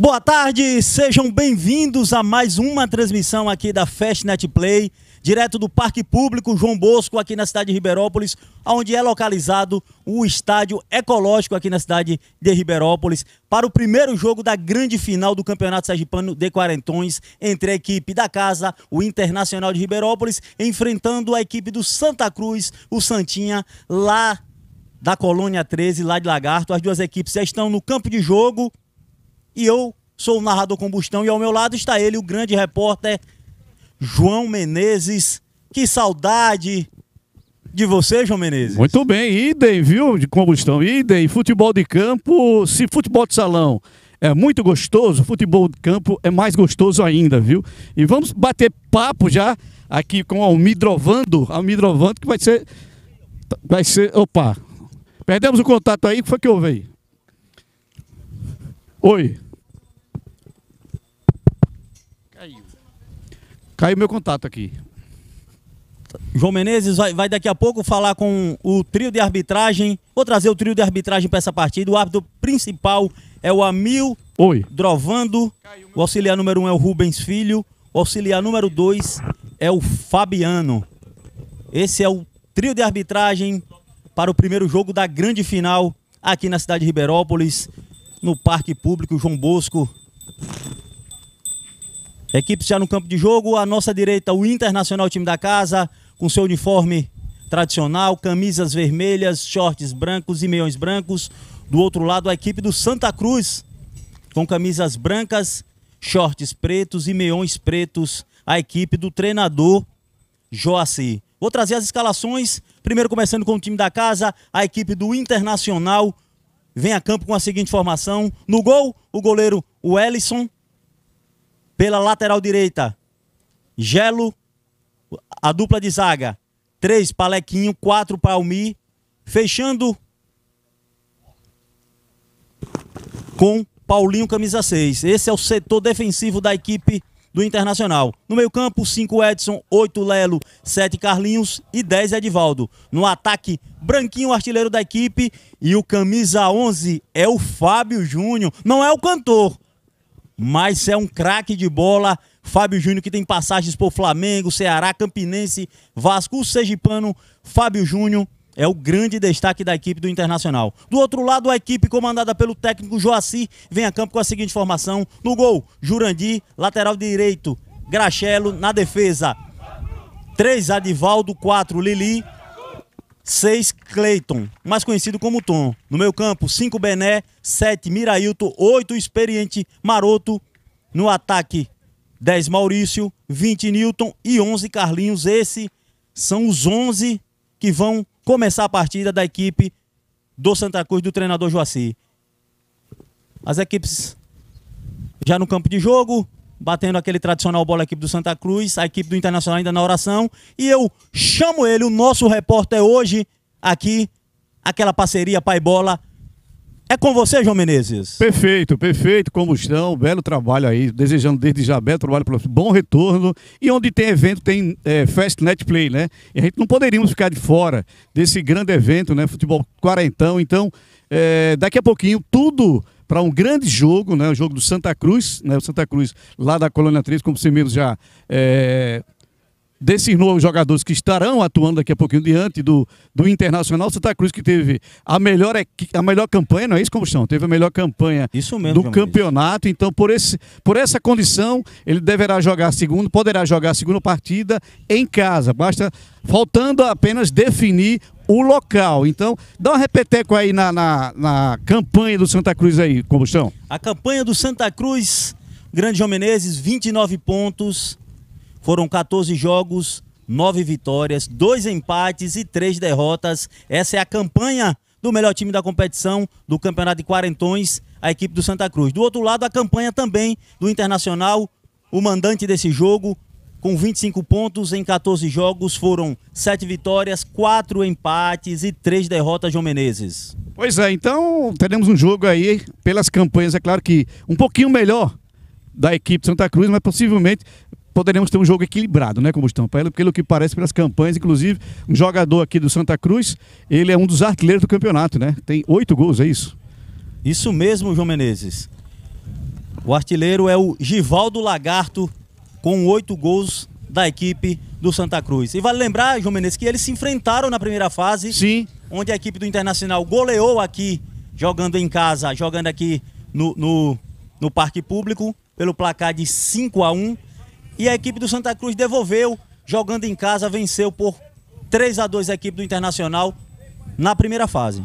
Boa tarde, sejam bem-vindos a mais uma transmissão aqui da Fastnet Play, direto do Parque Público João Bosco, aqui na cidade de Ribeirópolis, onde é localizado o estádio ecológico aqui na cidade de Ribeirópolis, para o primeiro jogo da grande final do Campeonato Sergipano de Quarentões, entre a equipe da casa, o Internacional de Ribeirópolis, enfrentando a equipe do Santa Cruz, o Santinha, lá da Colônia 13, lá de Lagarto. As duas equipes já estão no campo de jogo e eu sou o narrador Combustão e ao meu lado está ele, o grande repórter João Menezes. Que saudade de você, João Menezes. Muito bem, idem, viu, de combustão, idem. Futebol de campo, se futebol de salão é muito gostoso, futebol de campo é mais gostoso ainda, viu? E vamos bater papo já aqui com o Almidrovando, Almidrovando que vai ser, vai ser, opa, perdemos o contato aí, o que foi que houve aí? Oi. Caiu meu contato aqui. João Menezes vai, vai, daqui a pouco falar com o trio de arbitragem. Vou trazer o trio de arbitragem para essa partida. O árbitro principal é o Amil Oi. Drovando. O auxiliar número um é o Rubens Filho. O auxiliar número dois é o Fabiano. Esse é o trio de arbitragem para o primeiro jogo da grande final aqui na cidade de Ribeirópolis, no Parque Público João Bosco. Equipes já no campo de jogo, à nossa direita o Internacional time da casa, com seu uniforme tradicional, camisas vermelhas, shorts brancos e meiões brancos. Do outro lado a equipe do Santa Cruz, com camisas brancas, shorts pretos e meiões pretos, a equipe do treinador Joaci. Vou trazer as escalações, primeiro começando com o time da casa, a equipe do Internacional, vem a campo com a seguinte formação. No gol, o goleiro Wellison. Pela lateral direita, Gelo, a dupla de zaga, três Palequinho, quatro Palmi, fechando com Paulinho Camisa 6. Esse é o setor defensivo da equipe do Internacional. No meio-campo, 5 Edson, 8 Lelo, 7 Carlinhos e 10 Edivaldo. No ataque, Branquinho, artilheiro da equipe, e o camisa 11 é o Fábio Júnior, não é o cantor mas é um craque de bola. Fábio Júnior, que tem passagens por Flamengo, Ceará, Campinense, Vasco, Sergipano. Fábio Júnior é o grande destaque da equipe do Internacional. Do outro lado, a equipe comandada pelo técnico Joaci vem a campo com a seguinte formação: no gol, Jurandir, lateral direito, Grachelo na defesa. 3 Adivaldo, 4 Lili, 6 Clayton, mais conhecido como Tom. No meu campo, 5 Bené, 7 Mirailton, 8 Experiente Maroto. No ataque, 10 Maurício, 20 Newton e 11 Carlinhos. Esses são os 11 que vão começar a partida da equipe do Santa Cruz do treinador Joaci. As equipes já no campo de jogo, batendo aquele tradicional bola equipe do Santa Cruz, a equipe do Internacional ainda na oração. E eu chamo ele, o nosso repórter hoje, aqui, aquela parceria Pai Bola. É com você, João Menezes. Perfeito, perfeito. Como estão? Belo trabalho aí. Desejando desde já belo trabalho, bom retorno. E onde tem evento, tem é, Fast Net Play, né? E a gente não poderíamos ficar de fora desse grande evento, né? Futebol quarentão. Então, é, daqui a pouquinho, tudo para um grande jogo, né, o jogo do Santa Cruz, né, o Santa Cruz lá da Colônia 3, como você mesmo já é, designou os jogadores que estarão atuando daqui a pouquinho diante do, do Internacional Santa Cruz, que teve a melhor, a melhor campanha, não é isso, Combustão? Teve a melhor campanha mesmo, do campeonato. Então, por, esse, por essa condição, ele deverá jogar segundo, poderá jogar a segunda partida em casa. Basta faltando apenas definir o local. Então, dá um repeteco aí na, na, na campanha do Santa Cruz aí, Combustão. A campanha do Santa Cruz, Grande João Menezes, 29 pontos, foram 14 jogos, 9 vitórias, 2 empates e 3 derrotas. Essa é a campanha do melhor time da competição do Campeonato de Quarentões, a equipe do Santa Cruz. Do outro lado, a campanha também do Internacional, o mandante desse jogo, com 25 pontos em 14 jogos, foram 7 vitórias, 4 empates e 3 derrotas, João Menezes. Pois é, então teremos um jogo aí, pelas campanhas, é claro que um pouquinho melhor da equipe Santa Cruz, mas possivelmente poderemos ter um jogo equilibrado, né, Combustão? Pelo, que parece pelas campanhas, inclusive, um jogador aqui do Santa Cruz, ele é um dos artilheiros do campeonato, né? Tem 8 gols, é isso? Isso mesmo, João Menezes. O artilheiro é o Givaldo Lagarto, com oito gols da equipe do Santa Cruz. E vale lembrar, João Menezes, que eles se enfrentaram na primeira fase. Sim. Onde a equipe do Internacional goleou aqui, jogando em casa, jogando aqui no, no, no Parque Público, pelo placar de 5 a 1 E a equipe do Santa Cruz devolveu, jogando em casa, venceu por 3 a 2 a equipe do Internacional na primeira fase.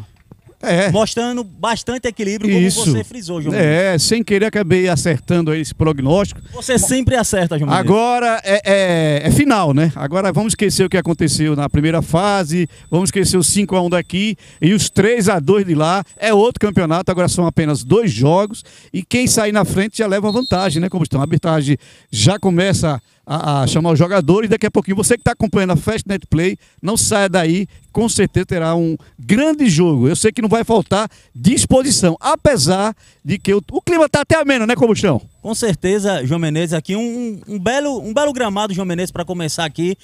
É. Mostrando bastante equilíbrio, como Isso. você frisou, João. É, Mendes. sem querer acabei acertando esse prognóstico. Você sempre acerta, João. Agora é, é, é, final, né? Agora vamos esquecer o que aconteceu na primeira fase, vamos esquecer os 5x1 daqui e os 3x2 de lá. É outro campeonato, agora são apenas dois jogos e quem sair na frente já leva vantagem, né, como estão? A arbitragem já começa a, ah, a ah, chamar os jogadores. Daqui a pouquinho, você que está acompanhando a Fast Net Play, não saia daí, com certeza terá um grande jogo. Eu sei que não vai faltar disposição, apesar de que o, o clima está até ameno, né, Combustão? Com certeza, João Menezes, aqui um, um belo, um belo gramado, João Menezes, para começar aqui.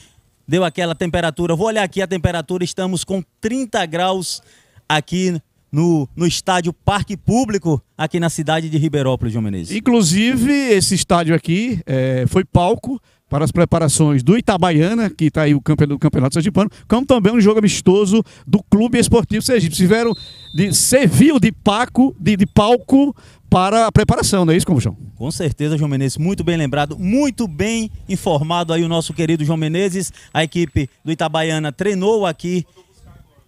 Deu aquela temperatura, vou olhar aqui a temperatura, estamos com 30 graus aqui no, no estádio Parque Público, aqui na cidade de Ribeirópolis, João Menezes. Inclusive, esse estádio aqui é, foi palco para as preparações do Itabaiana, que está aí o campeão do Campeonato Sergipano, como também um jogo amistoso do Clube Esportivo Sergipe. Tiveram de serviu de paco, de, de palco para a preparação, não é isso, como João? Com certeza, João Menezes, muito bem lembrado, muito bem informado aí o nosso querido João Menezes. A equipe do Itabaiana treinou aqui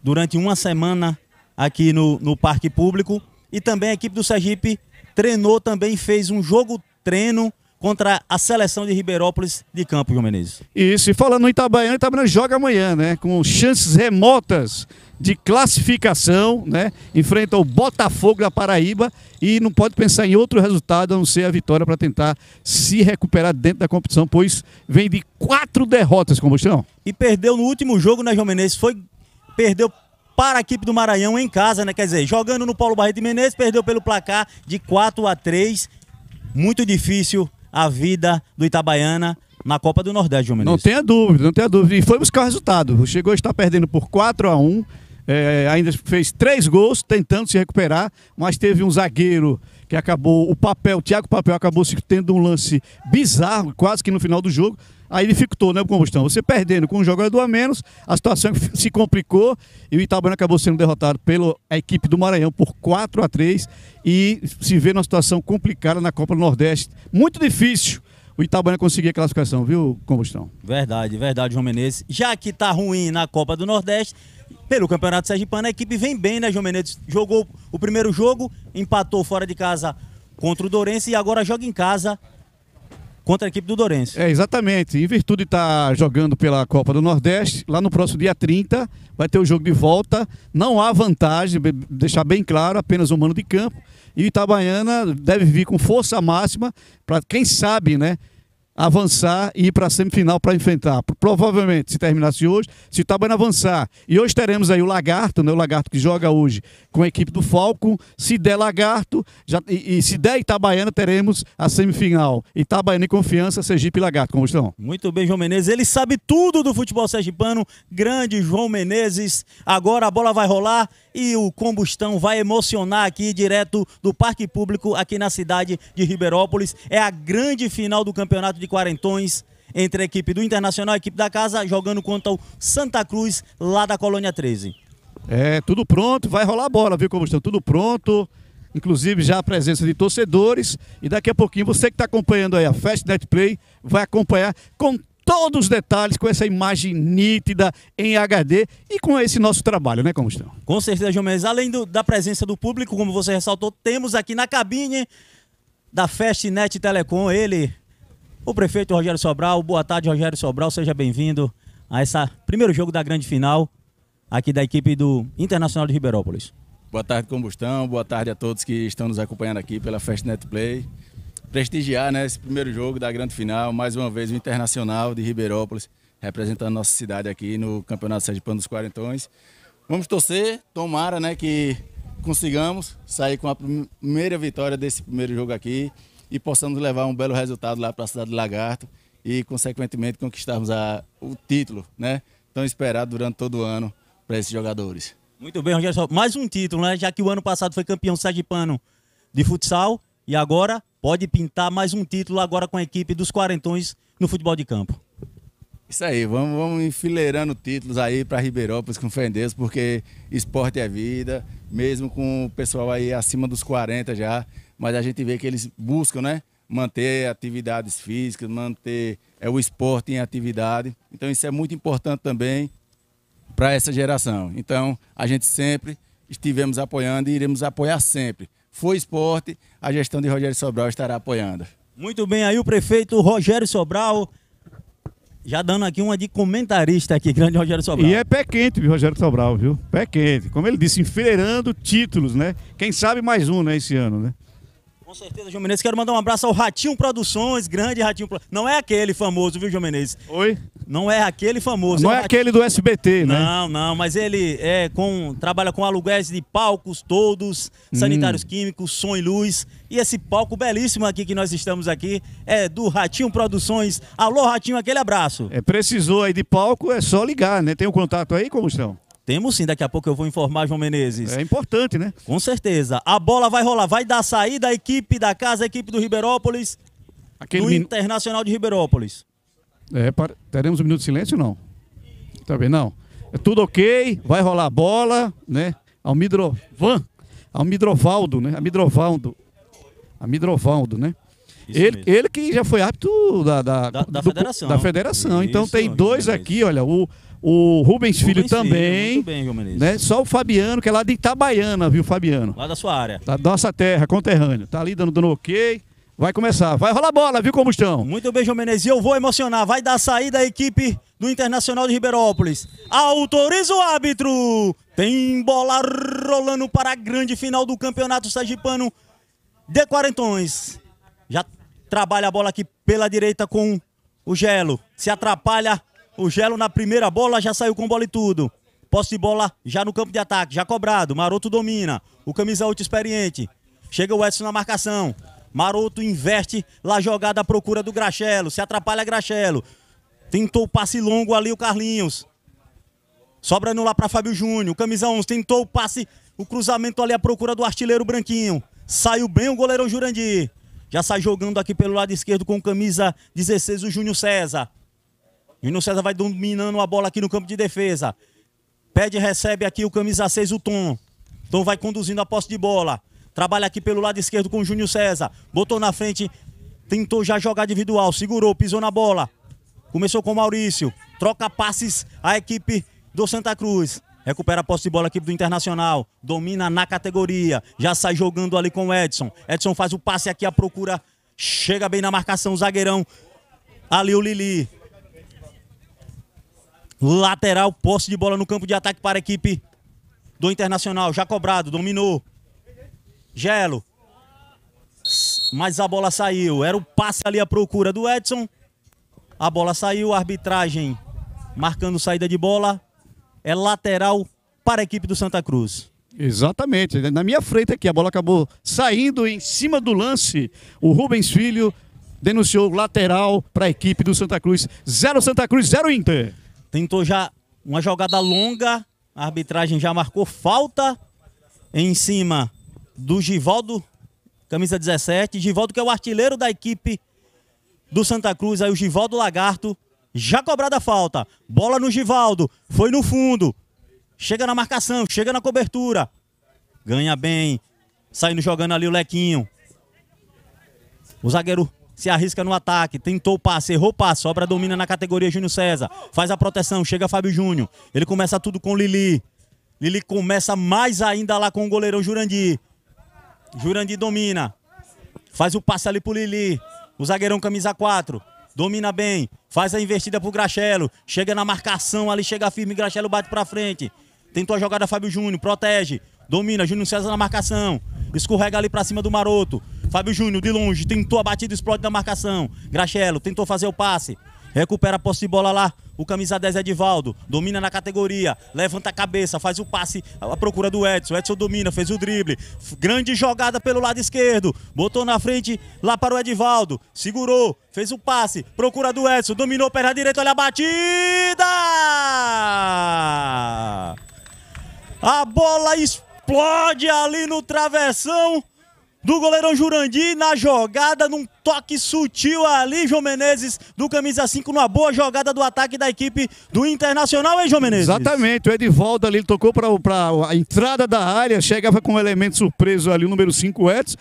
durante uma semana aqui no, no Parque Público. E também a equipe do Sergipe treinou também, fez um jogo treino contra a seleção de Ribeirópolis de Campo João Menezes. Isso, e falando no Itabaiana, o Itabaiana joga amanhã, né? Com chances remotas de classificação, né? Enfrenta o Botafogo da Paraíba e não pode pensar em outro resultado a não ser a vitória para tentar se recuperar dentro da competição, pois vem de quatro derrotas, Combustão. E perdeu no último jogo, né, João Menezes? Foi, perdeu para a equipe do Maranhão em casa, né? Quer dizer, jogando no Paulo Barreto de Menezes, perdeu pelo placar de 4 a 3. Muito difícil a vida do Itabaiana na Copa do Nordeste, João Menezes. Não tenha dúvida, não tenha dúvida. E foi buscar o resultado. Chegou a estar perdendo por 4 a 1. É, ainda fez três gols tentando se recuperar, mas teve um zagueiro que acabou, o papel, o Thiago Papel acabou se tendo um lance bizarro, quase que no final do jogo aí dificultou, né, o combustão. Você perdendo com um jogador a menos, a situação se complicou e o Itabaiana acabou sendo derrotado pela equipe do Maranhão por 4 a 3 e se vê numa situação complicada na Copa do Nordeste. Muito difícil o Itabaiana conseguir a classificação, viu, Combustão? Verdade, verdade, João Menezes. Já que está ruim na Copa do Nordeste, pelo Campeonato Sergipano, a equipe vem bem, né, João Menezes? Jogou o primeiro jogo, empatou fora de casa contra o Dourense e agora joga em casa contra a equipe do Dourense. É, exatamente. Em virtude de estar tá jogando pela Copa do Nordeste, lá no próximo dia 30 vai ter o jogo de volta. Não há vantagem, deixar bem claro, apenas um mano de campo. E Itabaiana deve vir com força máxima para, quem sabe, né? avançar e ir para a semifinal para enfrentar. Provavelmente, se terminasse hoje, se o Itabaiana avançar. E hoje teremos aí o Lagarto, né? O Lagarto que joga hoje com a equipe do Falco. Se der Lagarto, já, e, e se der Itabaiana, teremos a semifinal. Itabaiana e Confiança, Sergipe e Lagarto, como estão? Muito bem, João Menezes. Ele sabe tudo do futebol sergipano. Grande João Menezes. Agora a bola vai rolar. E o combustão vai emocionar aqui direto do Parque Público, aqui na cidade de Ribeirópolis. É a grande final do Campeonato de Quarentões entre a equipe do Internacional e a equipe da casa, jogando contra o Santa Cruz, lá da Colônia 13. É, tudo pronto, vai rolar a bola, viu, Combustão? Tudo pronto, inclusive já a presença de torcedores. E daqui a pouquinho, você que está acompanhando aí a Fast Net Play, vai acompanhar com todos os detalhes com essa imagem nítida em HD e com esse nosso trabalho, né, Combustão? Com certeza, João Mendes. Além do, da presença do público, como você ressaltou, temos aqui na cabine da Festnet Telecom ele, o prefeito Rogério Sobral. Boa tarde, Rogério Sobral. Seja bem-vindo a esse primeiro jogo da grande final aqui da equipe do Internacional de Ribeirópolis. Boa tarde, Combustão. Boa tarde a todos que estão nos acompanhando aqui pela Festnet Play prestigiar né, esse primeiro jogo da grande final, mais uma vez o Internacional de Ribeirópolis, representando nossa cidade aqui no Campeonato Sergipano dos Quarentões. Vamos torcer, tomara né, que consigamos sair com a primeira vitória desse primeiro jogo aqui e possamos levar um belo resultado lá para a cidade de Lagarto e, consequentemente, conquistarmos a, o título né, tão esperado durante todo o ano para esses jogadores. Muito bem, Rogério. Mais um título, né? Já que o ano passado foi campeão sergipano de futsal e agora pode pintar mais um título agora com a equipe dos quarentões no futebol de campo. Isso aí, vamos, vamos enfileirando títulos aí para Ribeirópolis com fé em Deus, porque esporte é vida, mesmo com o pessoal aí acima dos 40 já, mas a gente vê que eles buscam, né? Manter atividades físicas, manter é, o esporte em atividade. Então isso é muito importante também para essa geração. Então a gente sempre estivemos apoiando e iremos apoiar sempre. Foi Esporte, a gestão de Rogério Sobral estará apoiando. Muito bem, aí o prefeito Rogério Sobral. Já dando aqui uma de comentarista aqui, grande Rogério Sobral. E é pé quente, viu, Rogério Sobral, viu? Pé quente. Como ele disse, enfileirando títulos, né? Quem sabe mais um, né, esse ano, né? Com certeza, João Menezes. Quero mandar um abraço ao Ratinho Produções, grande Ratinho Produções. Não é aquele famoso, viu, João Menezes? Oi? Não é aquele famoso. Não é, é aquele do SBT, né? Não, não, mas ele é com, trabalha com aluguéis de palcos todos, sanitários hum. químicos, som e luz. E esse palco belíssimo aqui que nós estamos aqui é do Ratinho Produções. Alô, Ratinho, aquele abraço. É, precisou aí de palco, é só ligar, né? Tem o um contato aí, como estão? Temos sim, daqui a pouco eu vou informar João Menezes. É importante, né? Com certeza. A bola vai rolar, vai dar saída a equipe da casa, a equipe do Ribeirópolis, Aquele do min... Internacional de Ribeirópolis. É, para... teremos um minuto de silêncio não? Tá bem, não. É tudo ok, vai rolar a bola, né? van Almidrovaldo, né? Almidrovaldo, Almidrovaldo, né? ele, ele que já foi hábito da, da, da, da do, federação. Da federação. Isso, então tem dois aqui, olha, o o Rubens, Rubens Filho, Filho também. Muito bem, Né? Só o Fabiano, que é lá de Itabaiana, viu, Fabiano? Lá da sua área. Da nossa terra, conterrâneo. Tá ali dando, dando ok. Vai começar. Vai rolar bola, viu, Combustão? Muito bem, João Menezes. E eu vou emocionar. Vai dar saída a equipe do Internacional de Ribeirópolis. Autoriza o árbitro. Tem bola rolando para a grande final do Campeonato Sergipano de Quarentões. Já trabalha a bola aqui pela direita com o Gelo. Se atrapalha o Gelo na primeira bola já saiu com bola e tudo. Posse de bola já no campo de ataque, já cobrado. Maroto domina. O camisa 8 experiente. Chega o Edson na marcação. Maroto investe lá jogada à procura do Graxelo. Se atrapalha Graxelo. Tentou o passe longo ali o Carlinhos. Sobra no lá para Fábio Júnior. Camisa 11 tentou o passe, o cruzamento ali à procura do artilheiro Branquinho. Saiu bem o goleiro Jurandir. Já sai jogando aqui pelo lado esquerdo com camisa 16 o Júnior César. Júnior César vai dominando a bola aqui no campo de defesa. Pede recebe aqui o camisa 6, o Tom. Tom vai conduzindo a posse de bola. Trabalha aqui pelo lado esquerdo com o Júnior César. Botou na frente. Tentou já jogar individual. Segurou, pisou na bola. Começou com o Maurício. Troca passes a equipe do Santa Cruz. Recupera a posse de bola, equipe do Internacional. Domina na categoria. Já sai jogando ali com o Edson. Edson faz o passe aqui, a procura. Chega bem na marcação, o zagueirão. Ali o Lili. Lateral, posse de bola no campo de ataque para a equipe do Internacional. Já cobrado, dominou. Gelo. Mas a bola saiu. Era o passe ali à procura do Edson. A bola saiu, a arbitragem marcando saída de bola. É lateral para a equipe do Santa Cruz. Exatamente. Na minha frente aqui, a bola acabou saindo em cima do lance. O Rubens Filho denunciou lateral para a equipe do Santa Cruz. Zero Santa Cruz, zero Inter tentou já uma jogada longa, a arbitragem já marcou falta em cima do Givaldo, camisa 17. Givaldo que é o artilheiro da equipe do Santa Cruz, aí o Givaldo Lagarto, já cobrada a falta. Bola no Givaldo, foi no fundo. Chega na marcação, chega na cobertura. Ganha bem, saindo jogando ali o Lequinho. O zagueiro se arrisca no ataque, tentou o passe, errou o passe, sobra domina na categoria Júnior César, faz a proteção, chega Fábio Júnior, ele começa tudo com Lili, Lili começa mais ainda lá com o goleirão Jurandir, Jurandir domina, faz o passe ali pro Lili, o zagueirão camisa 4, domina bem, faz a investida pro Graxelo, chega na marcação ali, chega firme, Graxelo bate pra frente, tentou a jogada Fábio Júnior, protege, domina, Júnior César na marcação, escorrega ali pra cima do Maroto, Fábio Júnior de longe, tentou a batida, explode na marcação. Graxelo tentou fazer o passe. Recupera a posse de bola lá. O camisa 10 Edivaldo. Domina na categoria. Levanta a cabeça. Faz o passe à procura do Edson. Edson domina. Fez o drible. Grande jogada pelo lado esquerdo. Botou na frente lá para o Edivaldo. Segurou. Fez o passe. Procura do Edson. Dominou perna direita. Olha a batida. A bola explode ali no travessão do goleirão Jurandi na jogada, num toque sutil ali, João Menezes, do camisa 5, numa boa jogada do ataque da equipe do Internacional, hein, João Menezes? Exatamente, o Edivaldo ali tocou para a entrada da área, chegava com um elemento surpreso ali, o número 5, Edson.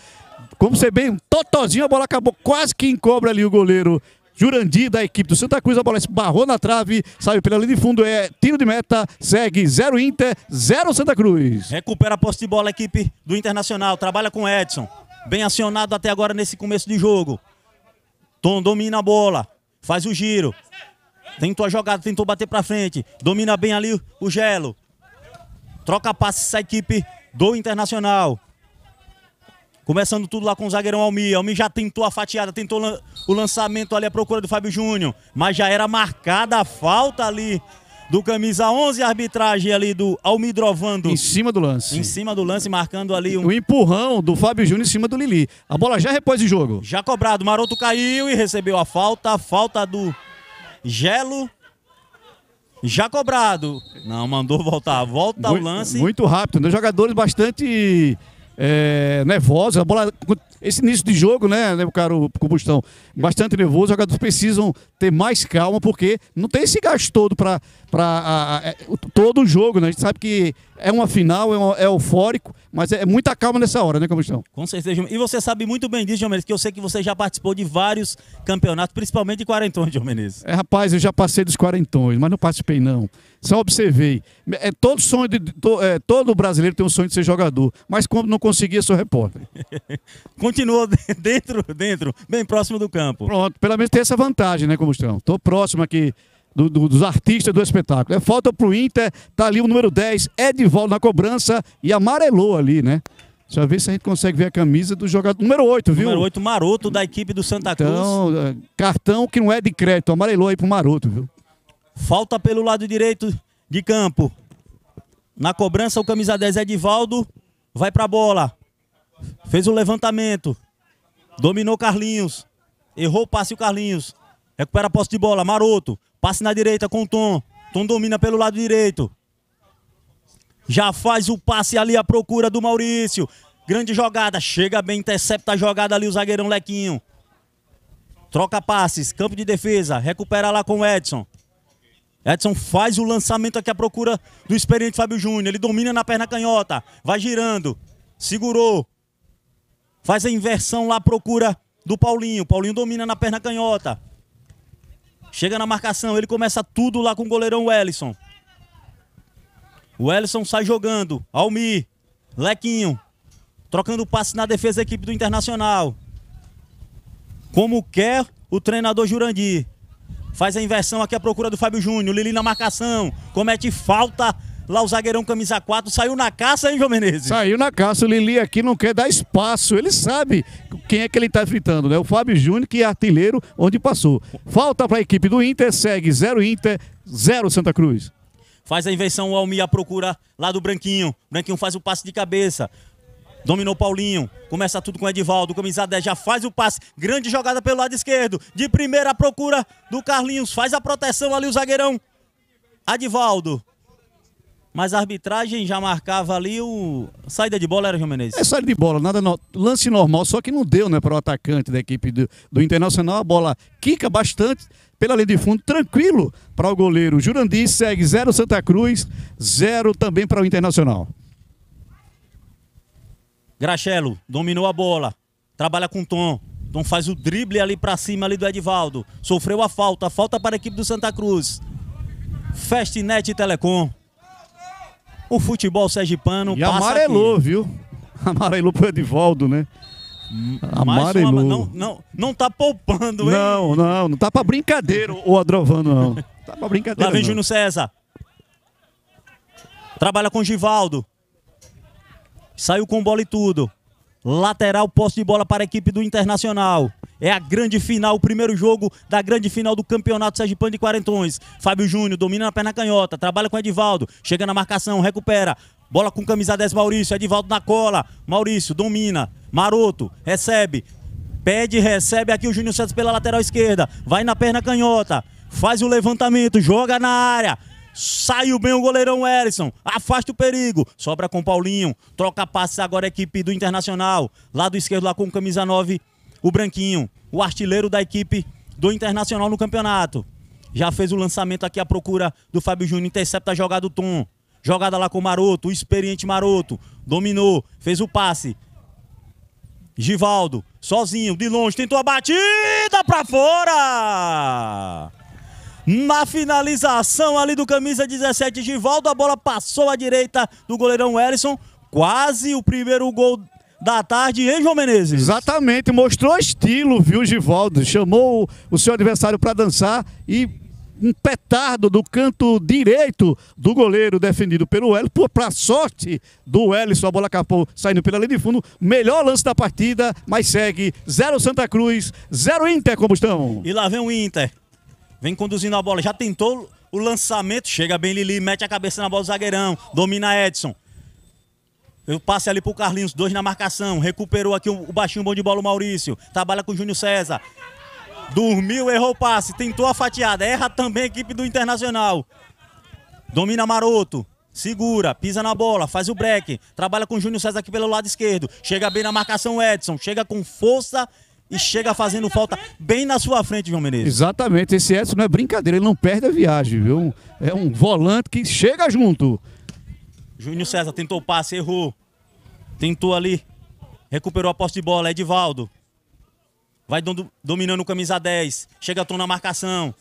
Como você bem, um totozinho, a bola acabou quase que encobre ali o goleiro Jurandir da equipe do Santa Cruz, a bola esbarrou na trave, saiu pela linha de fundo, é tiro de meta, segue 0 Inter, 0 Santa Cruz. Recupera a posse de bola a equipe do Internacional, trabalha com Edson, bem acionado até agora nesse começo de jogo. Tom domina a bola, faz o giro, tentou a jogada, tentou bater pra frente, domina bem ali o Gelo. Troca passes a equipe do Internacional. Começando tudo lá com o zagueirão Almi. Almi já tentou a fatiada, tentou o lançamento ali à procura do Fábio Júnior. Mas já era marcada a falta ali do camisa 11, arbitragem ali do Almi Drovando. Em cima do lance. Em cima do lance, marcando ali um... O empurrão do Fábio Júnior em cima do Lili. A bola já repôs de jogo. Já cobrado, Maroto caiu e recebeu a falta. Falta do Gelo. Já cobrado. Não, mandou voltar. Volta muito, o lance. Muito rápido. Dois né? jogadores bastante é, nervosos. A bola, esse início de jogo, né, né o Combustão? Bastante nervoso. Os jogadores precisam ter mais calma, porque não tem esse gasto todo para para é, todo o jogo, né? A gente sabe que é uma final, é, um, é eufórico, mas é, é, muita calma nessa hora, né, Comissão? Com certeza, e você sabe muito bem disso, João que eu sei que você já participou de vários campeonatos, principalmente de quarentões, de Menezes. É, rapaz, eu já passei dos quarentões, mas não participei, não. Só observei. É, todo sonho de, to, é, todo brasileiro tem um sonho de ser jogador, mas como não conseguia, sou repórter. Continua dentro, dentro, bem próximo do campo. Pronto, pelo menos tem essa vantagem, né, Comissão? Estou próximo aqui do, do, dos artistas do espetáculo. É falta para o Inter, tá ali o número 10, Edivaldo na cobrança e amarelou ali, né? Deixa eu ver se a gente consegue ver a camisa do jogador. Número 8, viu? Número 8, Maroto, da equipe do Santa Cruz. Então, é, cartão que não é de crédito. Amarelou aí pro Maroto, viu? Falta pelo lado direito de campo. Na cobrança, o camisa 10 Edivaldo. Vai pra bola. Fez o levantamento. Dominou Carlinhos. Errou o passe o Carlinhos. Recupera a posse de bola. Maroto. Passe na direita com o Tom. Tom domina pelo lado direito. Já faz o passe ali à procura do Maurício. Grande jogada. Chega bem, intercepta a jogada ali o zagueirão Lequinho. Troca passes. Campo de defesa. Recupera lá com o Edson. Edson faz o lançamento aqui à procura do experiente Fábio Júnior. Ele domina na perna canhota. Vai girando. Segurou. Faz a inversão lá à procura do Paulinho. Paulinho domina na perna canhota. Chega na marcação, ele começa tudo lá com o goleirão Wellison. O Wellison sai jogando. Almir, Lequinho. Trocando passe na defesa da equipe do Internacional. Como quer o treinador Jurandir. Faz a inversão aqui à procura do Fábio Júnior. Lili na marcação. Comete falta Lá o zagueirão camisa 4 saiu na caça, hein, João Menezes? Saiu na caça. O Lili aqui não quer dar espaço. Ele sabe quem é que ele está fritando, né? O Fábio Júnior, que é artilheiro onde passou. Falta para a equipe do Inter, segue 0 Inter, 0 Santa Cruz. Faz a invenção, o Almir procura lá do Branquinho. Branquinho faz o passe de cabeça. Dominou Paulinho. Começa tudo com Edivaldo. Camisa 10 já faz o passe. Grande jogada pelo lado esquerdo. De primeira procura do Carlinhos. Faz a proteção ali o zagueirão. Adivaldo. Mas a arbitragem já marcava ali o. Saída de bola era João Menezes? É saída de bola, nada no... lance normal, só que não deu, né, para o atacante da equipe do, do Internacional. A bola quica bastante pela linha de fundo, tranquilo para o goleiro. Jurandi segue 0 Santa Cruz, 0 também para o Internacional. Graxelo dominou a bola, trabalha com Tom. Tom faz o drible ali para cima ali do Edivaldo. Sofreu a falta, falta para a equipe do Santa Cruz. Fastnet Telecom o futebol sergipano e passa amarelou, aqui. viu? Amarelou pro Edivaldo, né? Amarelou. Uma, não, não, não tá poupando, hein? Não, não, não tá pra brincadeira o Adrovano, não. Tá pra brincadeira, Lá vem Júnior César. Trabalha com Givaldo. Saiu com bola e tudo. Lateral, posse de bola para a equipe do Internacional. É a grande final, o primeiro jogo da grande final do Campeonato Sergipano de Quarentões. Fábio Júnior domina na perna canhota, trabalha com Edivaldo, chega na marcação, recupera. Bola com camisa 10, Maurício. Edivaldo na cola. Maurício domina. Maroto recebe. Pede, recebe aqui o Júnior Santos pela lateral esquerda. Vai na perna canhota. Faz o levantamento, joga na área. Saiu bem o goleirão Ellison. Afasta o perigo. Sobra com Paulinho. Troca passes agora a equipe do Internacional. Lado esquerdo lá com camisa 9 o Branquinho, o artilheiro da equipe do Internacional no campeonato. Já fez o lançamento aqui à procura do Fábio Júnior, intercepta a jogada do Tom. Jogada lá com o Maroto, o experiente Maroto. Dominou, fez o passe. Givaldo, sozinho, de longe, tentou a batida para fora! Na finalização ali do camisa 17, Givaldo, a bola passou à direita do goleirão Ellison. Quase o primeiro gol da tarde em João Menezes. Exatamente, mostrou estilo, viu, Givaldo? Chamou o seu adversário para dançar e um petardo do canto direito do goleiro defendido pelo Hélio. Para sorte do Hélio, a bola acabou saindo pela linha de fundo. Melhor lance da partida, mas segue 0 Santa Cruz, 0 Inter, como estão. E lá vem o Inter. Vem conduzindo a bola, já tentou o lançamento, chega bem Lili, mete a cabeça na bola do zagueirão, domina Edson. Eu passe ali pro Carlinhos, dois na marcação. Recuperou aqui o, baixinho bom de bola, o Maurício. Trabalha com o Júnior César. Dormiu, errou o passe, tentou a fatiada. Erra também a equipe do Internacional. Domina Maroto. Segura, pisa na bola, faz o break. Trabalha com o Júnior César aqui pelo lado esquerdo. Chega bem na marcação, Edson. Chega com força e chega fazendo falta bem na sua frente, João Menezes. Exatamente, esse Edson não é brincadeira, ele não perde a viagem, viu? É um volante que chega junto. Júnior César tentou o passe, errou. Tentou ali. Recuperou a posse de bola, Edivaldo. Vai dominando o camisa 10. Chega a na marcação.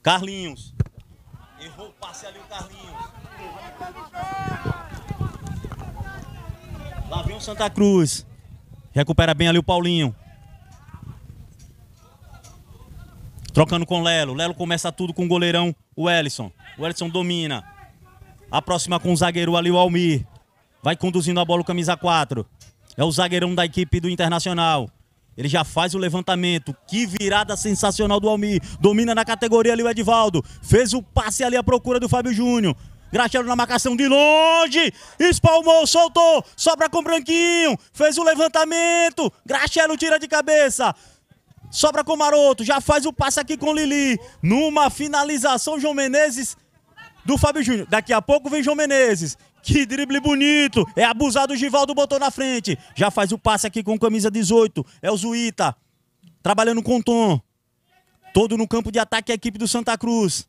Carlinhos. Errou o passe ali o Carlinhos. Lá vem o Santa Cruz. Recupera bem ali o Paulinho. Trocando com o Lelo. Lelo começa tudo com o goleirão, o Ellison. O Ellison domina. Aproxima com o zagueiro ali o Almir. Vai conduzindo a bola o camisa 4. É o zagueirão da equipe do Internacional. Ele já faz o levantamento. Que virada sensacional do Almir. Domina na categoria ali o Edivaldo. Fez o passe ali à procura do Fábio Júnior. Graxero na marcação de longe, espalmou, soltou, sobra com Branquinho, fez o levantamento, Graxero tira de cabeça, sobra com Maroto, já faz o passe aqui com Lili, numa finalização João Menezes do Fábio Júnior. Daqui a pouco vem João Menezes. Que drible bonito. É abusado o Givaldo, botou na frente. Já faz o passe aqui com camisa 18. É o Zuíta. Trabalhando com o Tom. Todo no campo de ataque a equipe do Santa Cruz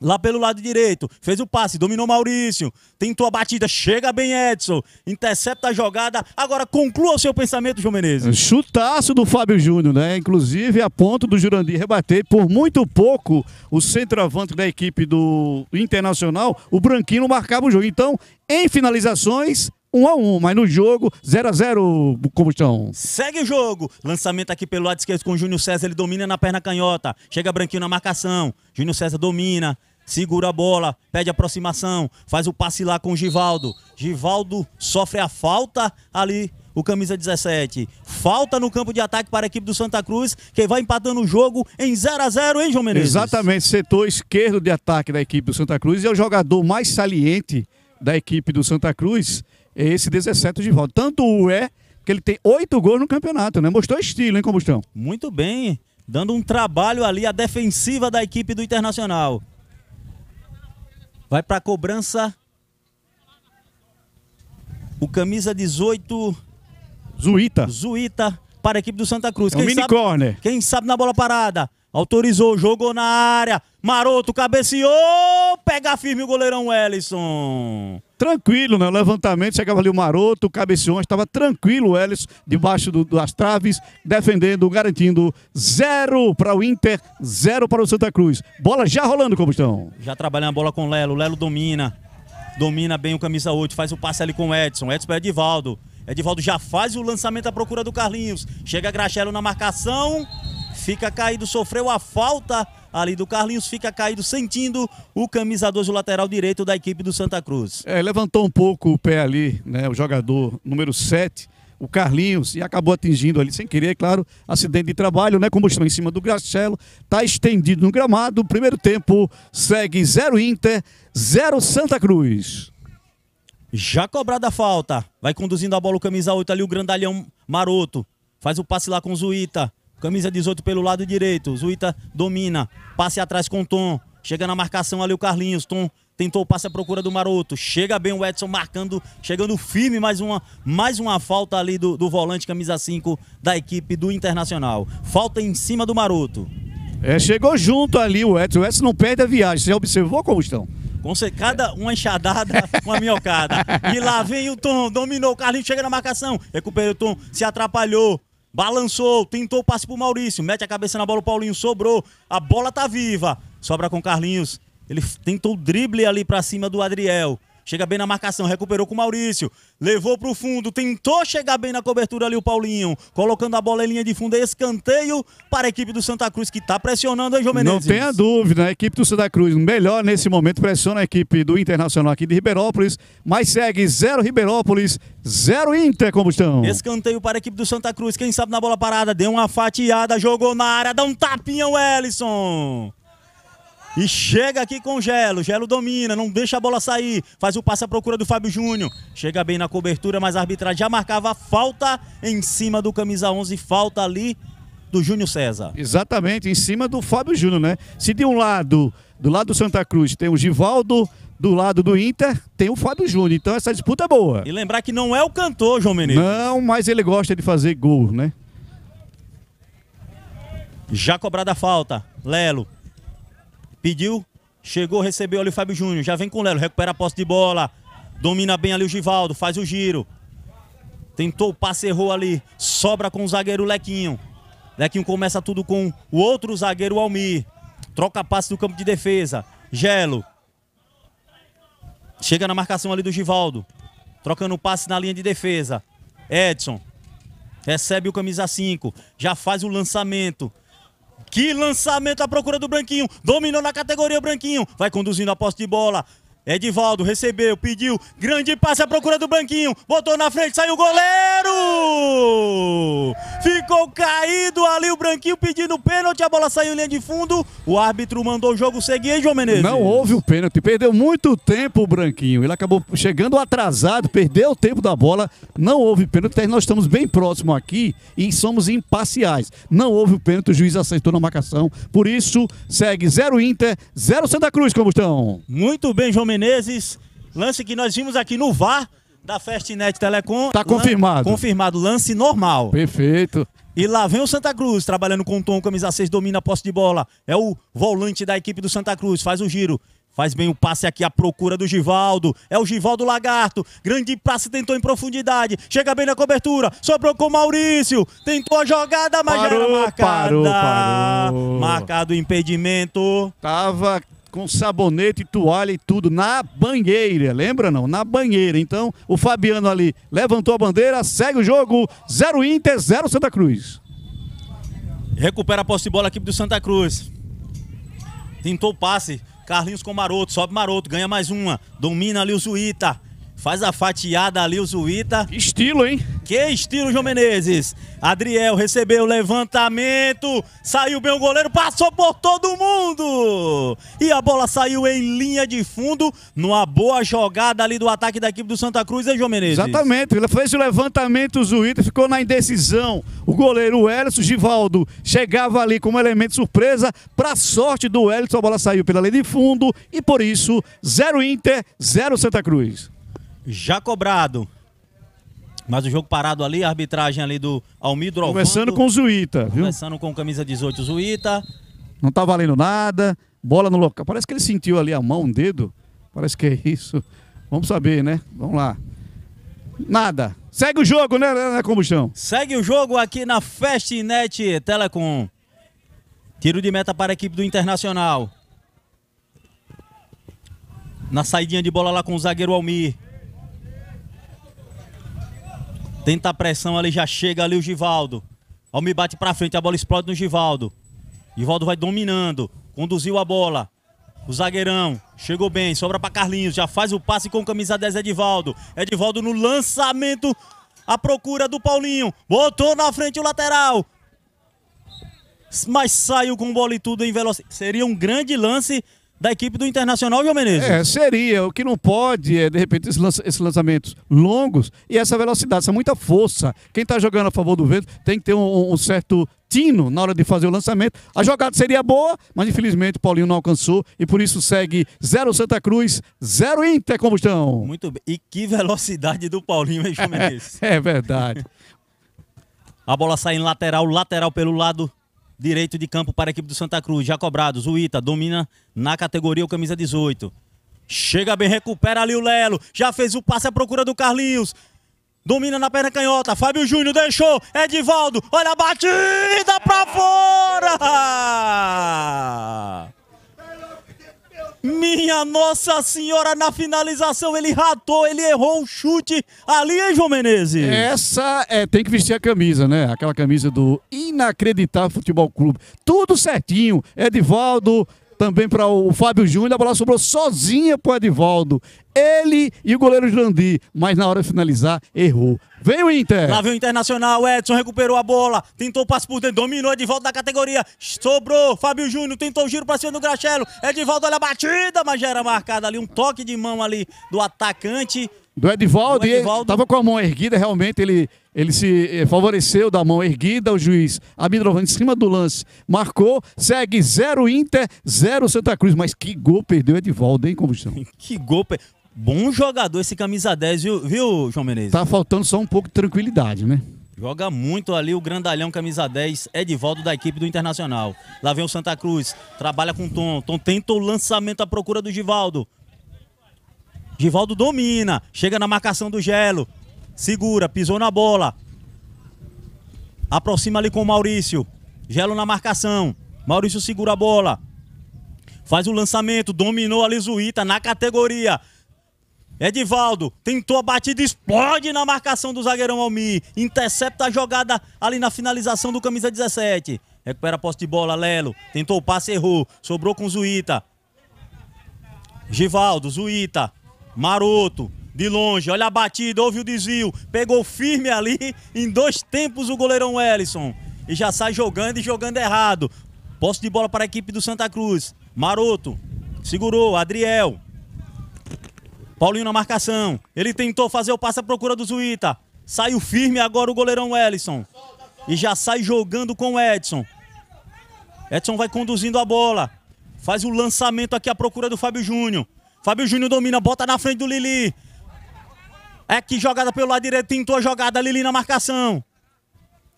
lá pelo lado direito, fez o passe, dominou Maurício, tentou a batida, chega bem Edson, intercepta a jogada, agora conclua o seu pensamento, João Menezes. Chutaço do Fábio Júnior, né? Inclusive a ponto do Jurandir rebater por muito pouco o centroavante da equipe do Internacional, o Branquinho marcava o jogo. Então, em finalizações, 1 um a 1 mas no jogo 0 a 0 combustão. Segue o jogo. Lançamento aqui pelo lado esquerdo com o Júnior César, ele domina na perna canhota. Chega branquinho na marcação. Júnior César domina, segura a bola, pede aproximação, faz o passe lá com o Givaldo. Givaldo sofre a falta ali o camisa 17. Falta no campo de ataque para a equipe do Santa Cruz, que vai empatando o jogo em 0 a 0 hein, João Menezes? Exatamente, setor esquerdo de ataque da equipe do Santa Cruz e é o jogador mais saliente da equipe do Santa Cruz esse 17 de volta. Tanto o é que ele tem oito gols no campeonato, né? Mostrou estilo, hein, Combustão? Muito bem, dando um trabalho ali à defensiva da equipe do Internacional. Vai para a cobrança. O camisa 18. Zuíta. Zuíta para a equipe do Santa Cruz. É um quem mini sabe, corner. Quem sabe na bola parada. Autorizou, jogou na área. Maroto cabeceou. Pega firme o goleirão Ellison tranquilo, né? O levantamento, chegava ali o Maroto, o Cabeciões, estava tranquilo o Ellis debaixo do, das traves, defendendo, garantindo zero para o Inter, zero para o Santa Cruz. Bola já rolando, Combustão. Já trabalhando a bola com o Lelo, o Lelo domina, domina bem o camisa 8, faz o passe ali com o Edson, Edson para é Edivaldo. Edivaldo já faz o lançamento à procura do Carlinhos. Chega Graxelo na marcação, fica caído, sofreu a falta ali do Carlinhos, fica caído sentindo o camisa 12, o lateral direito da equipe do Santa Cruz. É, levantou um pouco o pé ali, né, o jogador número 7, o Carlinhos, e acabou atingindo ali, sem querer, é claro, acidente de trabalho, né, combustão em cima do Gracelo, tá estendido no gramado, primeiro tempo segue 0 Inter, 0 Santa Cruz. Já cobrada a falta, vai conduzindo a bola o camisa 8 ali, o grandalhão maroto, faz o passe lá com o Zuíta, Camisa 18 pelo lado direito. Zuita domina. Passe atrás com Tom. Chega na marcação ali o Carlinhos. Tom tentou o passe à procura do Maroto. Chega bem o Edson marcando, chegando firme. Mais uma, mais uma falta ali do, do volante, camisa 5 da equipe do Internacional. Falta em cima do Maroto. É, chegou junto ali o Edson. O Edson não perde a viagem. Você observou, como estão? Com cada uma enxadada, uma minhocada. E lá vem o Tom, dominou, o Carlinhos chega na marcação, recupera o Tom, se atrapalhou, Balançou, tentou o passe pro Maurício, mete a cabeça na bola, o Paulinho sobrou, a bola tá viva. Sobra com Carlinhos. Ele tentou o drible ali para cima do Adriel. Chega bem na marcação, recuperou com o Maurício. Levou para o fundo, tentou chegar bem na cobertura ali o Paulinho. Colocando a bola em linha de fundo, é escanteio para a equipe do Santa Cruz que está pressionando, hein, João Menezes? Não tenha dúvida, a equipe do Santa Cruz melhor nesse momento pressiona a equipe do Internacional aqui de Ribeirópolis, mas segue zero Ribeirópolis, zero Inter, combustão. Escanteio para a equipe do Santa Cruz, quem sabe na bola parada, deu uma fatiada, jogou na área, dá um tapinha o Ellison. E chega aqui com o Gelo. Gelo domina, não deixa a bola sair. Faz o passe à procura do Fábio Júnior. Chega bem na cobertura, mas a arbitragem já marcava falta em cima do camisa 11. Falta ali do Júnior César. Exatamente, em cima do Fábio Júnior, né? Se de um lado, do lado do Santa Cruz, tem o Givaldo, do lado do Inter, tem o Fábio Júnior. Então essa disputa é boa. E lembrar que não é o cantor, João Menezes. Não, mas ele gosta de fazer gol, né? Já cobrada a falta. Lelo Pediu, chegou, recebeu ali o Fábio Júnior. Já vem com o Lelo, recupera a posse de bola. Domina bem ali o Givaldo, faz o giro. Tentou o passe, errou ali. Sobra com o zagueiro Lequinho. Lequinho começa tudo com o outro zagueiro, o Almir. Troca passe do campo de defesa. Gelo. Chega na marcação ali do Givaldo. Trocando o passe na linha de defesa. Edson. Recebe o camisa 5. Já faz o lançamento. Que lançamento à procura do Branquinho. Dominou na categoria Branquinho. Vai conduzindo a posse de bola. Edivaldo recebeu, pediu, grande passe à procura do Branquinho, botou na frente, saiu o goleiro! Ficou caído ali o Branquinho pedindo pênalti, a bola saiu em linha de fundo, o árbitro mandou o jogo seguir, hein, João Menezes? Não houve o pênalti, perdeu muito tempo o Branquinho, ele acabou chegando atrasado, perdeu o tempo da bola, não houve pênalti, nós estamos bem próximo aqui e somos imparciais. Não houve o pênalti, o juiz aceitou na marcação, por isso segue 0 Inter, 0 Santa Cruz, como estão? Muito bem, João Menezes. Menezes. Lance que nós vimos aqui no VAR da Fastnet Telecom. Tá confirmado. confirmado, lance normal. Perfeito. E lá vem o Santa Cruz, trabalhando com o Tom, camisa 6, domina a posse de bola. É o volante da equipe do Santa Cruz, faz o giro. Faz bem o passe aqui à procura do Givaldo. É o Givaldo Lagarto. Grande passe, tentou em profundidade. Chega bem na cobertura. Sobrou com o Maurício. Tentou a jogada, mas parou, já era marcada. Parou, parou. Marcado o impedimento. Tava com sabonete, toalha e tudo na banheira, lembra não? Na banheira. Então, o Fabiano ali levantou a bandeira, segue o jogo, 0 Inter, 0 Santa Cruz. Recupera a posse de bola a equipe do Santa Cruz. Tentou o passe, Carlinhos com Maroto, sobe Maroto, ganha mais uma, domina ali o Zuíta. Faz a fatiada ali o Zuíta. Estilo, hein? Que estilo, João Menezes. Adriel recebeu o levantamento. Saiu bem o goleiro, passou por todo mundo. E a bola saiu em linha de fundo. Numa boa jogada ali do ataque da equipe do Santa Cruz, hein, João Menezes? Exatamente. Ele fez o levantamento, o Zuíta ficou na indecisão. O goleiro, o Elson Givaldo, chegava ali como elemento surpresa. Pra sorte do Elson, a bola saiu pela linha de fundo. E por isso, 0 Inter, 0 Santa Cruz já cobrado. Mas o jogo parado ali, a arbitragem ali do Almir Drovando. Começando com o Zuíta, viu? com camisa 18, Zuíta. Não tá valendo nada, bola no local. Parece que ele sentiu ali a mão, um dedo. Parece que é isso. Vamos saber, né? Vamos lá. Nada. Segue o jogo, né, né Combustão? Segue o jogo aqui na Festnet Telecom. Tiro de meta para a equipe do Internacional. Na saidinha de bola lá com o zagueiro Almir. Tenta a pressão ali, já chega ali o Givaldo. Almi bate pra frente, a bola explode no Givaldo. Givaldo vai dominando, conduziu a bola. O zagueirão chegou bem, sobra para Carlinhos, já faz o passe com camisa 10 Edivaldo. Edivaldo no lançamento, à procura do Paulinho. Botou na frente o lateral. Mas saiu com bola e tudo em velocidade. Seria um grande lance da equipe do Internacional, João Menezes. É, seria. O que não pode é, de repente, esses lançamentos longos e essa velocidade, essa muita força. Quem está jogando a favor do vento tem que ter um, um certo tino na hora de fazer o lançamento. A jogada seria boa, mas infelizmente Paulinho não alcançou e por isso segue 0 Santa Cruz, 0 Inter Combustão. Muito bem. E que velocidade do Paulinho, hein, é, Menezes? é, é verdade. a bola sai em lateral, lateral pelo lado Direito de campo para a equipe do Santa Cruz. Já cobrado, Ita domina na categoria o camisa 18. Chega bem, recupera ali o Lelo. Já fez o passe à procura do Carlinhos. Domina na perna canhota. Fábio Júnior deixou. Edivaldo. Olha a batida para fora! Minha Nossa Senhora, na finalização ele ratou, ele errou um chute ali, hein, João Menezes? Essa é, tem que vestir a camisa, né? Aquela camisa do Inacreditável Futebol Clube. Tudo certinho. Edivaldo, também para o Fábio Júnior. A bola sobrou sozinha para o Edivaldo. Ele e o goleiro Jurandir, mas na hora de finalizar, errou. Vem o Inter. Lá vem o Internacional. Edson recuperou a bola. Tentou o passe por dentro. Dominou Edivaldo da categoria. Sobrou. Fábio Júnior tentou o giro para cima do Grachelo. Edivaldo olha a batida, mas já era marcada ali. Um toque de mão ali do atacante. Do Edivaldo, do Edivaldo. estava com a mão erguida, realmente ele, ele se eh, favoreceu da mão erguida, o juiz Abidrovan em cima do lance, marcou, segue 0 Inter, 0 Santa Cruz, mas que gol perdeu Edivaldo, hein, Combustão? que gol, per... bom jogador esse camisa 10, viu, viu João Menezes? Tá faltando só um pouco de tranquilidade, né? Joga muito ali o grandalhão camisa 10, Edivaldo da equipe do Internacional. Lá vem o Santa Cruz, trabalha com o Tom, Tom tenta o lançamento à procura do Givaldo. Givaldo domina, chega na marcação do Gelo, segura, pisou na bola. Aproxima ali com o Maurício. Gelo na marcação. Maurício segura a bola. Faz o lançamento, dominou ali Zuíta na categoria. Edivaldo tentou a batida, explode na marcação do zagueirão Almi. Intercepta a jogada ali na finalização do camisa 17. Recupera a posse de bola, Lelo. Tentou o passe, errou. Sobrou com Zuíta. Givaldo, Zuíta maroto, de longe, olha a batida, houve o desvio, pegou firme ali, em dois tempos o goleirão Ellison. E já sai jogando e jogando errado. Posso de bola para a equipe do Santa Cruz. Maroto, segurou, Adriel. Paulinho na marcação. Ele tentou fazer o passe à procura do Zuíta. Saiu firme agora o goleirão Ellison. E já sai jogando com o Edson. Edson vai conduzindo a bola. Faz o lançamento aqui à procura do Fábio Júnior. Fábio Júnior domina, bota na frente do Lili. É que jogada pelo lado direito, tentou a jogada, Lili na marcação.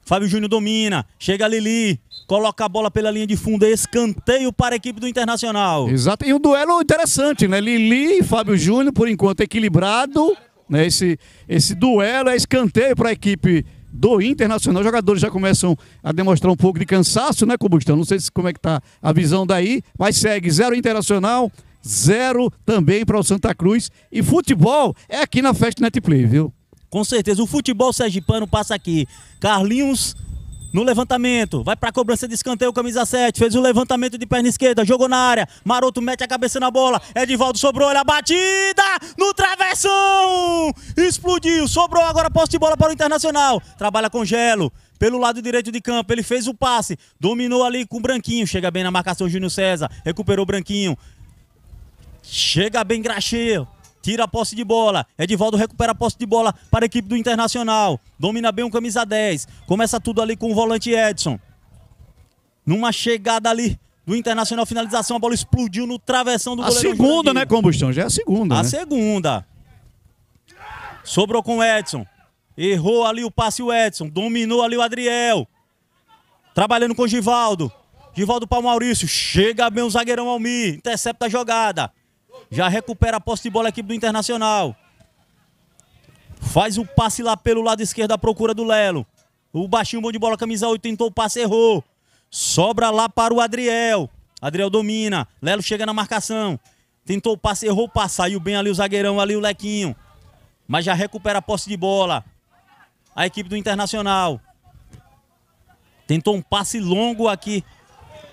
Fábio Júnior domina, chega Lili, coloca a bola pela linha de fundo, escanteio para a equipe do Internacional. Exato, e um duelo interessante, né? Lili e Fábio Júnior, por enquanto, equilibrado. Né? Esse, esse duelo é escanteio para a equipe do Internacional. Os jogadores já começam a demonstrar um pouco de cansaço, né, Combustão? Não sei se, como é que tá a visão daí, mas segue zero Internacional, zero também para o Santa Cruz. E futebol é aqui na Festa Netplay, viu? Com certeza. O futebol sergipano passa aqui. Carlinhos no levantamento, vai para a cobrança de escanteio, camisa 7, fez o levantamento de perna esquerda, jogou na área, Maroto mete a cabeça na bola, Edivaldo sobrou, olha a batida, no travessão, explodiu, sobrou agora posse de bola para o Internacional, trabalha com Gelo, pelo lado direito de campo, ele fez o passe, dominou ali com o Branquinho, chega bem na marcação Júnior César, recuperou o Branquinho, Chega bem Graxinho. Tira a posse de bola. Edivaldo recupera a posse de bola para a equipe do Internacional. Domina bem o camisa 10. Começa tudo ali com o volante Edson. Numa chegada ali do Internacional, finalização, a bola explodiu no travessão do a goleiro. A segunda, né, Combustão? Já é a segunda. A né? segunda. Sobrou com o Edson. Errou ali o passe o Edson. Dominou ali o Adriel. Trabalhando com o Givaldo. Givaldo para o Maurício. Chega bem o zagueirão Almi. Intercepta a jogada. Já recupera a posse de bola a equipe do Internacional. Faz o passe lá pelo lado esquerdo à procura do Lelo. O baixinho bom de bola, camisa 8, tentou o passe, errou. Sobra lá para o Adriel. Adriel domina. Lelo chega na marcação. Tentou o passe, errou o passe. Saiu bem ali o zagueirão, ali o Lequinho. Mas já recupera a posse de bola. A equipe do Internacional. Tentou um passe longo aqui.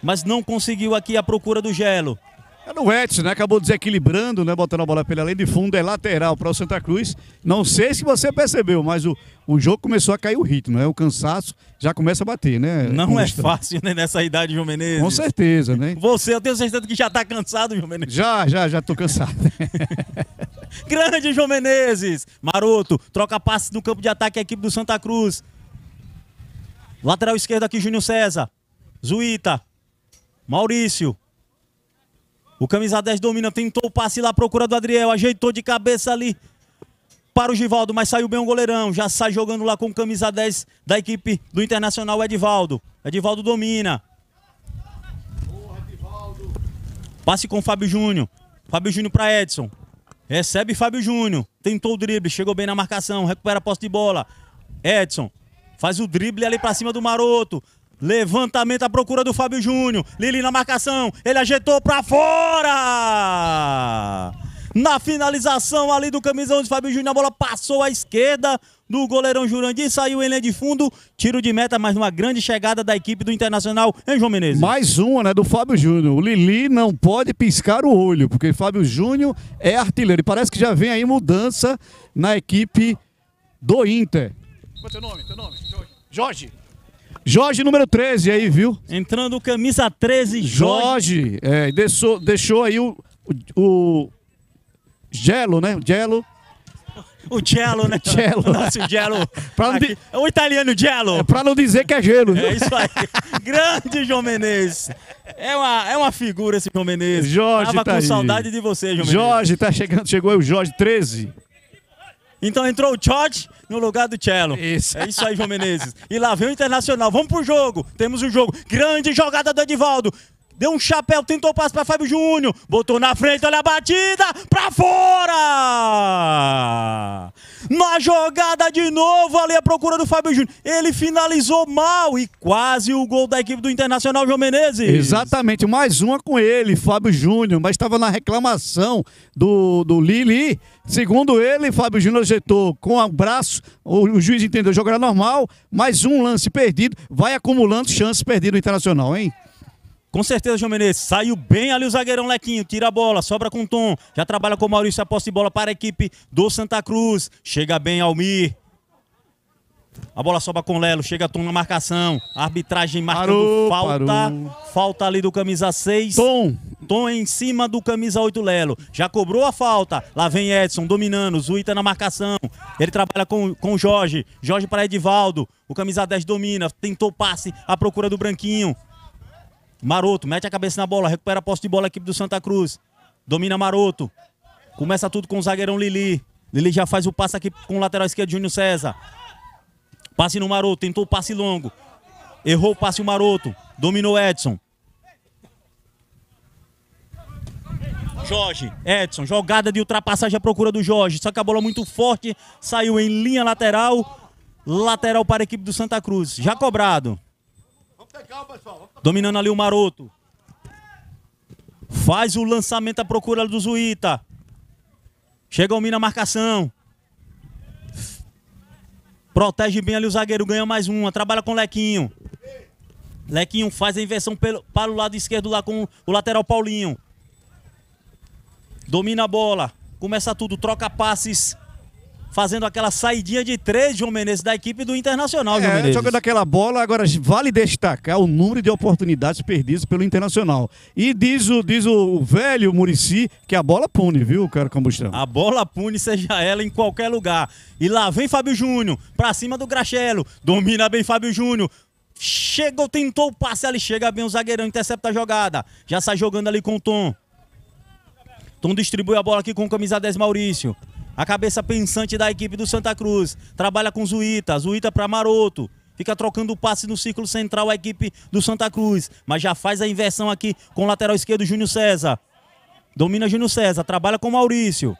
Mas não conseguiu aqui a procura do Gelo. É no Edson, né? Acabou desequilibrando, né? Botando a bola pela lei de fundo, é lateral para o Santa Cruz. Não sei se você percebeu, mas o, o jogo começou a cair o ritmo, né? O cansaço já começa a bater, né? Não é fácil, né? Nessa idade, João Menezes. Com certeza, né? Você, eu tenho certeza que já está cansado, João Menezes. Já, já, já estou cansado. Grande João Menezes! Maroto, troca passe no campo de ataque a equipe do Santa Cruz. Lateral esquerdo aqui, Júnior César. Zuíta. Maurício. O camisa 10 domina, tentou o passe lá, procura do Adriel, ajeitou de cabeça ali para o Givaldo, mas saiu bem o goleirão, já sai jogando lá com o camisa 10 da equipe do Internacional, Edivaldo. Edivaldo domina. Passe com o Fábio Júnior. Fábio Júnior para Edson. Recebe Fábio Júnior. Tentou o drible, chegou bem na marcação, recupera a posse de bola. Edson faz o drible ali para cima do Maroto. Levantamento à procura do Fábio Júnior. Lili na marcação. Ele ajeitou para fora. Na finalização ali do camisão de Fábio Júnior, a bola passou à esquerda do goleirão Jurandir, saiu em linha de fundo, tiro de meta, mas uma grande chegada da equipe do Internacional, hein, João Menezes? Mais uma, né, do Fábio Júnior. O Lili não pode piscar o olho, porque Fábio Júnior é artilheiro. E parece que já vem aí mudança na equipe do Inter. Qual é o teu nome? Teu nome? Jorge. Jorge. Jorge, número 13 aí, viu? Entrando camisa 13, Jorge. Jorge, é, deixou, deixou aí o, o, Gelo, né? O Gelo. O Gelo, né? Gelo. O nosso Gelo. Di... O italiano Gelo. É pra não dizer que é gelo. Viu? Né? É isso aí. Grande João Menezes. É uma, é uma figura esse João Menezes. Jorge Tava tá com aí. saudade de você, João Jorge, Menezes. Jorge, tá chegando. Chegou aí o Jorge, 13. Então entrou o George no lugar do Cello. Isso. É isso aí, João Menezes. E lá vem o Internacional. Vamos pro jogo. Temos o um jogo. Grande jogada do Edivaldo deu um chapéu, tentou o passe para Fábio Júnior, botou na frente, olha a batida, para fora! Na jogada de novo, ali a procura do Fábio Júnior. Ele finalizou mal e quase o gol da equipe do Internacional João Menezes. Exatamente, mais uma com ele, Fábio Júnior, mas estava na reclamação do, do Lili. Segundo ele, Fábio Júnior ajeitou com o braço, o, o juiz entendeu jogar normal, mais um lance perdido, vai acumulando chances perdidas no Internacional, hein? Com certeza, João Menezes. Saiu bem ali o zagueirão Lequinho. Tira a bola, sobra com Tom. Já trabalha com o Maurício a posse de bola para a equipe do Santa Cruz. Chega bem Almir. A bola sobra com Lelo, chega Tom na marcação. Arbitragem marcando parou, falta. Parou. Falta ali do camisa 6. Tom. Tom em cima do camisa 8 Lelo. Já cobrou a falta. Lá vem Edson dominando. Zuita na marcação. Ele trabalha com, com Jorge. Jorge para Edivaldo. O camisa 10 domina. Tentou passe à procura do Branquinho. Maroto, mete a cabeça na bola, recupera a posse de bola a equipe do Santa Cruz. Domina Maroto. Começa tudo com o zagueirão Lili. Lili já faz o passe aqui com o lateral esquerdo Júnior César. Passe no Maroto, tentou o passe longo. Errou o passe o Maroto. Dominou Edson. Jorge, Edson, jogada de ultrapassagem à procura do Jorge. Só que a bola muito forte, saiu em linha lateral. Lateral para a equipe do Santa Cruz. Já cobrado. Dominando ali o Maroto. Faz o lançamento à procura do Zuíta. Chega o Mina na marcação. Protege bem ali o zagueiro, ganha mais uma. Trabalha com o Lequinho. Lequinho faz a inversão pelo, para o lado esquerdo lá com o lateral Paulinho. Domina a bola. Começa tudo, troca passes fazendo aquela saidinha de três, João Menezes, da equipe do Internacional, é, Menezes. Jogando aquela bola, agora vale destacar o número de oportunidades perdidas pelo Internacional. E diz o, diz o velho Murici que a bola pune, viu, cara Cambustrão? A bola pune, seja ela em qualquer lugar. E lá vem Fábio Júnior, pra cima do Graxelo, domina bem Fábio Júnior, chegou, tentou o passe ali, chega bem o zagueirão, intercepta a jogada. Já sai jogando ali com o Tom. Tom distribui a bola aqui com o camisa 10 Maurício. A cabeça pensante da equipe do Santa Cruz. Trabalha com Zuíta. Zuíta para Maroto. Fica trocando o passe no círculo central a equipe do Santa Cruz. Mas já faz a inversão aqui com o lateral esquerdo Júnior César. Domina Júnior César. Trabalha com Maurício.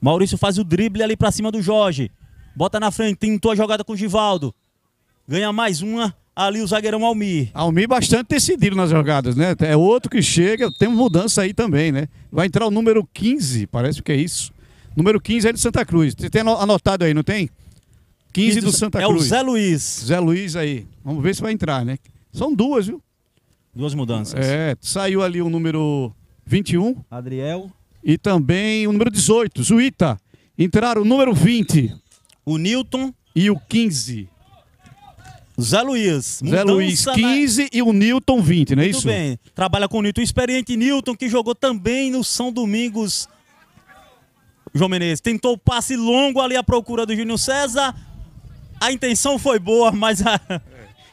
Maurício faz o drible ali para cima do Jorge. Bota na frente. Tentou a jogada com o Givaldo. Ganha mais uma ali o zagueirão Almir. Almir bastante decidido nas jogadas, né? É outro que chega, tem mudança aí também, né? Vai entrar o número 15, parece que é isso. Número 15 é de Santa Cruz. Você tem anotado aí, não tem? 15 do Santa Cruz. É o Zé Luiz. Zé Luiz aí. Vamos ver se vai entrar, né? São duas, viu? Duas mudanças. É, saiu ali o número 21. Adriel. E também o número 18, Zuíta. Entraram o número 20. O Newton. E o 15. Zé Luiz. Zé Luiz 15 na... e o Newton 20, não é Muito isso? Muito bem. Trabalha com o Newton experiente. Newton que jogou também no São Domingos João Menezes tentou o passe longo ali à procura do Júnior César. A intenção foi boa, mas a...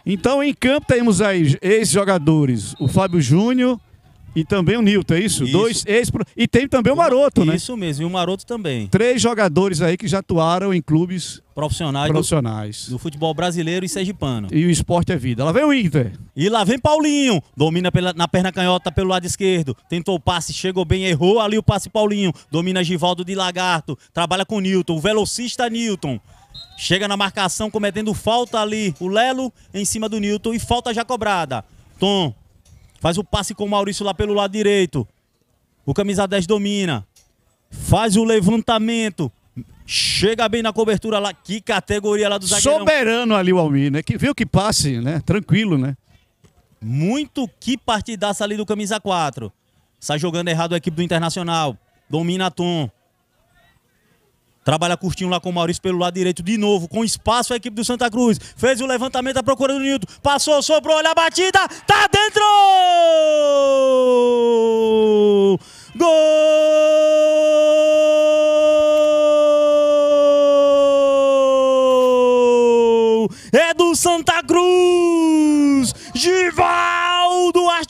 Então, em campo temos aí ex-jogadores, o Fábio Júnior, e também o Nilton, é isso? isso. Dois ex E tem também o Maroto, né? Isso mesmo, e o Maroto também. Três jogadores aí que já atuaram em clubes profissionais, profissionais. Do, do, futebol brasileiro e sergipano. E o esporte é vida. Lá vem o Inter. E lá vem Paulinho. Domina pela, na perna canhota pelo lado esquerdo. Tentou o passe, chegou bem, errou ali o passe Paulinho. Domina Givaldo de Lagarto. Trabalha com o Nilton, o velocista Nilton. Chega na marcação cometendo falta ali o Lelo em cima do Nilton e falta já cobrada. Tom Faz o passe com o Maurício lá pelo lado direito. O camisa 10 domina. Faz o levantamento. Chega bem na cobertura lá. Que categoria lá do zagueirão. Soberano ali o Almir, né? Que viu que passe, né? Tranquilo, né? Muito que partidaça ali do camisa 4. Sai jogando errado a equipe do Internacional. Domina Tom. Trabalha curtinho lá com o Maurício pelo lado direito, de novo, com espaço a equipe do Santa Cruz. Fez o levantamento à procura do Nilton. Passou, sobrou, olha a batida, tá dentro! Gol! É do Santa Cruz! Gival!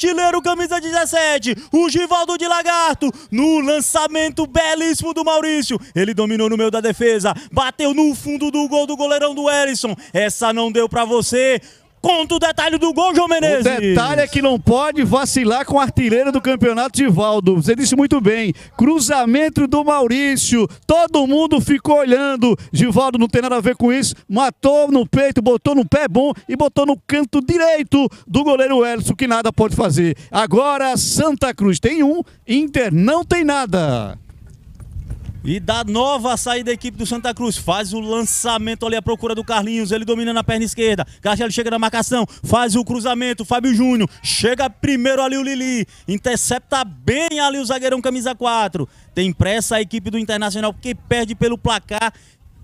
artilheiro camisa 17, o Givaldo de Lagarto, no lançamento belíssimo do Maurício, ele dominou no meio da defesa, bateu no fundo do gol do goleirão do Ellison, essa não deu pra você, Conta o detalhe do gol, João Menezes. O detalhe é que não pode vacilar com o artilheiro do campeonato, Givaldo. Você disse muito bem. Cruzamento do Maurício. Todo mundo ficou olhando. Givaldo não tem nada a ver com isso. Matou no peito, botou no pé bom e botou no canto direito do goleiro Elson, que nada pode fazer. Agora Santa Cruz tem um, Inter não tem nada. E da nova saída da equipe do Santa Cruz. Faz o lançamento ali à procura do Carlinhos. Ele domina na perna esquerda. Castelo chega na marcação. Faz o cruzamento. Fábio Júnior. Chega primeiro ali o Lili. Intercepta bem ali o zagueirão camisa 4. Tem pressa a equipe do Internacional porque perde pelo placar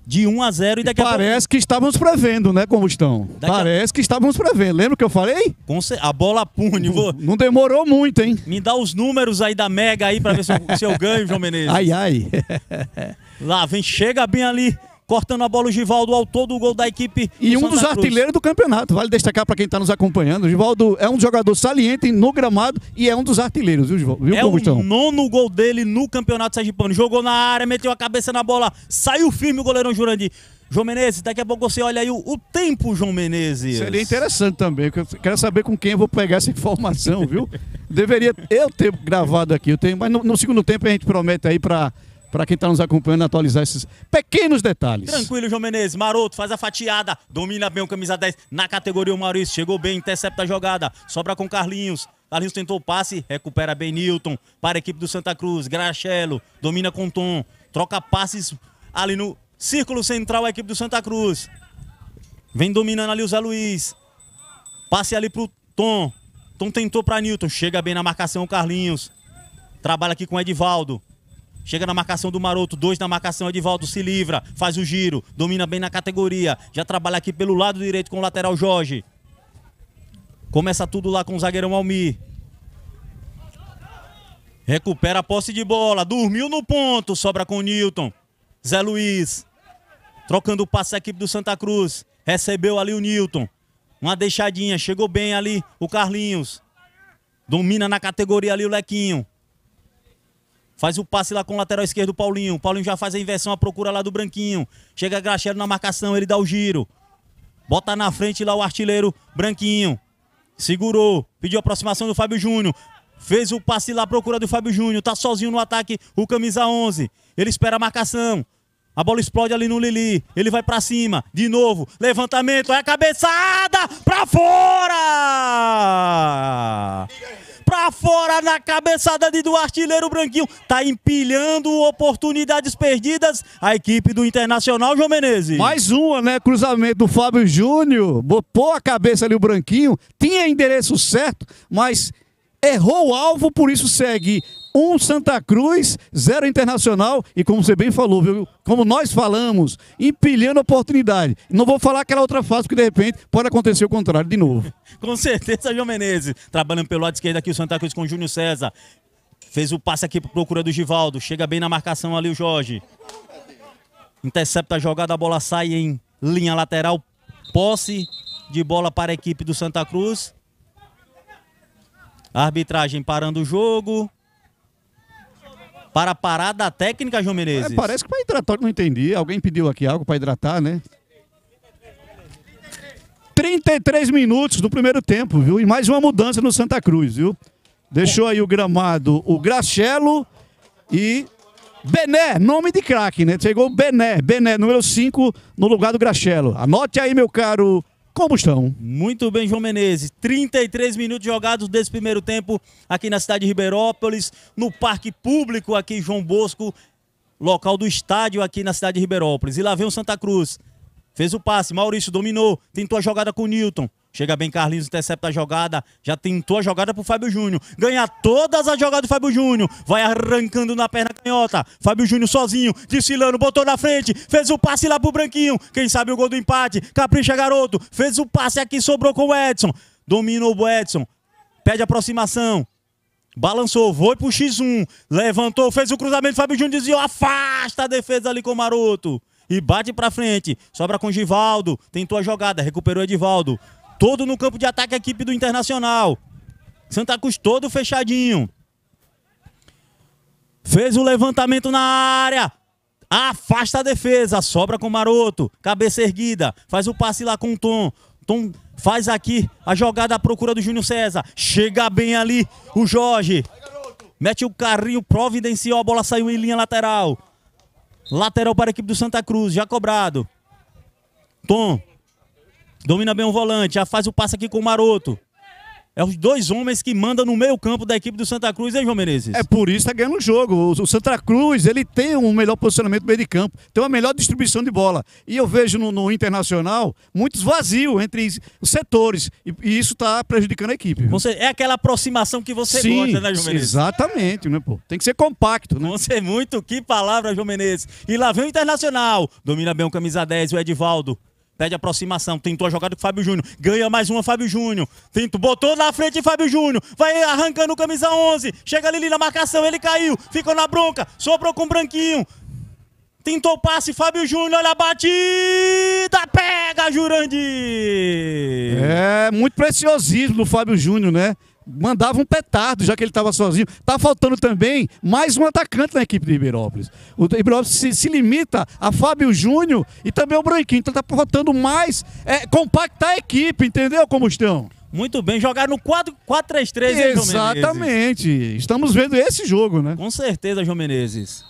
de 1 a 0 e daqui e parece a Parece que estávamos prevendo, né, Combustão? Daqui parece a... que estávamos prevendo. Lembra o que eu falei? Conce... A bola pune. Vou... Não demorou muito, hein? Me dá os números aí da Mega aí para ver se eu, se eu ganho, João Menezes. Ai, ai. Lá, vem, chega bem ali cortando a bola o Givaldo, autor do gol da equipe. E do um Santa dos Cruz. artilheiros do campeonato, vale destacar para quem está nos acompanhando. O Givaldo é um jogador saliente no gramado e é um dos artilheiros, viu, Givaldo? Viu, é o nono gol dele no campeonato sergipano. Jogou na área, meteu a cabeça na bola, saiu firme o goleirão Jurandir. João Menezes, daqui a pouco você olha aí o, o, tempo, João Menezes. Seria é interessante também. Eu quero saber com quem eu vou pegar essa informação, viu? Deveria eu ter gravado aqui, eu tenho, mas no, no segundo tempo a gente promete aí para para quem está nos acompanhando atualizar esses pequenos detalhes. Tranquilo, João Menezes. Maroto faz a fatiada. Domina bem o camisa 10 na categoria. O Maurício chegou bem, intercepta a jogada. Sobra com Carlinhos. Carlinhos tentou o passe, recupera bem Newton para a equipe do Santa Cruz. Graxelo domina com Tom. Troca passes ali no círculo central a equipe do Santa Cruz. Vem dominando ali o Zé Luiz. Passe ali pro Tom. Tom tentou para Newton. Chega bem na marcação o Carlinhos. Trabalha aqui com o Edivaldo. Chega na marcação do Maroto, dois na marcação, Edivaldo se livra, faz o giro, domina bem na categoria. Já trabalha aqui pelo lado direito com o lateral Jorge. Começa tudo lá com o zagueirão Almi, Recupera a posse de bola, dormiu no ponto, sobra com o Newton. Zé Luiz, trocando o passe a equipe do Santa Cruz. Recebeu ali o Newton. Uma deixadinha, chegou bem ali o Carlinhos. Domina na categoria ali o Lequinho. Faz o passe lá com o lateral esquerdo Paulinho. Paulinho já faz a inversão, a procura lá do Branquinho. Chega Graxero na marcação, ele dá o giro. Bota na frente lá o artilheiro Branquinho. Segurou, pediu aproximação do Fábio Júnior. Fez o passe lá procura do Fábio Júnior. Tá sozinho no ataque o camisa 11. Ele espera a marcação. A bola explode ali no Lili. Ele vai para cima. De novo. Levantamento. É a cabeçada. Pra fora! pra fora na cabeçada de do artilheiro Branquinho. Tá empilhando oportunidades perdidas a equipe do Internacional, João Menezes. Mais uma, né? Cruzamento do Fábio Júnior. Botou a cabeça ali o Branquinho. Tinha endereço certo, mas errou o alvo, por isso segue um Santa Cruz, zero Internacional, e como você bem falou, viu? como nós falamos, empilhando oportunidade. Não vou falar aquela outra fase, porque de repente pode acontecer o contrário de novo. com certeza, João Menezes, trabalhando pelo lado esquerdo aqui o Santa Cruz com o Júnior César. Fez o passe aqui por procura do Givaldo, chega bem na marcação ali o Jorge. Intercepta a jogada, a bola sai em linha lateral, posse de bola para a equipe do Santa Cruz. Arbitragem parando o jogo para a parada técnica, João é, Menezes. É, parece que para hidratar, não entendi. Alguém pediu aqui algo para hidratar, né? 33 minutos do primeiro tempo, viu? E mais uma mudança no Santa Cruz, viu? Deixou aí o gramado o Grachelo e Bené, nome de craque, né? Chegou o Bené, Bené, número 5, no lugar do Grachelo. Anote aí, meu caro como estão? Muito bem, João Menezes. 33 minutos jogados desse primeiro tempo aqui na cidade de Ribeirópolis, no Parque Público aqui João Bosco, local do estádio aqui na cidade de Ribeirópolis. E lá vem o Santa Cruz. Fez o passe, Maurício dominou, tentou a jogada com o Newton. Chega bem, Carlinhos, intercepta a jogada. Já tentou a jogada pro Fábio Júnior. Ganha todas as jogadas do Fábio Júnior. Vai arrancando na perna canhota. Fábio Júnior sozinho, desfilando, botou na frente. Fez o passe lá pro Branquinho. Quem sabe o gol do empate. Capricha, garoto. Fez o passe aqui, sobrou com o Edson. Dominou o Edson. Pede aproximação. Balançou, foi pro X1. Levantou, fez o cruzamento. Fábio Júnior desviou. Afasta a defesa ali com o Maroto. E bate pra frente. Sobra com o Givaldo. Tentou a jogada. Recuperou Edivaldo. Todo no campo de ataque a equipe do Internacional. Santa Cruz todo fechadinho. Fez o levantamento na área. Afasta a defesa. Sobra com o Maroto. Cabeça erguida. Faz o passe lá com o Tom. Tom faz aqui a jogada à procura do Júnior César. Chega bem ali o Jorge. Mete o carrinho, providenciou. A bola saiu em linha lateral. Lateral para a equipe do Santa Cruz. Já cobrado. Tom domina bem o volante, já faz o passe aqui com o Maroto. É os dois homens que mandam no meio campo da equipe do Santa Cruz, hein, João Menezes? É por isso que tá ganhando o jogo. O Santa Cruz, ele tem um melhor posicionamento no meio de campo, tem uma melhor distribuição de bola. E eu vejo no, no Internacional muitos vazios entre os setores. E, e isso está prejudicando a equipe. Você, é aquela aproximação que você Sim, gosta, né, João Menezes? Exatamente, né, pô? Tem que ser compacto, né? Você muito, que palavra, João Menezes. E lá vem o Internacional. Domina bem o camisa 10, o Edivaldo pede aproximação, tentou a jogada com o Fábio Júnior, ganha mais uma Fábio Júnior, tentou, botou na frente Fábio Júnior, vai arrancando camisa 11, chega ali na marcação, ele caiu, ficou na bronca, sobrou com o Branquinho, tentou passe, Fábio Júnior, olha a batida, pega Jurandir! É, muito preciosismo do Fábio Júnior, né? mandava um petardo, já que ele estava sozinho. Está faltando também mais um atacante na equipe de Ribeirópolis. O Ribeirópolis se, se limita a Fábio Júnior e também o Branquinho. Então está faltando mais é, compactar a equipe, entendeu, Combustão? Muito bem, jogar no 4-3-3, Exatamente. Hein, João Estamos vendo esse jogo, né? Com certeza, João Menezes.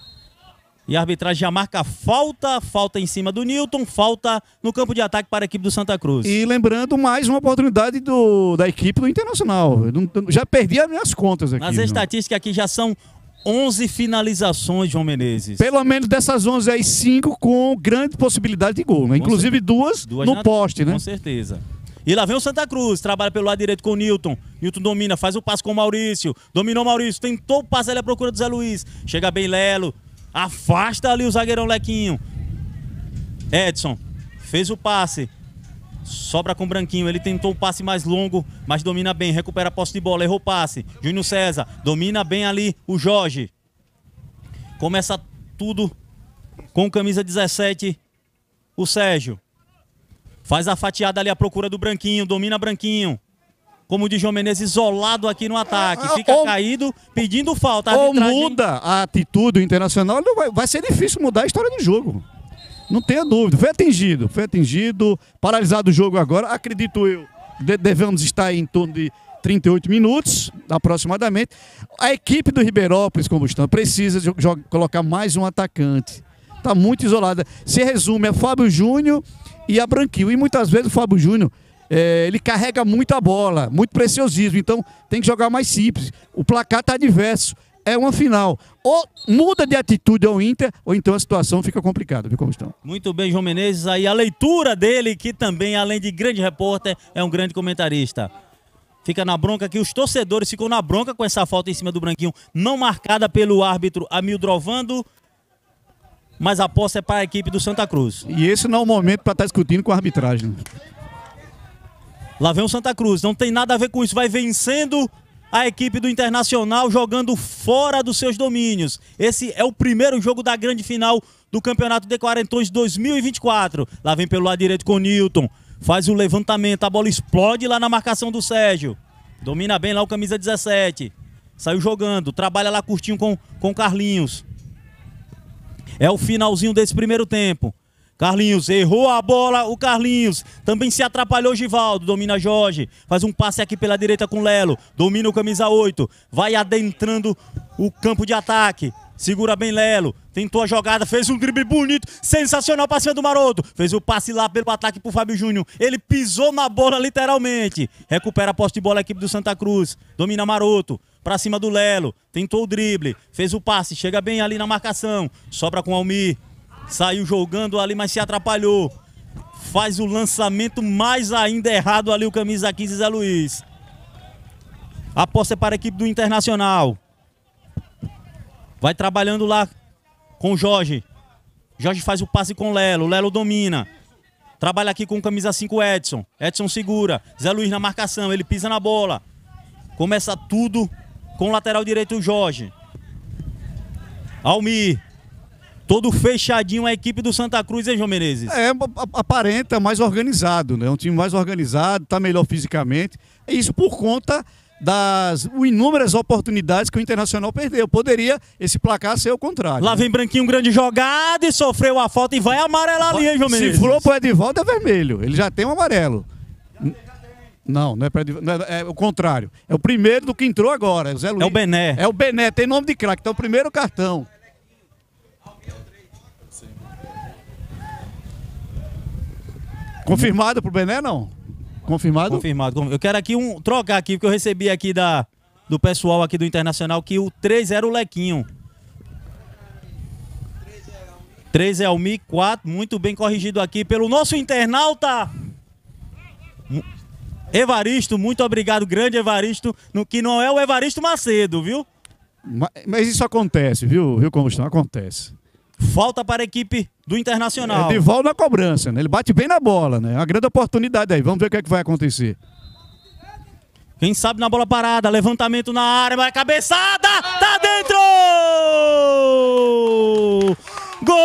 E a arbitragem já marca falta, falta em cima do Newton, falta no campo de ataque para a equipe do Santa Cruz. E lembrando mais uma oportunidade do, da equipe do Internacional. Não, já perdi as minhas contas aqui. as estatísticas aqui já são 11 finalizações, João Menezes. Pelo menos dessas 11 aí, 5 com grande possibilidade de gol. Né? Inclusive duas, duas no poste, né? Com certeza. E lá vem o Santa Cruz, trabalha pelo lado direito com o Newton. Newton domina, faz o passe com o Maurício. Dominou o Maurício, tentou o passe ali à procura do Zé Luiz. Chega bem Lelo, Afasta ali o zagueirão Lequinho. Edson fez o passe. Sobra com o Branquinho, ele tentou o passe mais longo, mas domina bem, recupera a posse de bola, errou o passe. Júnior César domina bem ali o Jorge. Começa tudo com camisa 17, o Sérgio. Faz a fatiada ali à procura do Branquinho, domina Branquinho como o João Menezes, isolado aqui no ataque, ah, fica ou, caído pedindo falta. Ou arbitragem... muda a atitude internacional, vai, vai ser difícil mudar a história do jogo. Não tenha dúvida. Foi atingido, foi atingido, paralisado o jogo agora, acredito eu. devemos estar em torno de 38 minutos, aproximadamente. A equipe do Ribeirópolis, como estão, precisa colocar mais um atacante. Está muito isolada. Se resume a Fábio Júnior e a Branquil. E muitas vezes o Fábio Júnior é, ele carrega muito a bola, muito preciosismo. Então tem que jogar mais simples. O placar está diverso. É uma final. Ou muda de atitude ao Inter, ou então a situação fica complicada, viu como estão? Muito bem, João Menezes. Aí a leitura dele, que também, além de grande repórter, é um grande comentarista fica na bronca que os torcedores ficam na bronca com essa falta em cima do Branquinho, não marcada pelo árbitro Amildrovando. Mas a posse é para a equipe do Santa Cruz. E esse não é o momento para estar tá discutindo com a arbitragem. Lá vem o Santa Cruz, não tem nada a ver com isso, vai vencendo a equipe do Internacional jogando fora dos seus domínios. Esse é o primeiro jogo da grande final do Campeonato de Quarentões 2024. Lá vem pelo lado direito com o Newton, faz o levantamento, a bola explode lá na marcação do Sérgio. Domina bem lá o camisa 17. Saiu jogando, trabalha lá curtinho com, com Carlinhos. É o finalzinho desse primeiro tempo. Carlinhos errou a bola, o Carlinhos também se atrapalhou Givaldo, domina Jorge, faz um passe aqui pela direita com Lelo, domina o camisa 8, vai adentrando o campo de ataque. Segura bem Lelo, tentou a jogada, fez um drible bonito, sensacional para cima do Maroto. Fez o passe lá pelo ataque pro Fábio Júnior. Ele pisou na bola literalmente. Recupera a posse de bola a equipe do Santa Cruz. Domina Maroto, para cima do Lelo, tentou o drible, fez o passe, chega bem ali na marcação, sobra com Almir. Saiu jogando ali, mas se atrapalhou. Faz o lançamento mais ainda errado ali o camisa 15 Zé Luiz. A posse é para a equipe do Internacional. Vai trabalhando lá com o Jorge. Jorge faz o passe com o Lelo. Lelo domina. Trabalha aqui com camisa 5 Edson. Edson segura. Zé Luiz na marcação. Ele pisa na bola. Começa tudo com o lateral direito o Jorge. Almir todo fechadinho a equipe do Santa Cruz, hein, João Menezes? É, aparenta mais organizado, né? Um time mais organizado, está melhor fisicamente. É isso por conta das inúmeras oportunidades que o Internacional perdeu. Poderia esse placar ser o contrário. Lá né? vem Branquinho, grande jogada e sofreu a falta e vai amarelar ali, hein, João Menezes? Se for pro Edivaldo é vermelho, ele já tem um amarelo. não, não é, para é, é, o contrário. É o primeiro do que entrou agora. É o, Zé Luiz. é o Bené. É o Bené, tem nome de craque. Então, é o primeiro cartão Confirmado pro Bené, não? Confirmado? Confirmado. Eu quero aqui um. Trocar aqui, porque eu recebi aqui da, do pessoal aqui do Internacional que o 3 era o Lequinho. 3 é o Mi 4, muito bem corrigido aqui pelo nosso internauta. Evaristo, muito obrigado, grande Evaristo, no que não é o Evaristo Macedo, viu? Mas, mas isso acontece, viu, viu, Combustão? Acontece. Falta para a equipe do Internacional. É, Dival na cobrança, né? Ele bate bem na bola, né? É uma grande oportunidade aí. Vamos ver o que, é que vai acontecer. Quem sabe na bola parada, levantamento na área, vai cabeçada, tá dentro! Gol!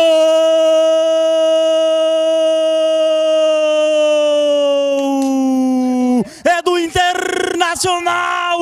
É do Internacional!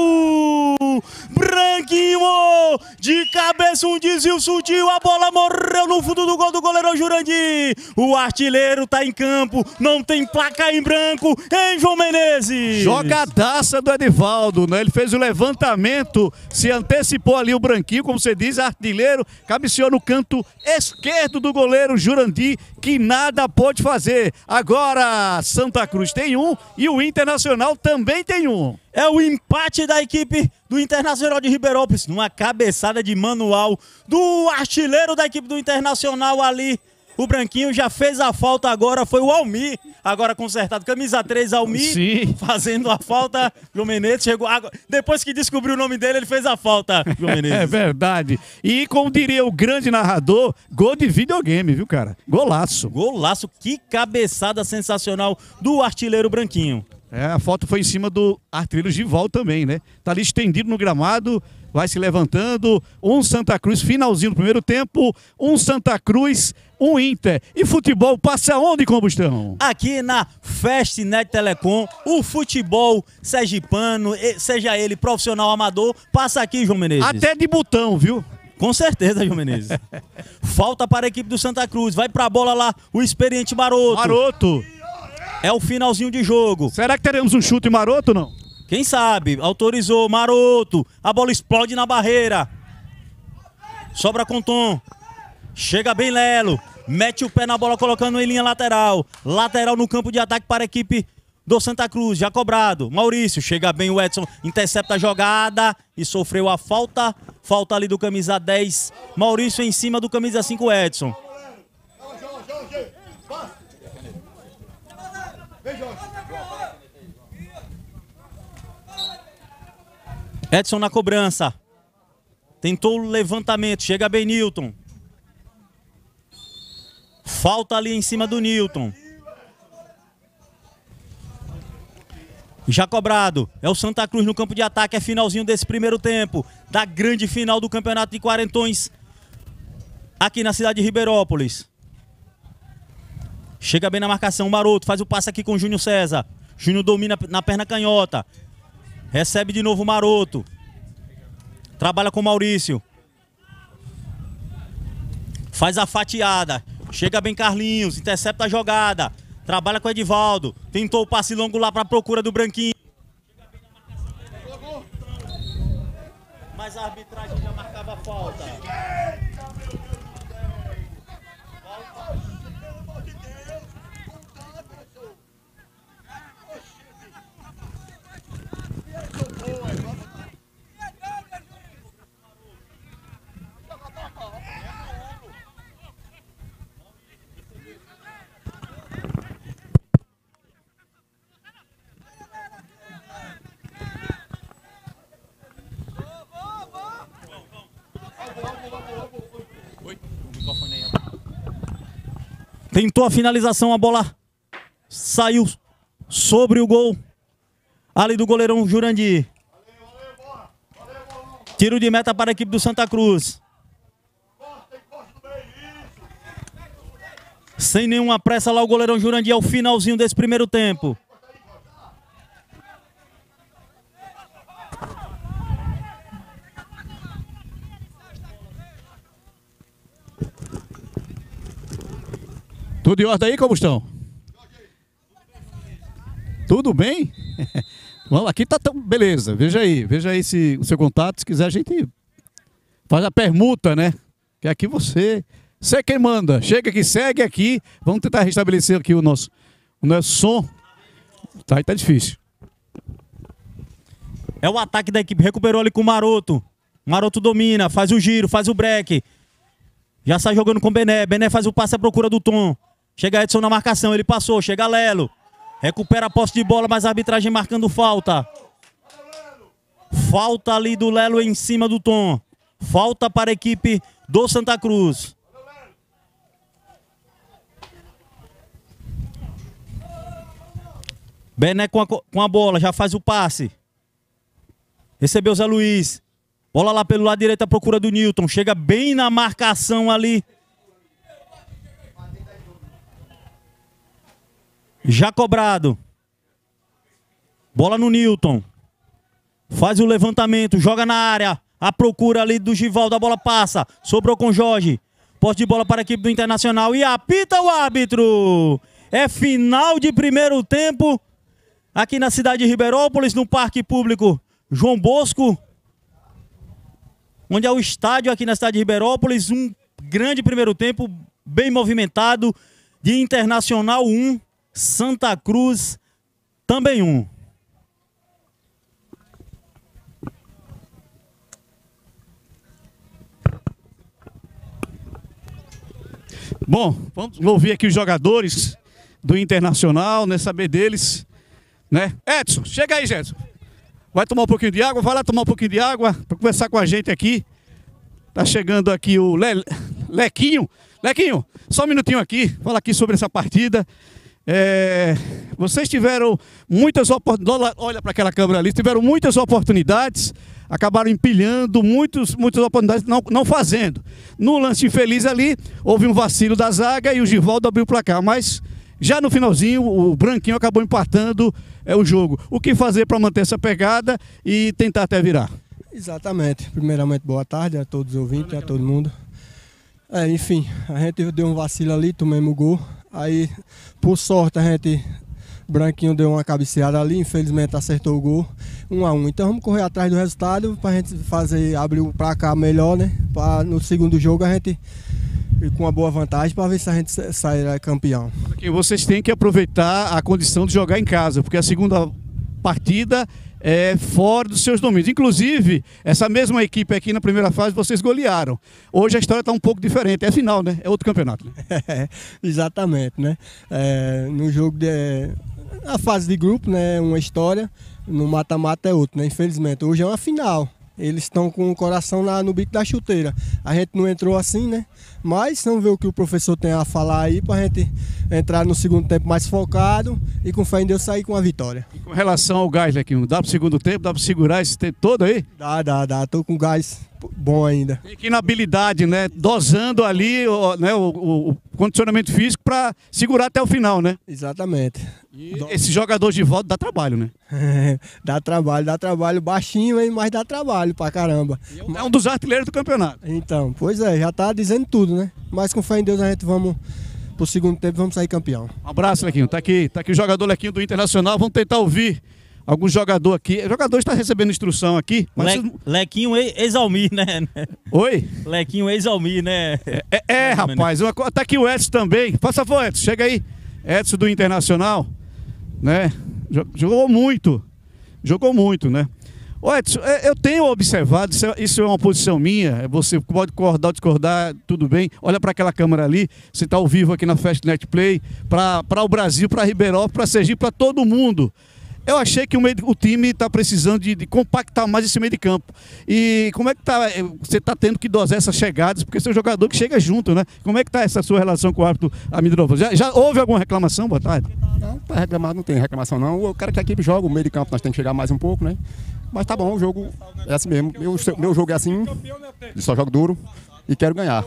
Branquinho! De cabeça, um desvio sutil. A bola morreu no fundo do gol do goleiro Jurandir. O artilheiro tá em campo. Não tem placa em branco. hein, João Menezes. Jogadaça do Edivaldo, né? Ele fez o levantamento. Se antecipou ali o Branquinho, como você diz, artilheiro. Cabeceou no canto esquerdo do goleiro Jurandir, que nada pode fazer. Agora, Santa Cruz tem um e o Internacional também tem um. É o empate da equipe do Internacional de Ribeirópolis, numa cabeçada de manual do artilheiro da equipe do Internacional ali. O Branquinho já fez a falta agora, foi o Almi, agora consertado. Camisa 3, Almi, Sim. fazendo a falta. João Menezes chegou. Agora, depois que descobriu o nome dele, ele fez a falta, João Menezes. É verdade. E como diria o grande narrador, gol de videogame, viu, cara? Golaço. Golaço, que cabeçada sensacional do artilheiro Branquinho. É, a foto foi em cima do artilheiro volta também, né? Tá ali estendido no gramado, vai se levantando. Um Santa Cruz, finalzinho do primeiro tempo. Um Santa Cruz, um Inter. E futebol passa onde, combustão? Aqui na Festnet Telecom, o futebol sergipano, seja ele profissional amador, passa aqui, João Menezes. Até de botão, viu? Com certeza, João Menezes. Falta para a equipe do Santa Cruz. Vai para a bola lá o experiente Maroto. Maroto. É o finalzinho de jogo. Será que teremos um chute maroto não? Quem sabe? Autorizou, maroto. A bola explode na barreira. Sobra com Tom. Chega bem Lelo. Mete o pé na bola colocando em linha lateral. Lateral no campo de ataque para a equipe do Santa Cruz, já cobrado. Maurício, chega bem o Edson, intercepta a jogada e sofreu a falta. Falta ali do camisa 10. Maurício em cima do camisa 5, Edson. Edson na cobrança. Tentou o levantamento. Chega bem Newton. Falta ali em cima do Newton. Já cobrado. É o Santa Cruz no campo de ataque. É finalzinho desse primeiro tempo. Da grande final do Campeonato de Quarentões. Aqui na cidade de Ribeirópolis. Chega bem na marcação. O Maroto faz o passe aqui com o Júnior César. Júnior domina na perna canhota. Recebe de novo o Maroto. Trabalha com o Maurício. Faz a fatiada. Chega bem Carlinhos, intercepta a jogada. Trabalha com o Edivaldo. Tentou o passe longo lá para a procura do Branquinho. Mas a arbitragem já marcava falta. Tentou a finalização, a bola saiu sobre o gol. Ali do goleirão Jurandir. Tiro de meta para a equipe do Santa Cruz. Sem nenhuma pressa lá o goleirão Jurandir ao finalzinho desse primeiro tempo. Tudo em ordem aí, como estão? Tudo bem? Vamos, aqui tá tão. Beleza, veja aí, veja aí se o seu contato, se quiser, a gente faz a permuta, né? Que aqui você. Você é quem manda. Chega aqui, segue aqui. Vamos tentar restabelecer aqui o nosso, o nosso som. Tá, aí tá difícil. É o ataque da equipe. Recuperou ali com o Maroto. Maroto domina, faz o giro, faz o break. Já sai jogando com o Bené. Bené faz o passe à procura do Tom. Chega Edson na marcação, ele passou, chega Lelo. Recupera a posse de bola, mas a arbitragem marcando falta. Falta ali do Lelo em cima do Tom. Falta para a equipe do Santa Cruz. Bené com a, com a bola, já faz o passe. Recebeu Zé Luiz. Bola lá pelo lado direito à procura do Newton. Chega bem na marcação ali Já cobrado. Bola no Newton. Faz o levantamento, joga na área. A procura ali do Givaldo, a bola passa. Sobrou com Jorge. Posse de bola para a equipe do Internacional. E apita o árbitro. É final de primeiro tempo. Aqui na cidade de Ribeirópolis, no Parque Público João Bosco. Onde é o estádio aqui na cidade de Ribeirópolis. Um grande primeiro tempo, bem movimentado. De Internacional 1, Santa Cruz também um. Bom, vamos ouvir aqui os jogadores do Internacional, né? Saber deles, né? Edson, chega aí, Edson. Vai tomar um pouquinho de água, vai lá tomar um pouquinho de água para conversar com a gente aqui. Tá chegando aqui o Le... Lequinho. Lequinho, só um minutinho aqui, fala aqui sobre essa partida. É, vocês tiveram muitas oportunidades. Olha para aquela câmera ali, tiveram muitas oportunidades, acabaram empilhando muitos, muitas oportunidades, não, não fazendo. No lance infeliz ali, houve um vacilo da zaga e o Givaldo abriu o placar, mas já no finalzinho, o Branquinho acabou empatando é, o jogo. O que fazer para manter essa pegada e tentar até virar? Exatamente. Primeiramente, boa tarde a todos os ouvintes, a todo mundo. É, enfim, a gente deu um vacilo ali, tomamos o gol. Aí por sorte a gente. Branquinho deu uma cabeceada ali, infelizmente acertou o gol. 1 a 1 Então vamos correr atrás do resultado para a gente fazer, abrir o placar melhor, né? Para no segundo jogo a gente e com uma boa vantagem para ver se a gente sairá é, campeão. E vocês têm que aproveitar a condição de jogar em casa, porque a segunda partida é, fora dos seus domínios. Inclusive, essa mesma equipe aqui na primeira fase vocês golearam. Hoje a história está um pouco diferente. É final, né? É outro campeonato. Né? exatamente, né? É, no jogo de. É, a fase de grupo, né? Uma história. No mata-mata é outro, né? Infelizmente. Hoje é uma final. Eles estão com o coração na, no bico da chuteira. A gente não entrou assim, né? Mas vamos ver o que o professor tem a falar aí para a gente entrar no segundo tempo mais focado e com fé em Deus sair com a vitória. E com relação ao gás, Lequinho, dá para o segundo tempo? Dá para segurar esse tempo todo aí? Dá, dá, dá. Tô com gás bom ainda. Tem que ir na habilidade, né? Dosando ali né, o, o condicionamento físico para segurar até o final, né? Exatamente. E esse jogador de volta dá trabalho, né? dá trabalho, dá trabalho baixinho, hein, mas dá trabalho pra caramba. E é um dos artilheiros do campeonato. Então, pois é, já tá dizendo tudo, né? Mas com fé em Deus a gente vamos pro segundo tempo vamos sair campeão. Um abraço, Lequinho. Tá aqui, tá aqui o jogador Lequinho do Internacional. Vamos tentar ouvir algum jogador aqui. O jogador está recebendo instrução aqui. Mas Le, vocês... Lequinho ex-almir, né? Oi? Lequinho ex-almir, né? É, é, é né, rapaz. Uma... Tá aqui o Edson também. Faça favor, Edson. Chega aí. Edson do Internacional, né? Jogou muito. Jogou muito, né? Ô Edson, é, eu tenho observado, isso é, é uma posição minha, é você pode concordar ou discordar, tudo bem. Olha para aquela câmera ali, você está ao vivo aqui na Fast Net Play, para o Brasil, para Ribeirão, para Sergipe, para todo mundo. Eu achei que o, meio, o time está precisando de, de, compactar mais esse meio de campo. E como é que tá, eh, você está tendo que dosar essas chegadas, porque você é um jogador que chega junto, né? Como é que está essa sua relação com o árbitro Amidrovo? Já, já houve alguma reclamação? Boa tarde. Não, para tá reclamar não tem reclamação não. O cara que a equipe joga o meio de campo, nós temos que chegar mais um pouco, né? Mas tá bom, o jogo é assim mesmo. Meu, meu jogo é assim, só jogo duro e quero ganhar.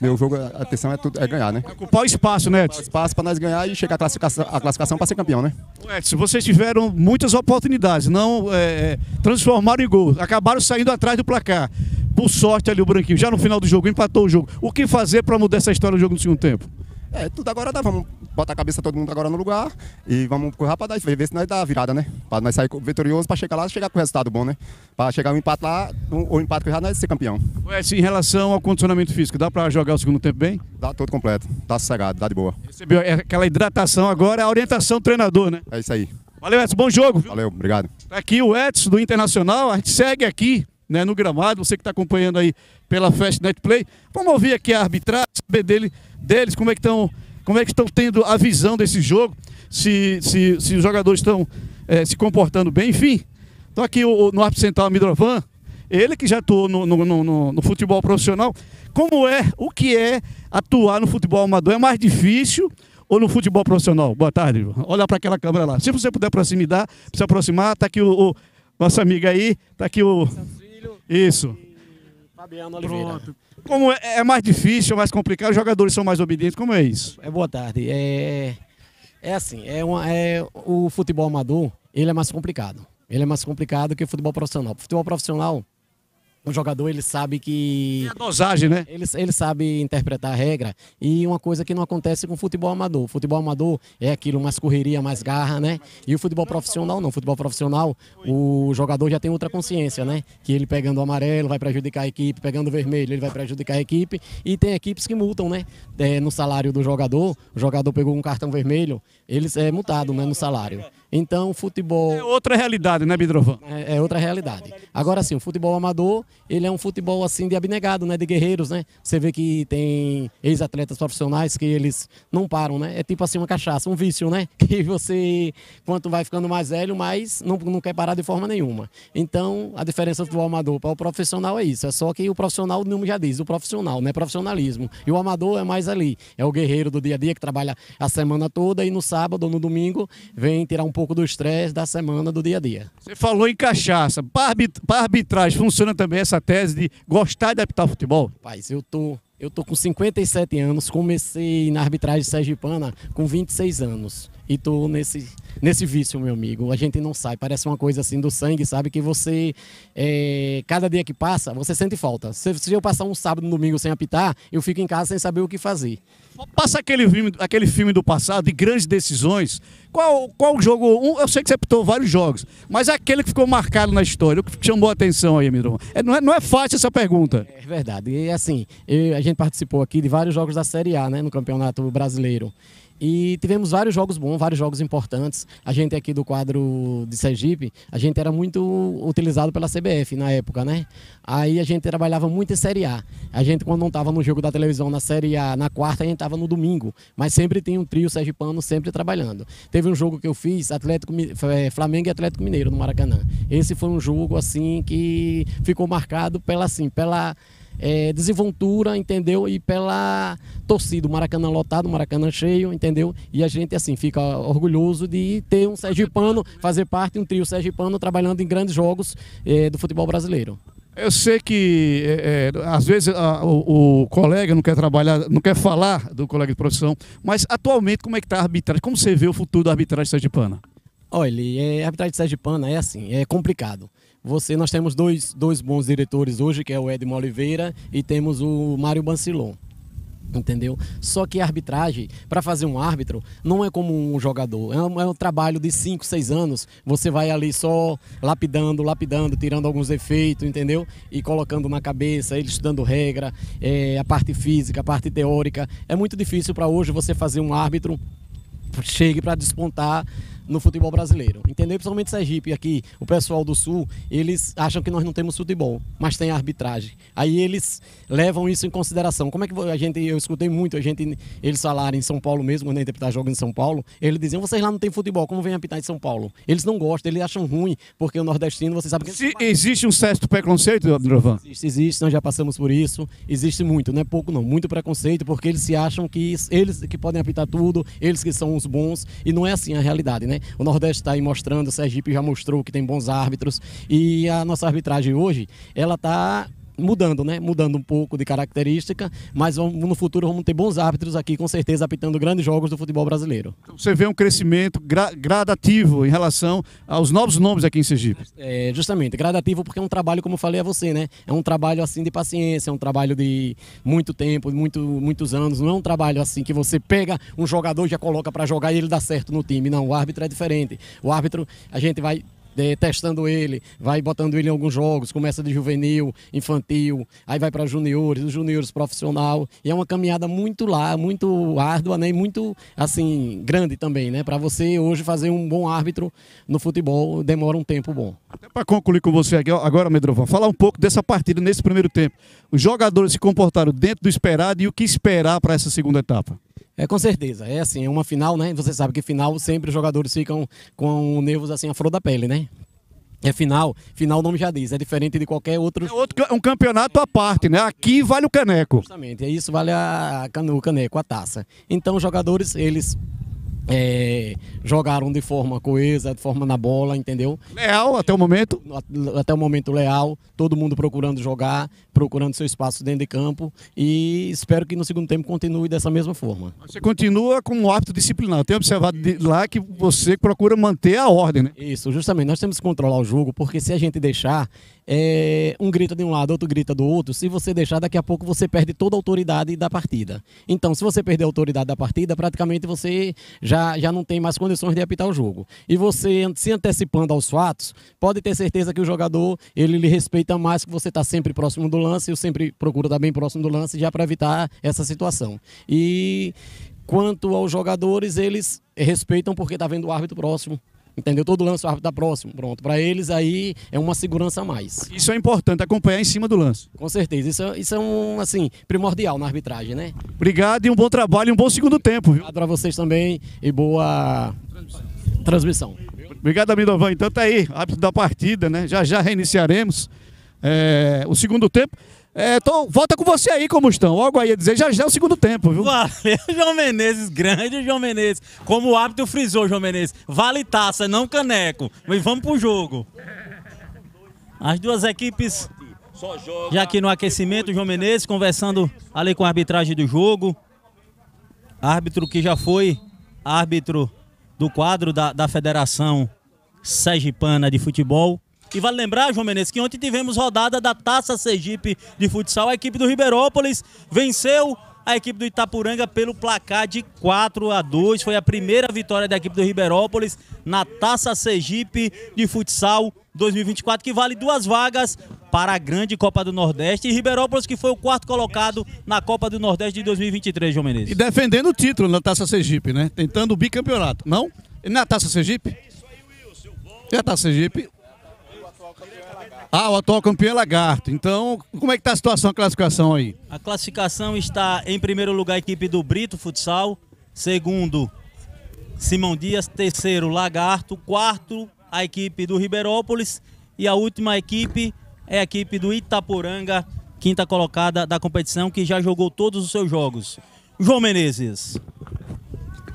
Meu jogo, a atenção é, tudo, é ganhar, né? ocupar o espaço, né? espaço para nós ganhar e chegar à classificação, a classificação para ser campeão, né? Edson, vocês tiveram muitas oportunidades, não é, é, transformaram em gol, acabaram saindo atrás do placar. Por sorte ali o Branquinho, já no final do jogo, empatou o jogo. O que fazer para mudar essa história do jogo no segundo tempo? É, tudo agora dá. Vamos botar a cabeça todo mundo agora no lugar e vamos correr pra dar, ver se nós dá a virada, né? Pra nós sair vitorioso, pra chegar lá, chegar com resultado bom, né? Pra chegar o um empate lá, o um, empate que já nós ser campeão. Wes, em relação ao condicionamento físico, dá pra jogar o segundo tempo bem? Dá todo completo, tá sossegado, dá de boa. Recebeu é, aquela hidratação agora, é a orientação do treinador, né? É isso aí. Valeu, Edson, bom jogo. Valeu, obrigado. Tá aqui o Edson do Internacional, a gente segue aqui né, no gramado, você que está acompanhando aí pela Fast Play. Vamos ouvir aqui a arbitragem, saber dele, deles, como é que estão como é que estão tendo a visão desse jogo, se, se, se os jogadores estão é, se comportando bem, enfim. Estou aqui o, o no árbitro central Midrovan, ele que já atuou no, no, no, no, futebol profissional, como é, o que é atuar no futebol amador? É mais difícil ou no futebol profissional? Boa tarde, olha para aquela câmera lá. Se você puder aproximar, se aproximar, tá aqui o, o nossa amiga aí, tá aqui o isso. Fabiano Oliveira. Pronto. Como é, é mais difícil, é mais complicado, os jogadores são mais obedientes, como é isso? É boa tarde. É, é assim, é, uma, é o futebol amador, ele é mais complicado. Ele é mais complicado que o futebol profissional. O futebol profissional, um jogador ele sabe que. É a dosagem, né? Ele, ele sabe interpretar a regra. E uma coisa que não acontece com o futebol amador. O futebol amador é aquilo, mais correria, mais garra, né? E o futebol profissional não. O futebol profissional, o jogador já tem outra consciência, né? Que ele pegando o amarelo vai prejudicar a equipe, pegando o vermelho, ele vai prejudicar a equipe. E tem equipes que multam, né? É, no salário do jogador, o jogador pegou um cartão vermelho, ele é multado né, no salário. Então, futebol. É outra realidade, né, Bidrovan? É, é, outra realidade. Agora sim, o futebol amador, ele é um futebol assim de abnegado, né? De guerreiros, né? Você vê que tem ex-atletas profissionais que eles não param, né? É tipo assim uma cachaça, um vício, né? Que você, quanto vai ficando mais velho, mais não, não quer parar de forma nenhuma. Então, a diferença do futebol amador para o profissional é isso. É só que o profissional, o nome já diz, o profissional, né? Profissionalismo. E o amador é mais ali. É o guerreiro do dia a dia que trabalha a semana toda e no sábado ou no domingo vem tirar um pouco do estresse da semana, do dia a dia. Você falou em cachaça. Para arbitragem, funciona também essa tese de gostar de apitar futebol? Paz, eu tô, eu tô com 57 anos, comecei na arbitragem sergipana com 26 anos. E tô nesse, nesse vício, meu amigo. A gente não sai. Parece uma coisa assim do sangue, sabe? Que você, é, cada dia que passa, você sente falta. Se, se eu passar um sábado, um domingo sem apitar, eu fico em casa sem saber o que fazer. Passa aquele filme, aquele filme do passado, de grandes decisões. Qual, qual jogo? Um, eu sei que você apitou vários jogos, mas é aquele que ficou marcado na história, o que chamou a atenção aí, Mirão? É, não, é, não é fácil essa pergunta. É verdade. E assim, eu, a gente participou aqui de vários jogos da Série A, né, no Campeonato Brasileiro. E tivemos vários jogos bons, vários jogos importantes. A gente aqui do quadro de Sergipe, a gente era muito utilizado pela CBF na época, né? Aí a gente trabalhava muito em Série A. A gente, quando não estava no jogo da televisão na Série A, na quarta, a gente estava no domingo. Mas sempre tem um trio sergipano sempre trabalhando. Teve um jogo que eu fiz, Atlético, é, Flamengo e Atlético Mineiro, no Maracanã. Esse foi um jogo, assim, que ficou marcado pela, assim, pela é, desenvoltura, entendeu? E pela torcida, o Maracanã lotado, o Maracanã cheio, entendeu? E a gente, assim, fica orgulhoso de ter um sergipano, fazer parte de um trio sergipano trabalhando em grandes jogos é, do futebol brasileiro. Eu sei que é, é às vezes a, o, o, colega não quer trabalhar, não quer falar do colega de profissão, mas atualmente como é que está a arbitragem? Como você vê o futuro da arbitragem sergipana? Olha, é, a arbitragem sergipana é assim, é complicado você nós temos dois, dois bons diretores hoje, que é o Edmo Oliveira e temos o Mário Bancilon. Entendeu? Só que a arbitragem, para fazer um árbitro, não é como um jogador. É um, é um trabalho de 5, 6 anos. Você vai ali só lapidando, lapidando, tirando alguns efeitos, entendeu? E colocando na cabeça, ele estudando regra, é, a parte física, a parte teórica. É muito difícil para hoje você fazer um árbitro chegue para despontar no futebol brasileiro. Entendeu? Principalmente Sergipe, aqui, o pessoal do Sul, eles acham que nós não temos futebol, mas tem arbitragem. Aí eles levam isso em consideração. Como é que a gente, eu escutei muito a gente, eles falarem em São Paulo mesmo, quando a gente está em São Paulo, eles diziam, vocês lá não tem futebol, como vem apitar em São Paulo? Eles não gostam, eles acham ruim, porque o nordestino, você sabe que... Se existe um certo preconceito, Drovan? Existe, existe, nós já passamos por isso, existe muito, não é pouco não, muito preconceito, porque eles se acham que eles que podem apitar tudo, eles que são os bons, e não é assim a realidade, né? O Nordeste está aí mostrando, o Sergipe já mostrou que tem bons árbitros e a nossa arbitragem hoje, ela está mudando, né? Mudando um pouco de característica, mas vamos, no futuro vamos ter bons árbitros aqui, com certeza, apitando grandes jogos do futebol brasileiro. Então, você vê um crescimento gra gradativo em relação aos novos nomes aqui em Sergipe? É, justamente, gradativo porque é um trabalho, como eu falei a você, né? É um trabalho assim de paciência, é um trabalho de muito tempo, muito, muitos anos. Não é um trabalho assim que você pega um jogador e já coloca para jogar e ele dá certo no time. Não, o árbitro é diferente. O árbitro, a gente vai de, é, testando ele, vai botando ele em alguns jogos, começa de juvenil, infantil, aí vai para juniores, os juniores profissional. E é uma caminhada muito lá, muito árdua, né? E muito assim grande também, né? Para você hoje fazer um bom árbitro no futebol demora um tempo bom. Até para concluir com você aqui, agora, Medrovan, falar um pouco dessa partida nesse primeiro tempo. Os jogadores se comportaram dentro do esperado e o que esperar para essa segunda etapa? É, com certeza. É assim, é uma final, né? Você sabe que final sempre os jogadores ficam com nervos assim à flor da pele, né? É final, final o nome já diz, é diferente de qualquer outro. É outro, um campeonato à parte, né? Aqui vale o caneco. Justamente, é isso vale a, o caneco, a taça. Então, os jogadores, eles é, jogaram de forma coesa, de forma na bola, entendeu? Leal até o momento? Até o momento leal, todo mundo procurando jogar, procurando seu espaço dentro de campo e espero que no segundo tempo continue dessa mesma forma. Você continua com um hábito disciplinar. tem tenho observado lá que você procura manter a ordem, né? Isso, justamente. Nós temos que controlar o jogo, porque se a gente deixar, é, um grita de um lado, outro grita do outro, se você deixar, daqui a pouco você perde toda a autoridade da partida. Então, se você perder a autoridade da partida, praticamente você já já, já não tem mais condições de apitar o jogo. E você, se antecipando aos fatos, pode ter certeza que o jogador ele lhe respeita mais, que você está sempre próximo do lance, eu sempre procuro estar tá bem próximo do lance, já para evitar essa situação. E quanto aos jogadores, eles respeitam porque está vendo o árbitro próximo, Entendeu? Todo lance o árbitro está próximo. Pronto. Para eles aí é uma segurança a mais. Isso é importante, acompanhar em cima do lance. Com certeza. Isso, é, isso é um, assim, primordial na arbitragem, né? Obrigado e um bom trabalho e um bom segundo tempo. Viu? Obrigado para vocês também e boa transmissão. transmissão. Obrigado, Amidovan. Então tá aí, árbitro da partida, né? Já já reiniciaremos é, o segundo tempo. É, tô, então, volta com você aí, como estão. Logo aí, dizer, já já é o segundo tempo, viu? Valeu, João Menezes, grande João Menezes. Como o árbitro frisou, João Menezes, vale taça, não caneco. Mas vamos pro jogo. As duas equipes já aqui no aquecimento, João Menezes conversando ali com a arbitragem do jogo. Árbitro que já foi árbitro do quadro da, da Federação Sergipana de Futebol. E vale lembrar, João Menezes, que ontem tivemos rodada da Taça Sergipe de futsal. A equipe do Ribeirópolis venceu a equipe do Itapuranga pelo placar de 4 a 2. Foi a primeira vitória da equipe do Ribeirópolis na Taça Sergipe de futsal 2024, que vale duas vagas para a grande Copa do Nordeste. E Ribeirópolis, que foi o quarto colocado na Copa do Nordeste de 2023, João Menezes. E defendendo o título na Taça Sergipe, né? Tentando o bicampeonato, não? E na Taça Sergipe? E a Taça Sergipe ah, o atual campeão é Lagarto. Então, como é que está a situação, a classificação aí? A classificação está, em primeiro lugar, a equipe do Brito Futsal. Segundo, Simão Dias. Terceiro, Lagarto. Quarto, a equipe do Ribeirópolis. E a última equipe é a equipe do Itaporanga, quinta colocada da competição, que já jogou todos os seus jogos. João Menezes.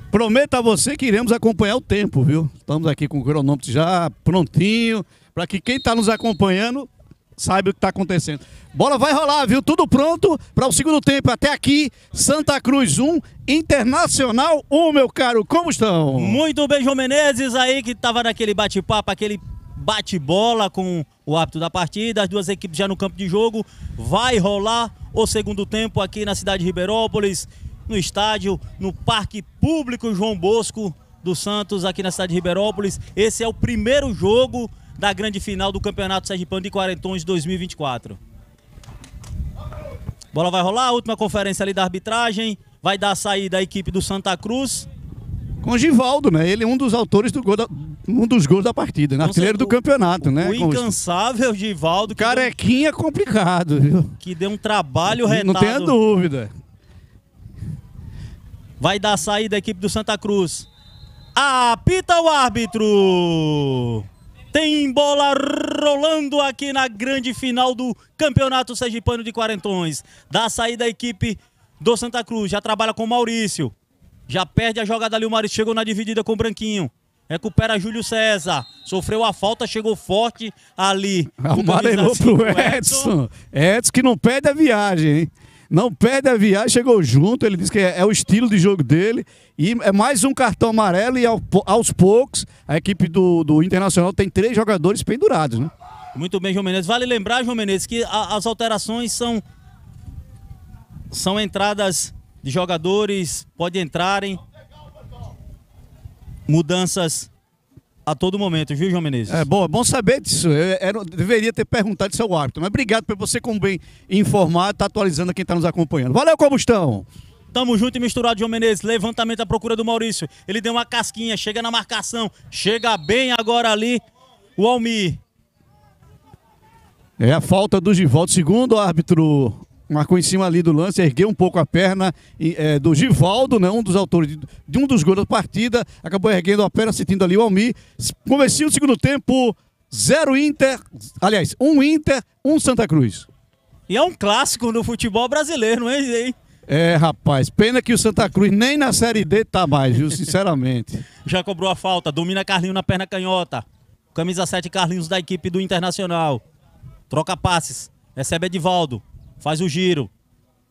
Prometo a você que iremos acompanhar o tempo, viu? Estamos aqui com o cronômetro já prontinho para que quem está nos acompanhando saiba o que está acontecendo. Bola vai rolar, viu? Tudo pronto para o segundo tempo. Até aqui, Santa Cruz 1, Internacional 1, meu caro. Como estão? Muito bem, João Menezes aí que estava naquele bate-papo, aquele bate-bola com o hábito da partida. As duas equipes já no campo de jogo. Vai rolar o segundo tempo aqui na cidade de Ribeirópolis, no estádio, no Parque Público João Bosco do Santos, aqui na cidade de Ribeirópolis. Esse é o primeiro jogo da grande final do Campeonato Sergipano de Quarentões 2024. Bola vai rolar, última conferência ali da arbitragem. Vai dar a saída a equipe do Santa Cruz. Com Givaldo, né? Ele é um dos autores do gol da, um dos gols da partida, né? artilheiro do campeonato, o, né? O incansável Givaldo. Carequinha deu... É complicado, viu? Que deu um trabalho retado. Não tenha dúvida. Vai dar a saída a equipe do Santa Cruz. Apita o árbitro! Tem bola rolando aqui na grande final do Campeonato Sergipano de Quarentões. Da saída a equipe do Santa Cruz, já trabalha com o Maurício. Já perde a jogada ali, o Maurício chegou na dividida com o Branquinho. Recupera Júlio César. Sofreu a falta, chegou forte ali. Amarelou pro Edson. Edson. Edson que não perde a viagem, hein? não perde a viagem, chegou junto, ele disse que é, é, o estilo de jogo dele. E é mais um cartão amarelo e ao, aos poucos a equipe do, do Internacional tem três jogadores pendurados, né? Muito bem, João Menezes. Vale lembrar, João Menezes, que a, as alterações são são entradas de jogadores, pode entrarem mudanças a todo momento, viu, João Menezes? É bom, é bom saber disso. Eu, eu deveria ter perguntado isso ao árbitro, mas obrigado por você, como bem informado, estar tá atualizando a quem está nos acompanhando. Valeu, Combustão! Tamo junto e misturado, João Menezes. Levantamento à procura do Maurício. Ele deu uma casquinha, chega na marcação. Chega bem agora ali o Almir. É a falta do Givaldo. Segundo o árbitro marcou em cima ali do lance, ergueu um pouco a perna é, do Givaldo, né, um dos autores de, de, um dos gols da partida, acabou erguendo a perna, sentindo ali o Almi. Comecinho o segundo tempo, zero Inter, aliás, um Inter, um Santa Cruz. E é um clássico no futebol brasileiro, hein? É, rapaz, pena que o Santa Cruz nem na Série D tá mais, viu? Sinceramente. Já cobrou a falta, domina Carlinho na perna canhota. Camisa 7 Carlinhos da equipe do Internacional. Troca passes, recebe Edivaldo faz o giro,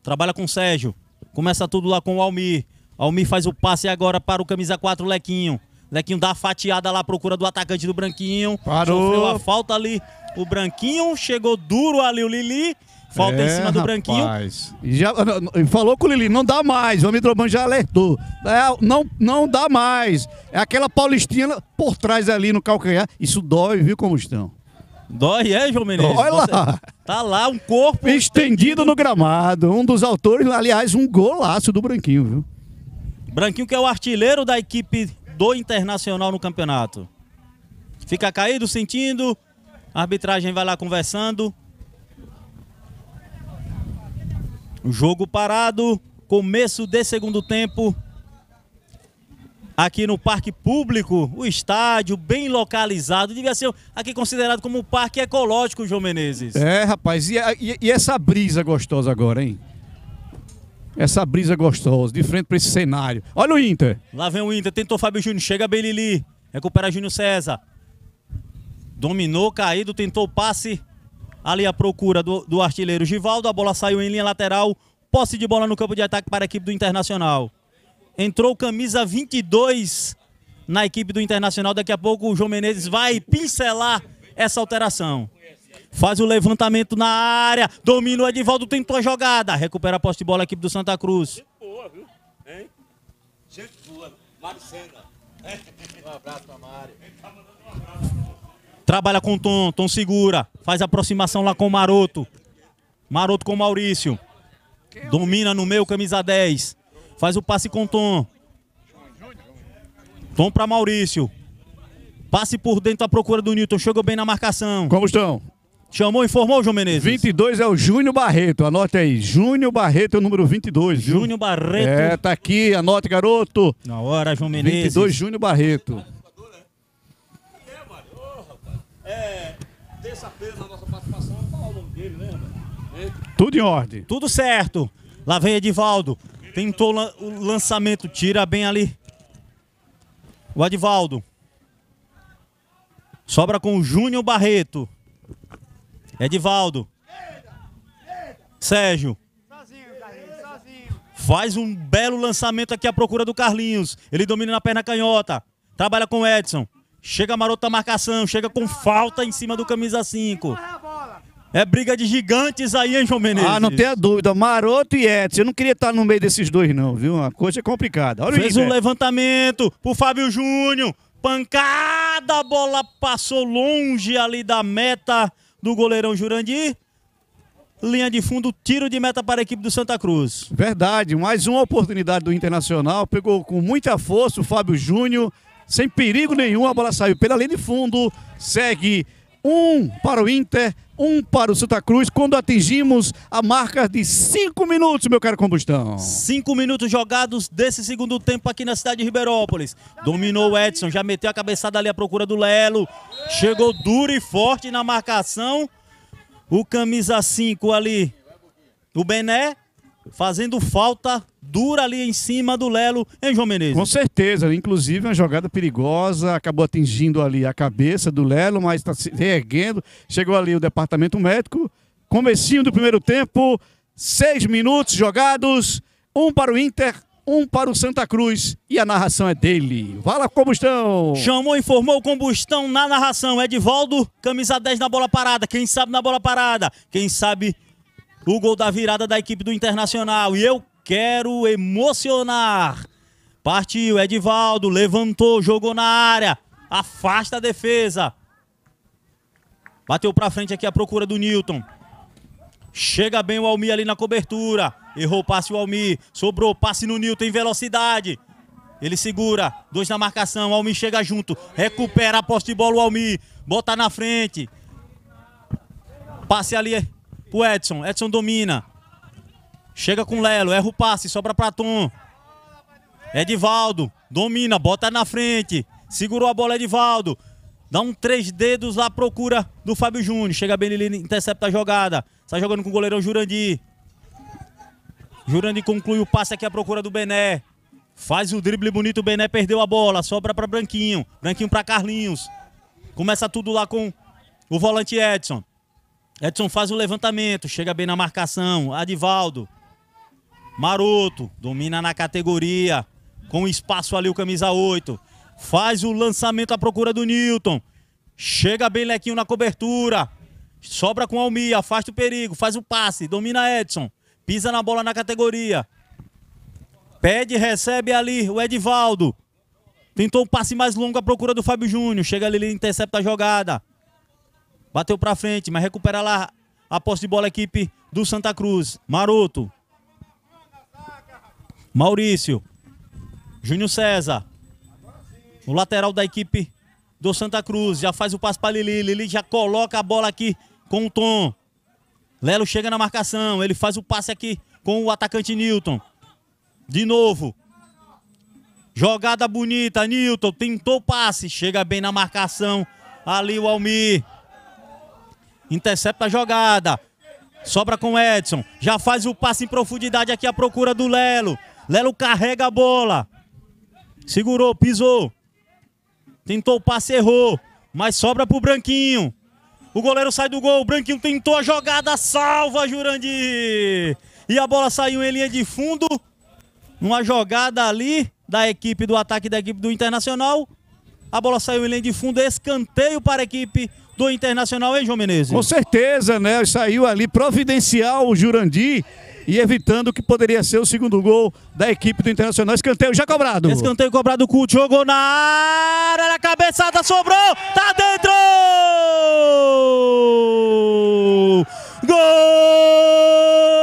trabalha com o Sérgio, começa tudo lá com o Almir. Almir faz o passe agora para o camisa 4, Lequinho. Lequinho dá a fatiada lá à procura do atacante do Branquinho. Parou. Sofreu a falta ali. O Branquinho chegou duro ali o Lili. Falta é, em cima do rapaz. Branquinho. Já, falou com o Lili, não dá mais. O Amitroban já alertou. É, não, não dá mais. É aquela paulistina por trás ali no calcanhar. Isso dói, viu, como estão? Dói, é, João Menezes? Olha lá. Tá lá um corpo estendido, estendido no gramado. Um dos autores, aliás, um golaço do Branquinho, viu? Branquinho que é o artilheiro da equipe do Internacional no campeonato. Fica caído, sentindo. A arbitragem vai lá conversando. Jogo parado. Começo de segundo tempo aqui no parque público, o estádio bem localizado, devia ser aqui considerado como um parque ecológico, João Menezes. É, rapaz, e, e, e essa brisa gostosa agora, hein? Essa brisa gostosa, de frente para esse cenário. Olha o Inter. Lá vem o Inter, tentou Fábio Júnior, chega bem Lili, recupera Júnior César. Dominou, caído, tentou o passe. Ali a procura do, do artilheiro Givaldo, a bola saiu em linha lateral. Posse de bola no campo de ataque para a equipe do Internacional entrou camisa 22 na equipe do Internacional. Daqui a pouco o João Menezes vai pincelar essa alteração. Faz o levantamento na área, domina o Edivaldo, tentou a jogada, recupera a posse de bola a equipe do Santa Cruz. Gente boa, viu? Hein? Gente boa, Um abraço pra tá Trabalha com Tom, Tom segura, faz aproximação lá com o Maroto. Maroto com o Maurício. É domina no meio, camisa 10. Faz o passe com Tom. Tom para Maurício. Passe por dentro à procura do Newton. Chegou bem na marcação. Como estão? Chamou, informou, João Menezes. 22 é o Júnior Barreto. Anote aí. Júnior Barreto é o número 22. Júnior Barreto. É, tá aqui. Anote, garoto. Na hora, João Menezes. 22, Júnior Barreto. É, terça-feira na nossa participação, falar o nome dele, né, Tudo em ordem. Tudo certo. Lá vem Edivaldo. Tentou o lançamento, tira bem ali. O Adivaldo. Sobra com o Júnior Barreto. Edivaldo. Sérgio. Faz um belo lançamento aqui à procura do Carlinhos. Ele domina na perna canhota. Trabalha com o Edson. Chega a marota marcação. Chega com falta em cima do camisa 5. É briga de gigantes aí, hein, João Menezes? Ah, não tenha dúvida. Maroto e Edson. Eu não queria estar no meio desses dois, não, viu? Uma coisa é complicada. Olha Fez um levantamento pro Fábio Júnior. Pancada, a bola passou longe ali da meta do goleirão Jurandir. Linha de fundo, tiro de meta para a equipe do Santa Cruz. Verdade, mais uma oportunidade do Internacional. Pegou com muita força o Fábio Júnior. Sem perigo nenhum, a bola saiu pela linha de fundo. Segue um para o Inter, um para o Santa Cruz, quando atingimos a marca de cinco minutos, meu caro combustão. Cinco minutos jogados desse segundo tempo aqui na cidade de Ribeirópolis. Dominou o Edson, já meteu a cabeçada ali à procura do Lelo. Chegou duro e forte na marcação. O camisa 5 ali, o Bené, fazendo falta dura ali em cima do Lelo, em João Menezes? Com certeza, inclusive uma jogada perigosa, acabou atingindo ali a cabeça do Lelo, mas está se reerguendo. Chegou ali o departamento médico, comecinho do primeiro tempo, seis minutos jogados, um para o Inter, um para o Santa Cruz e a narração é dele. Fala, Combustão! Chamou, informou o Combustão na narração. Edivaldo, camisa 10 na bola parada. Quem sabe na bola parada? Quem sabe o gol da virada da equipe do Internacional. E eu quero emocionar. Partiu, Edivaldo, levantou, jogou na área, afasta a defesa. Bateu pra frente aqui a procura do Newton. Chega bem o Almi ali na cobertura. Errou passe o Almi. Sobrou passe no Newton em velocidade. Ele segura. Dois na marcação. O Almi chega junto. Recupera a posse de bola o Almi. Bota na frente. Passe ali pro Edson. Edson domina. Chega com Lelo, erra o passe, sobra pra Tom. Edivaldo, domina, bota na frente. Segurou a bola, Edivaldo. Dá um três dedos lá à procura do Fábio Júnior. Chega bem ele intercepta a jogada. Sai jogando com o goleirão Jurandir. Jurandir conclui o passe aqui à procura do Bené. Faz o drible bonito, o Bené perdeu a bola. Sobra para Branquinho. Branquinho para Carlinhos. Começa tudo lá com o volante Edson. Edson faz o levantamento, chega bem na marcação. Adivaldo. Maroto. Domina na categoria. Com espaço ali o camisa 8. Faz o lançamento à procura do Newton. Chega bem Lequinho na cobertura. Sobra com Almir, afasta o perigo, faz o passe, domina Edson. Pisa na bola na categoria. Pede, recebe ali o Edivaldo. Tentou um passe mais longo à procura do Fábio Júnior. Chega ali, intercepta a jogada. Bateu pra frente, mas recupera lá a posse de bola, equipe do Santa Cruz. Maroto. Maurício. Júnior César. O lateral da equipe do Santa Cruz. Já faz o passe para Lili. Lili já coloca a bola aqui com o Tom. Lelo chega na marcação. Ele faz o passe aqui com o atacante Newton. De novo. Jogada bonita, Newton. Tentou o passe. Chega bem na marcação. Ali o Almir intercepta a jogada. Sobra com Edson. Já faz o passe em profundidade aqui à procura do Lelo. Lelo carrega a bola. Segurou, pisou. Tentou o passe, errou. Mas sobra pro Branquinho. O goleiro sai do gol. O Branquinho tentou a jogada. Salva, Jurandir. E a bola saiu em linha de fundo. Uma jogada ali da equipe do ataque da equipe do Internacional. A bola saiu em linha de fundo. Escanteio para a equipe do Internacional, hein, João Menezes? Com certeza, né? Saiu ali providencial o Jurandi e evitando o que poderia ser o segundo gol da equipe do Internacional. Escanteio já cobrado. Escanteio cobrado, o jogou na área, a cabeçada, sobrou, tá dentro! Gol!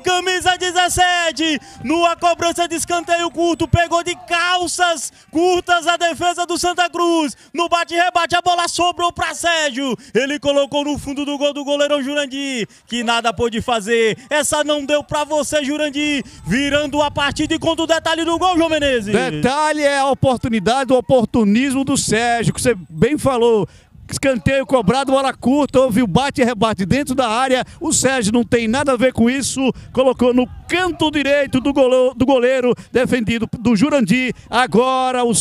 camisa 17, numa cobrança de escanteio curto, pegou de calças curtas a defesa do Santa Cruz. No bate-rebate, a bola sobrou para Sérgio. Ele colocou no fundo do gol do goleirão Jurandir, que nada pôde fazer. Essa não deu para você, Jurandir. Virando a partida e conta o detalhe do gol, João Menezes. Detalhe é a oportunidade, o oportunismo do Sérgio, que você bem falou escanteio cobrado, bola curta, houve o bate e rebate dentro da área. O Sérgio não tem nada a ver com isso, colocou no canto direito do goleiro, do goleiro defendido do Jurandi. Agora o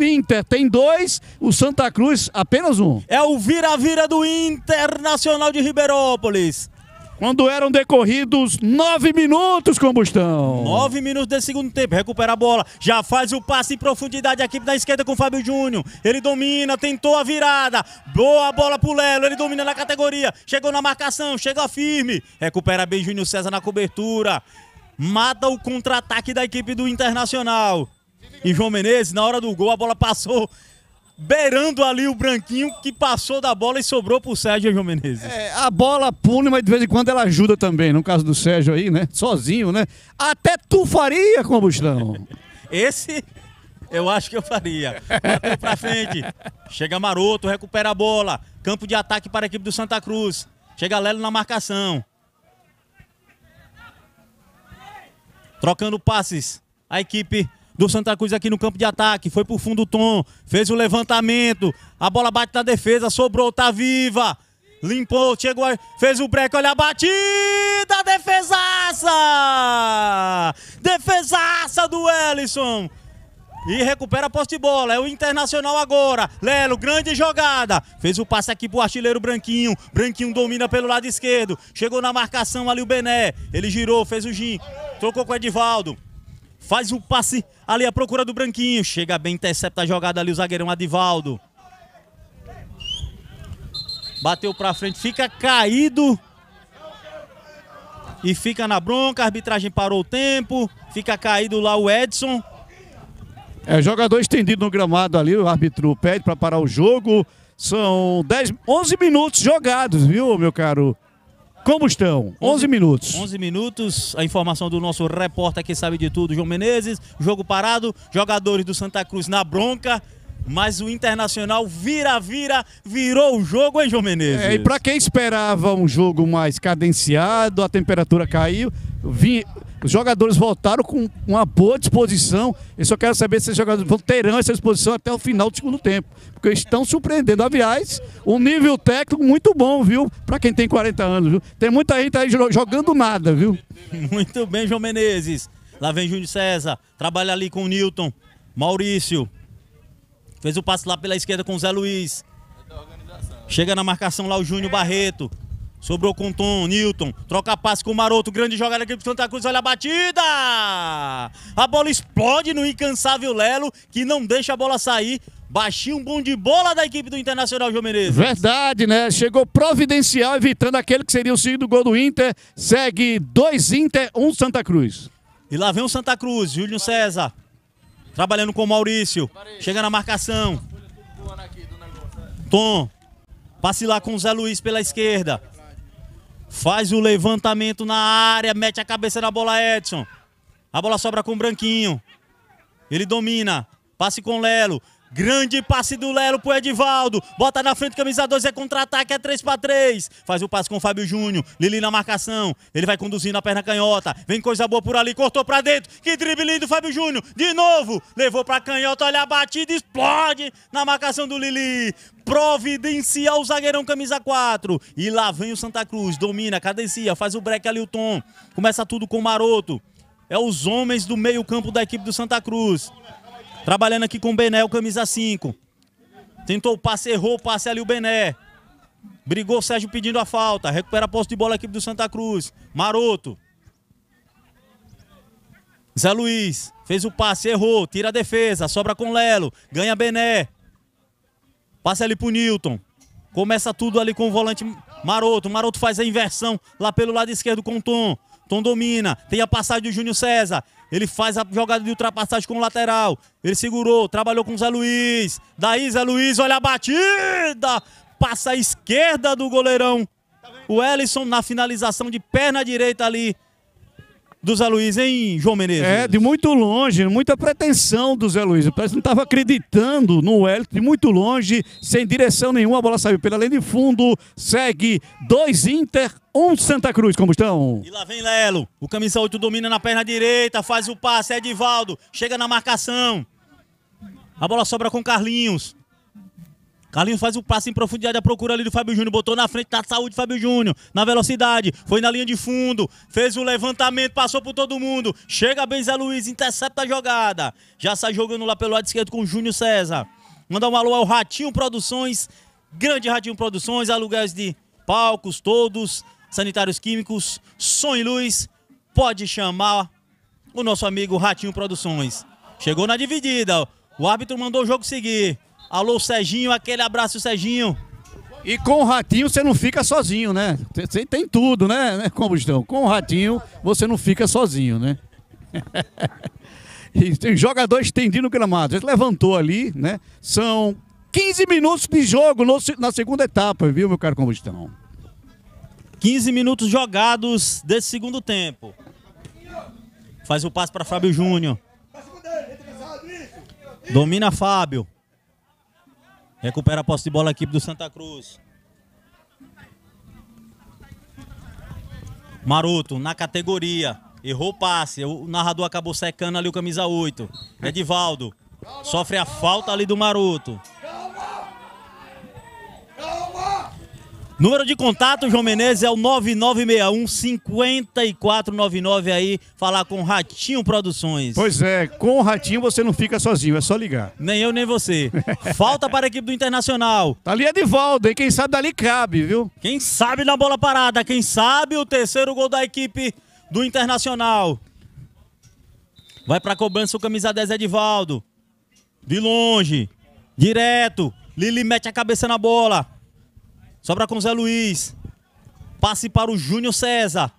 Inter tem dois, o Santa Cruz apenas um. É o vira-vira do Internacional de Ribeirópolis quando eram decorridos nove minutos, combustão. Nove minutos desse segundo tempo, recupera a bola, já faz o passe em profundidade, a equipe da esquerda com o Fábio Júnior, ele domina, tentou a virada, boa bola pro Lelo, ele domina na categoria, chegou na marcação, chega firme, recupera bem Júnior César na cobertura, mata o contra-ataque da equipe do Internacional. E João Menezes, na hora do gol, a bola passou beirando ali o branquinho que passou da bola e sobrou pro Sérgio João Menezes. É, a bola pune, mas de vez em quando ela ajuda também, no caso do Sérgio aí, né? Sozinho, né? Até tu faria, combustão. Esse eu acho que eu faria. Bateu pra frente. Chega Maroto, recupera a bola. Campo de ataque para a equipe do Santa Cruz. Chega Lelo na marcação. Trocando passes. A equipe do Santa Cruz aqui no campo de ataque. Foi pro fundo do tom, fez o levantamento. A bola bate na defesa, sobrou, tá viva. Limpou, chegou, fez o break, olha a batida, defesaça! Defesaça do Ellison! E recupera a posse de bola. É o Internacional agora. Lelo, grande jogada. Fez o passe aqui pro artilheiro Branquinho. Branquinho domina pelo lado esquerdo. Chegou na marcação ali o Bené. Ele girou, fez o Gin. Trocou com o Edivaldo. Faz o passe ali à procura do Branquinho. Chega bem, intercepta a jogada ali o zagueirão Adivaldo. Bateu pra frente, fica caído. E fica na bronca, a arbitragem parou o tempo. Fica caído lá o Edson. É, jogador estendido no gramado ali, o árbitro pede para parar o jogo. São 10, 11 minutos jogados, viu, meu caro como estão? 11 minutos. 11 minutos. A informação do nosso repórter que sabe de tudo, João Menezes. Jogo parado, jogadores do Santa Cruz na bronca. Mas o Internacional vira-vira, virou o jogo, hein, João Menezes? É, e para quem esperava um jogo mais cadenciado, a temperatura caiu, os jogadores voltaram com uma boa disposição. Eu só quero saber se os jogadores terão essa disposição até o final do segundo tempo. Porque estão surpreendendo. Aliás, um nível técnico muito bom, viu? Para quem tem 40 anos, viu? Tem muita gente aí jogando nada, viu? Muito bem, João Menezes. Lá vem Júnior César. Trabalha ali com o Newton. Maurício. Fez o passe lá pela esquerda com o Zé Luiz. Chega na marcação lá o Júnior Barreto. Sobrou com Tom, Newton. Troca passe com o Maroto. Grande jogada aqui do Santa Cruz. Olha a batida! A bola explode no incansável Lelo, que não deixa a bola sair. Baixinho bom de bola da equipe do Internacional João Menezes. Verdade, né? Chegou providencial, evitando aquele que seria o segundo gol do Inter. Segue dois Inter, um Santa Cruz. E lá vem o Santa Cruz, Júlio César. Trabalhando com o Maurício. Chega na marcação. Tom. Passe lá com o Zé Luiz pela esquerda. Faz o levantamento na área, mete a cabeça na bola, Edson. A bola sobra com o Branquinho. Ele domina. Passe com Lelo. Grande passe do Lelo pro Edivaldo. Bota na frente, camisa 2, é contra-ataque, é 3 para 3. Faz o passe com o Fábio Júnior. Lili na marcação. Ele vai conduzindo a perna canhota. Vem coisa boa por ali, cortou para dentro. Que drible lindo, Fábio Júnior. De novo, levou pra canhota, olha a batida, explode na marcação do Lili. Providencial o zagueirão, camisa 4. E lá vem o Santa Cruz. Domina, cadencia, faz o break ali o Tom. Começa tudo com o Maroto. É os homens do meio-campo da equipe do Santa Cruz. Trabalhando aqui com o Bené, o camisa 5. Tentou o passe, errou o passe ali o Bené. Brigou o Sérgio pedindo a falta. Recupera a posse de bola a equipe do Santa Cruz. Maroto. Zé Luiz. Fez o passe, errou. Tira a defesa. Sobra com Lelo. Ganha Bené. Passa ali pro Newton. Começa tudo ali com o volante Maroto. Maroto faz a inversão lá pelo lado esquerdo com o Tom. Tom domina. Tem a passagem do Júnior César. Ele faz a jogada de ultrapassagem com o lateral. Ele segurou, trabalhou com o Zé Luiz. Daí Zé Luiz, olha a batida! Passa a esquerda do goleirão. O Ellison na finalização de perna direita ali do Zé Luiz, hein, João Menezes? É, de muito longe, muita pretensão do Zé Luiz. Parece que não estava acreditando no Wellington, de muito longe, sem direção nenhuma. A bola saiu pela linha de fundo. Segue dois Inter, um Santa Cruz, como estão? E lá vem Lelo. O camisa 8 domina na perna direita, faz o passe, Edivaldo. Chega na marcação. A bola sobra com Carlinhos. Carlinhos faz o passe em profundidade, a procura ali do Fábio Júnior. Botou na frente, tá saúde, Fábio Júnior. Na velocidade, foi na linha de fundo. Fez o levantamento, passou por todo mundo. Chega bem Zé Luiz, intercepta a jogada. Já sai jogando lá pelo lado esquerdo com o Júnior César. manda um alô ao Ratinho Produções. Grande Ratinho Produções, aluguéis de palcos todos, sanitários químicos, som e luz. Pode chamar o nosso amigo Ratinho Produções. Chegou na dividida, o árbitro mandou o jogo seguir. Alô, Serginho, aquele abraço, Serginho. E com o ratinho você não fica sozinho, né? Você tem tudo, né, né, combustão? Com o ratinho você não fica sozinho, né? e tem jogador estendido no gramado. Ele levantou ali, né? São 15 minutos de jogo no, na segunda etapa, viu, meu caro combustão? 15 minutos jogados desse segundo tempo. Faz o passe para Fábio Júnior. Domina Fábio. Recupera a posse de bola a equipe do Santa Cruz. Maroto, na categoria. Errou o passe. O narrador acabou secando ali o camisa 8. Edivaldo. Sofre a falta ali do Maroto. Número de contato, João Menezes, é o 9961-5499 aí, falar com Ratinho Produções. Pois é, com o Ratinho você não fica sozinho, é só ligar. Nem eu, nem você. Falta para a equipe do Internacional. Tá ali é Divaldo, e quem sabe dali cabe, viu? Quem sabe na bola parada, quem sabe o terceiro gol da equipe do Internacional. Vai para a cobrança o camisa 10 Edivaldo. De longe, direto, Lili mete a cabeça na bola. Sobra com Zé Luiz. Passe para o Júnior César.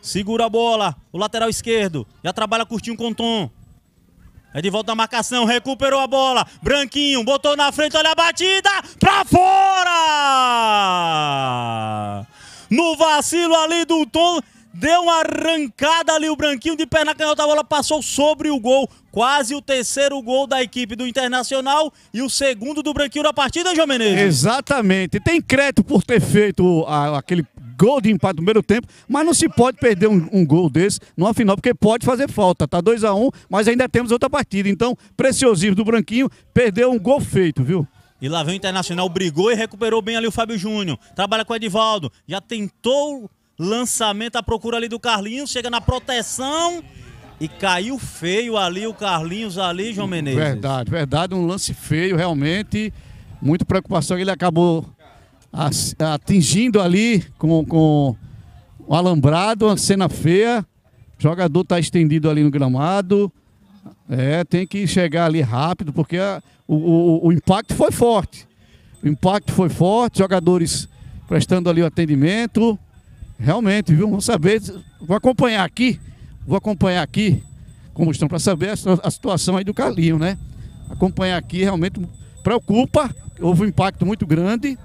Segura a bola. O lateral esquerdo. Já trabalha curtinho com o Tom. É de volta a marcação, recuperou a bola. Branquinho, botou na frente, olha a batida. para fora! No vacilo ali do Tom deu uma arrancada ali o branquinho de perna canhota, a bola passou sobre o gol, quase o terceiro gol da equipe do Internacional e o segundo do branquinho da partida, João Menezes. Exatamente, tem crédito por ter feito a, aquele gol de empate no primeiro tempo, mas não se pode perder um, um gol desse numa final, porque pode fazer falta. Tá 2 a 1 um, mas ainda temos outra partida. Então, preciosismo do Branquinho, perdeu um gol feito, viu? E lá vem o Internacional, brigou e recuperou bem ali o Fábio Júnior. Trabalha com o Edivaldo. Já tentou Lançamento à procura ali do Carlinhos, chega na proteção. E caiu feio ali o Carlinhos ali, João Menezes. Verdade, verdade, um lance feio realmente. Muita preocupação, ele acabou atingindo ali com, com um alambrado, uma cena feia. O jogador está estendido ali no gramado. É, tem que chegar ali rápido, porque a, o, o, o, impacto foi forte. O impacto foi forte, jogadores prestando ali o atendimento. Realmente, viu? Vamos saber, vou acompanhar aqui, vou acompanhar aqui, como estão, para saber a, situação aí do Carlinho, né? Acompanhar aqui realmente preocupa, houve um impacto muito grande.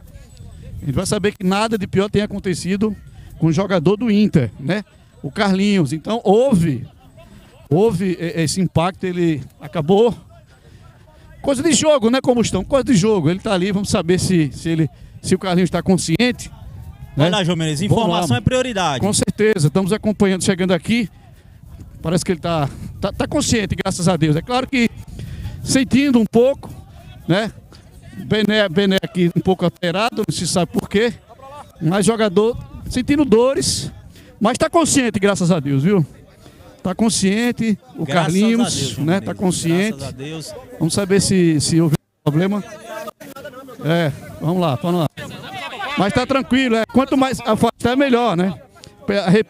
A gente vai saber que nada de pior tem acontecido com o jogador do Inter, né? O Carlinhos. Então houve, houve esse impacto, ele acabou. Coisa de jogo, né, Combustão? Coisa de jogo. Ele está ali, vamos saber se, se, ele, se o Carlinhos está consciente. Né? Vai lá, João Menezes, informação lá, é prioridade. Com certeza, estamos acompanhando, chegando aqui. Parece que ele está tá, tá consciente, graças a Deus. É claro que sentindo um pouco, né? Bené, Bené aqui um pouco alterado, não se sabe por quê. Mas jogador sentindo dores, mas está consciente, graças a Deus, viu? Está consciente, o graças Carlinhos, Deus, né? Está consciente. Vamos saber se, se houve problema. É, vamos lá, vamos lá. Mas tá tranquilo, é. Quanto mais afastar, melhor, né?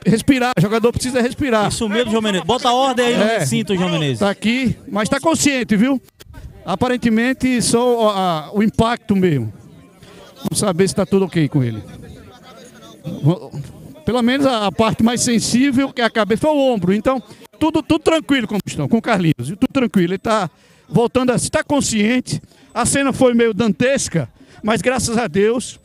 Respirar, o jogador precisa respirar. Isso mesmo, João Menezes. Bota a ordem aí é, no cinto, João Menezes. Tá aqui, mas tá consciente, viu? Aparentemente só a, o impacto mesmo. Vamos saber se tá tudo ok com ele. Pelo menos a, a parte mais sensível que é a cabeça foi o ombro. Então, tudo, tudo tranquilo com o Carlinhos. Tudo tranquilo. Ele tá voltando a. Está consciente a cena foi meio dantesca, mas graças a Deus,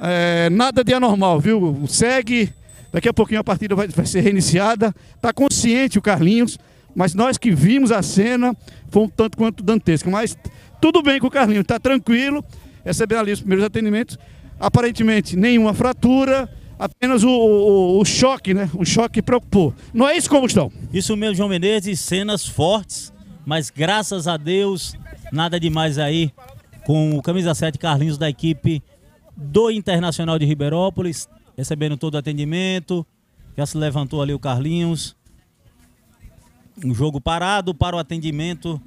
é, nada de anormal, viu? Segue, daqui a pouquinho a partida vai, vai ser reiniciada. Está consciente o Carlinhos, mas nós que vimos a cena, foi um tanto quanto dantesca. Mas tudo bem com o Carlinhos, está tranquilo, recebendo ali os primeiros atendimentos. Aparentemente, nenhuma fratura, apenas o, o, o, choque, né? O choque preocupou. Não é isso, combustão? Isso mesmo, João Menezes, cenas fortes mas graças a Deus, nada demais aí com o camisa 7 Carlinhos da equipe do Internacional de Ribeirópolis, recebendo todo o atendimento. Já se levantou ali o Carlinhos. Um jogo parado para o atendimento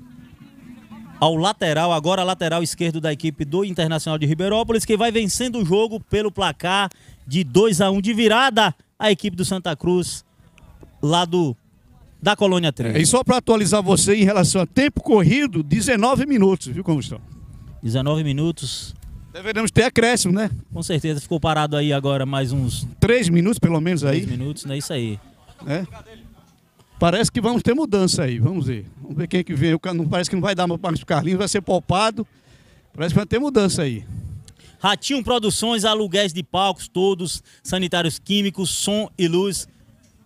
ao lateral, agora lateral esquerdo da equipe do Internacional de Ribeirópolis, que vai vencendo o jogo pelo placar de 2 a 1 um de virada a equipe do Santa Cruz, lá do da Colônia 3. É, e só para atualizar você em relação a tempo corrido, 19 minutos, viu, como estão 19 minutos. Deveremos ter acréscimo, né? Com certeza, ficou parado aí agora mais uns. Três minutos, pelo menos aí. Três minutos, né? Isso aí. É. Parece que vamos ter mudança aí, vamos ver. Vamos ver quem é que vem. Não, parece que não vai dar mais o Carlinhos, vai ser poupado. Parece que vai ter mudança aí. Ratinho Produções, aluguéis de palcos todos, sanitários químicos, som e luz.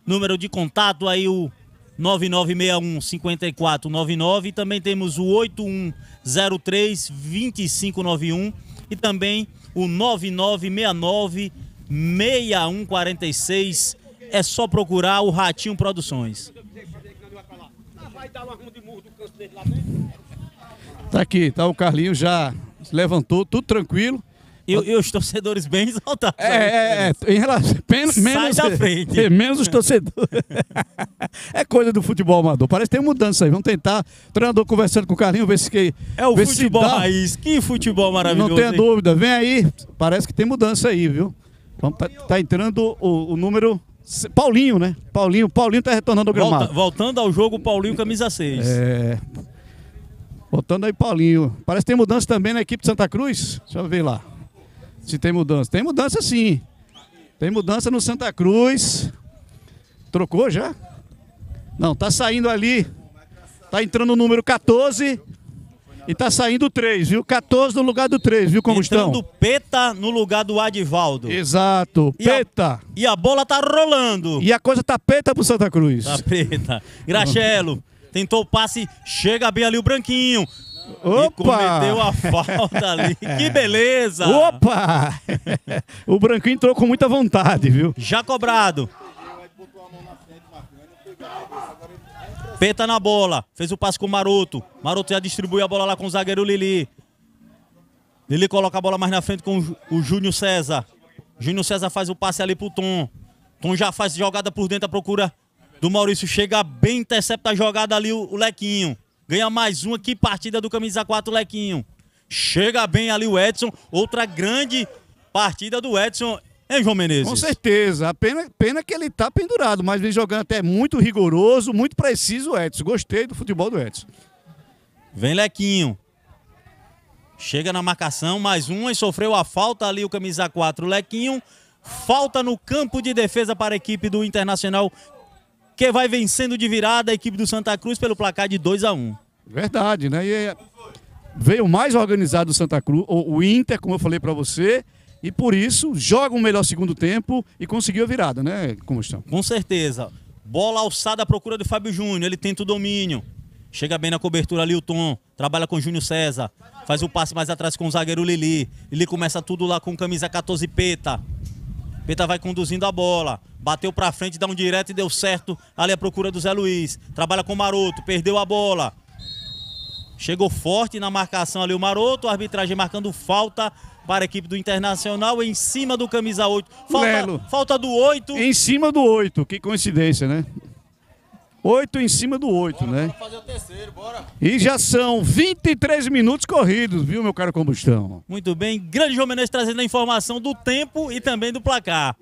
Número de contato aí, o 9961 5499 e também temos o 8103 2591 e também o 9969 6146 é só procurar o Ratinho Produções. Tá aqui, tá o Carlinho já levantou, tudo tranquilo. E, e os torcedores bem exaltados. É, é, né? é. Em relação, menos, Sai da frente. menos os torcedores. é coisa do futebol amador. Parece que tem mudança aí. Vamos tentar. O treinador conversando com o Carlinhos, ver se. Que, é o futebol raiz. Que futebol maravilhoso. Não tenha hein? dúvida. Vem aí. Parece que tem mudança aí, viu? Vamos, tá, tá entrando o, o número Paulinho, né? Paulinho, Paulinho tá retornando ao gramado. Volta, voltando ao jogo, Paulinho, camisa 6. É. Voltando aí, Paulinho. Parece que tem mudança também na equipe de Santa Cruz. Deixa eu ver lá. Se tem mudança. Tem mudança sim. Tem mudança no Santa Cruz. Trocou já? Não, tá saindo ali. Tá entrando o número 14. E tá saindo 3, viu? 14 no lugar do 3, viu, Combustão? Entrando Peta no lugar do Adivaldo. Exato, e Peta. A, e a bola tá rolando. E a coisa tá peta pro Santa Cruz. Tá peta. Graxelo, tentou o passe, chega bem ali o Branquinho. Opa! E cometeu a falta ali. que beleza! Opa! o Branquinho entrou com muita vontade, viu? Já cobrado. Peta na bola. Fez o passe com o Maroto. Maroto já distribui a bola lá com o zagueiro Lili. Lili coloca a bola mais na frente com o Júnior César. Júnior César faz o passe ali pro Tom. Tom já faz jogada por dentro à procura do Maurício. Chega bem, intercepta a jogada ali o, o Lequinho. Ganha mais uma. Que partida do camisa 4, Lequinho. Chega bem ali o Edson. Outra grande partida do Edson. Hein, João Menezes? Com certeza. Pena, pena que ele está pendurado, mas vem jogando até muito rigoroso, muito preciso o Edson. Gostei do futebol do Edson. Vem Lequinho. Chega na marcação, mais uma e sofreu a falta ali o camisa 4, Lequinho. Falta no campo de defesa para a equipe do Internacional que vai vencendo de virada a equipe do Santa Cruz pelo placar de 2 a 1 Verdade, né? E é, veio mais organizado o Santa Cruz, o Inter, como eu falei para você, e por isso joga um melhor segundo tempo e conseguiu a virada, né, Combustão? Com certeza. Bola alçada à procura do Fábio Júnior, ele tenta o domínio. Chega bem na cobertura ali o Tom, trabalha com Júnior César, faz o passe mais atrás com o zagueiro Lili. Lili começa tudo lá com camisa 14 peta. Peta vai conduzindo a bola. Bateu pra frente, dá um direto e deu certo. Ali a procura do Zé Luiz. Trabalha com o Maroto, perdeu a bola. Chegou forte na marcação ali o Maroto. A arbitragem marcando falta para a equipe do Internacional em cima do camisa 8. Falta, falta do 8. Em cima do 8, que coincidência, né? 8 em cima do 8, bora, né? Bora terceiro, e já são 23 minutos corridos, viu, meu caro combustão? Muito bem, grande João Menezes trazendo a informação do tempo e também do placar.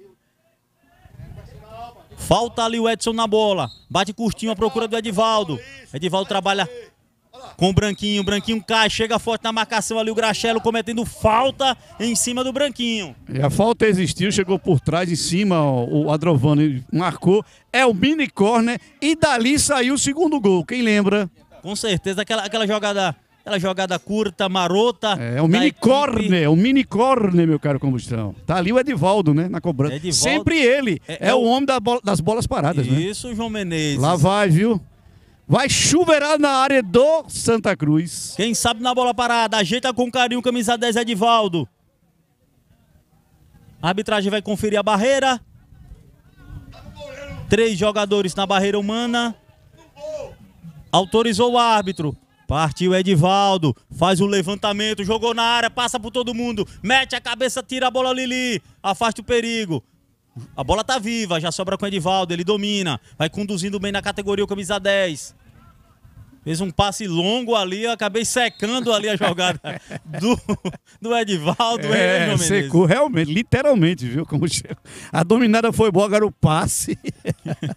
Falta ali o Edson na bola. Bate curtinho à procura do Edivaldo. Edivaldo trabalha com o Branquinho. Branquinho cai, chega forte na marcação ali. O Graxelo cometendo falta em cima do Branquinho. E a falta existiu, chegou por trás, em cima, o Adrovano marcou. É o mini corner e dali saiu o segundo gol. Quem lembra? Com certeza, aquela, aquela jogada. Aquela jogada curta, marota. É, o é mini corner, o é mini corner, meu caro combustão. Tá ali o Edivaldo, né, na cobrança. Edivaldo, Sempre ele. É, é, é o homem da bola, das bolas paradas, Isso, né? Isso, João Menezes. Lá vai, viu? Vai chuveirar na área do Santa Cruz. Quem sabe na bola parada. Ajeita com carinho, camisa 10 Edivaldo. A arbitragem vai conferir a barreira. Três jogadores na barreira humana. Autorizou o árbitro. Partiu Edivaldo, faz o levantamento, jogou na área, passa por todo mundo, mete a cabeça, tira a bola Lili, afasta o perigo. A bola tá viva, já sobra com o Edivaldo, ele domina, vai conduzindo bem na categoria o camisa 10. Fez um passe longo ali, eu acabei secando ali a jogada do, do Edivaldo. É, secou realmente, literalmente, viu? Como a dominada foi boa, agora o passe.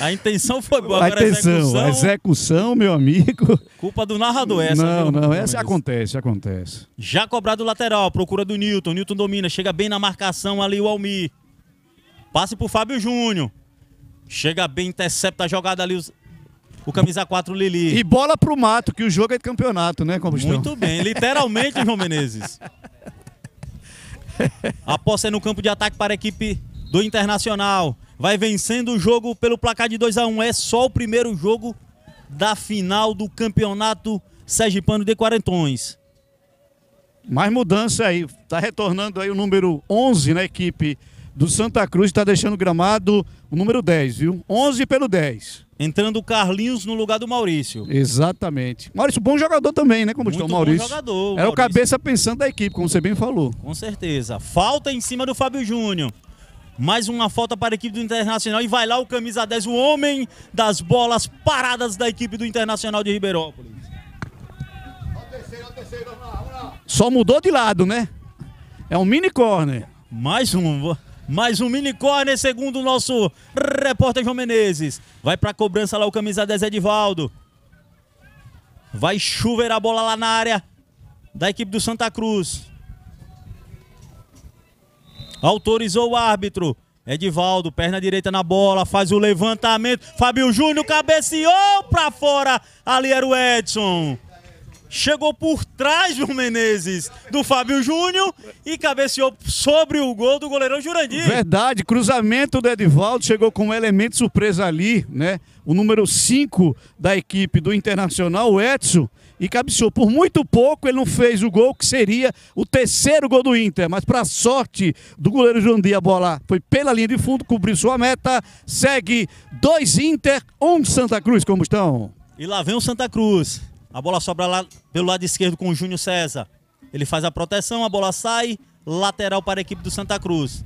A intenção foi boa, a agora intenção, a execução... A execução, meu amigo... Culpa do narrador essa. Não, viu? não, essa acontece, acontece. Já cobrado o lateral, procura do Newton, Newton domina, chega bem na marcação ali o Almir. Passe pro Fábio Júnior. Chega bem, intercepta a jogada ali. Os... O camisa 4 Lili. E bola pro mato, que o jogo é de campeonato, né, Combustão? Muito bem, literalmente, João Menezes. A posse é no campo de ataque para a equipe do Internacional. Vai vencendo o jogo pelo placar de 2 a 1 um. É só o primeiro jogo da final do campeonato sergipano de quarentões. Mais mudança aí. Tá retornando aí o número 11 na equipe do Santa Cruz está deixando o gramado o número 10, viu? 11 pelo 10. Entrando o Carlinhos no lugar do Maurício. Exatamente. Maurício, bom jogador também, né, como Muito o Maurício? Bom jogador. Era o cabeça pensando da equipe, como você bem falou. Com certeza. Falta em cima do Fábio Júnior. Mais uma falta para a equipe do Internacional. E vai lá o camisa 10, o homem das bolas paradas da equipe do Internacional de Ribeirópolis. Só mudou de lado, né? É um mini corner. Mais um. Mais um mini corner, segundo o nosso repórter João Menezes. Vai para a cobrança lá o camisa 10 Edivaldo. Vai chover a bola lá na área da equipe do Santa Cruz. Autorizou o árbitro. Edivaldo, perna direita na bola, faz o levantamento. Fábio Júnior cabeceou para fora. Ali era o Edson chegou por trás do Menezes, do Fábio Júnior e cabeceou sobre o gol do goleirão Jurandir. Verdade, cruzamento do Edivaldo, chegou com um elemento surpresa ali, né? O número 5 da equipe do Internacional, o Edson, e cabeceou. Por muito pouco ele não fez o gol que seria o terceiro gol do Inter, mas para sorte do goleiro Jurandir, a bola foi pela linha de fundo, cobriu sua meta, segue 2 Inter, 1 um Santa Cruz, como estão? E lá vem o Santa Cruz a bola sobra lá pelo lado esquerdo com o Júnior César. Ele faz a proteção, a bola sai. Lateral para a equipe do Santa Cruz.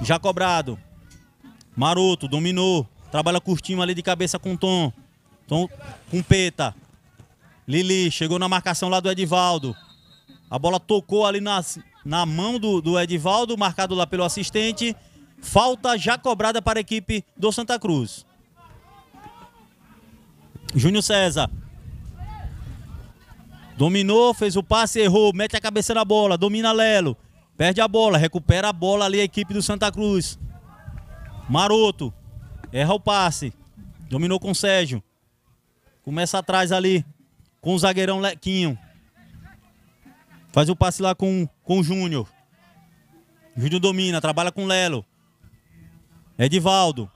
Já cobrado. Maroto dominou. Trabalha curtinho ali de cabeça com Tom. Tom com Peta. Lili chegou na marcação lá do Edivaldo. A bola tocou ali na, na mão do, do Edivaldo, marcado lá pelo assistente. Falta já cobrada para a equipe do Santa Cruz. Júnior César. Dominou, fez o passe, errou, mete a cabeça na bola, domina Lelo. Perde a bola, recupera a bola ali a equipe do Santa Cruz. Maroto, erra o passe. Dominou com o Sérgio. Começa atrás ali com o zagueirão Lequinho. Faz o passe lá com, com o Júnior. Júnior domina, trabalha com Lelo. Edivaldo.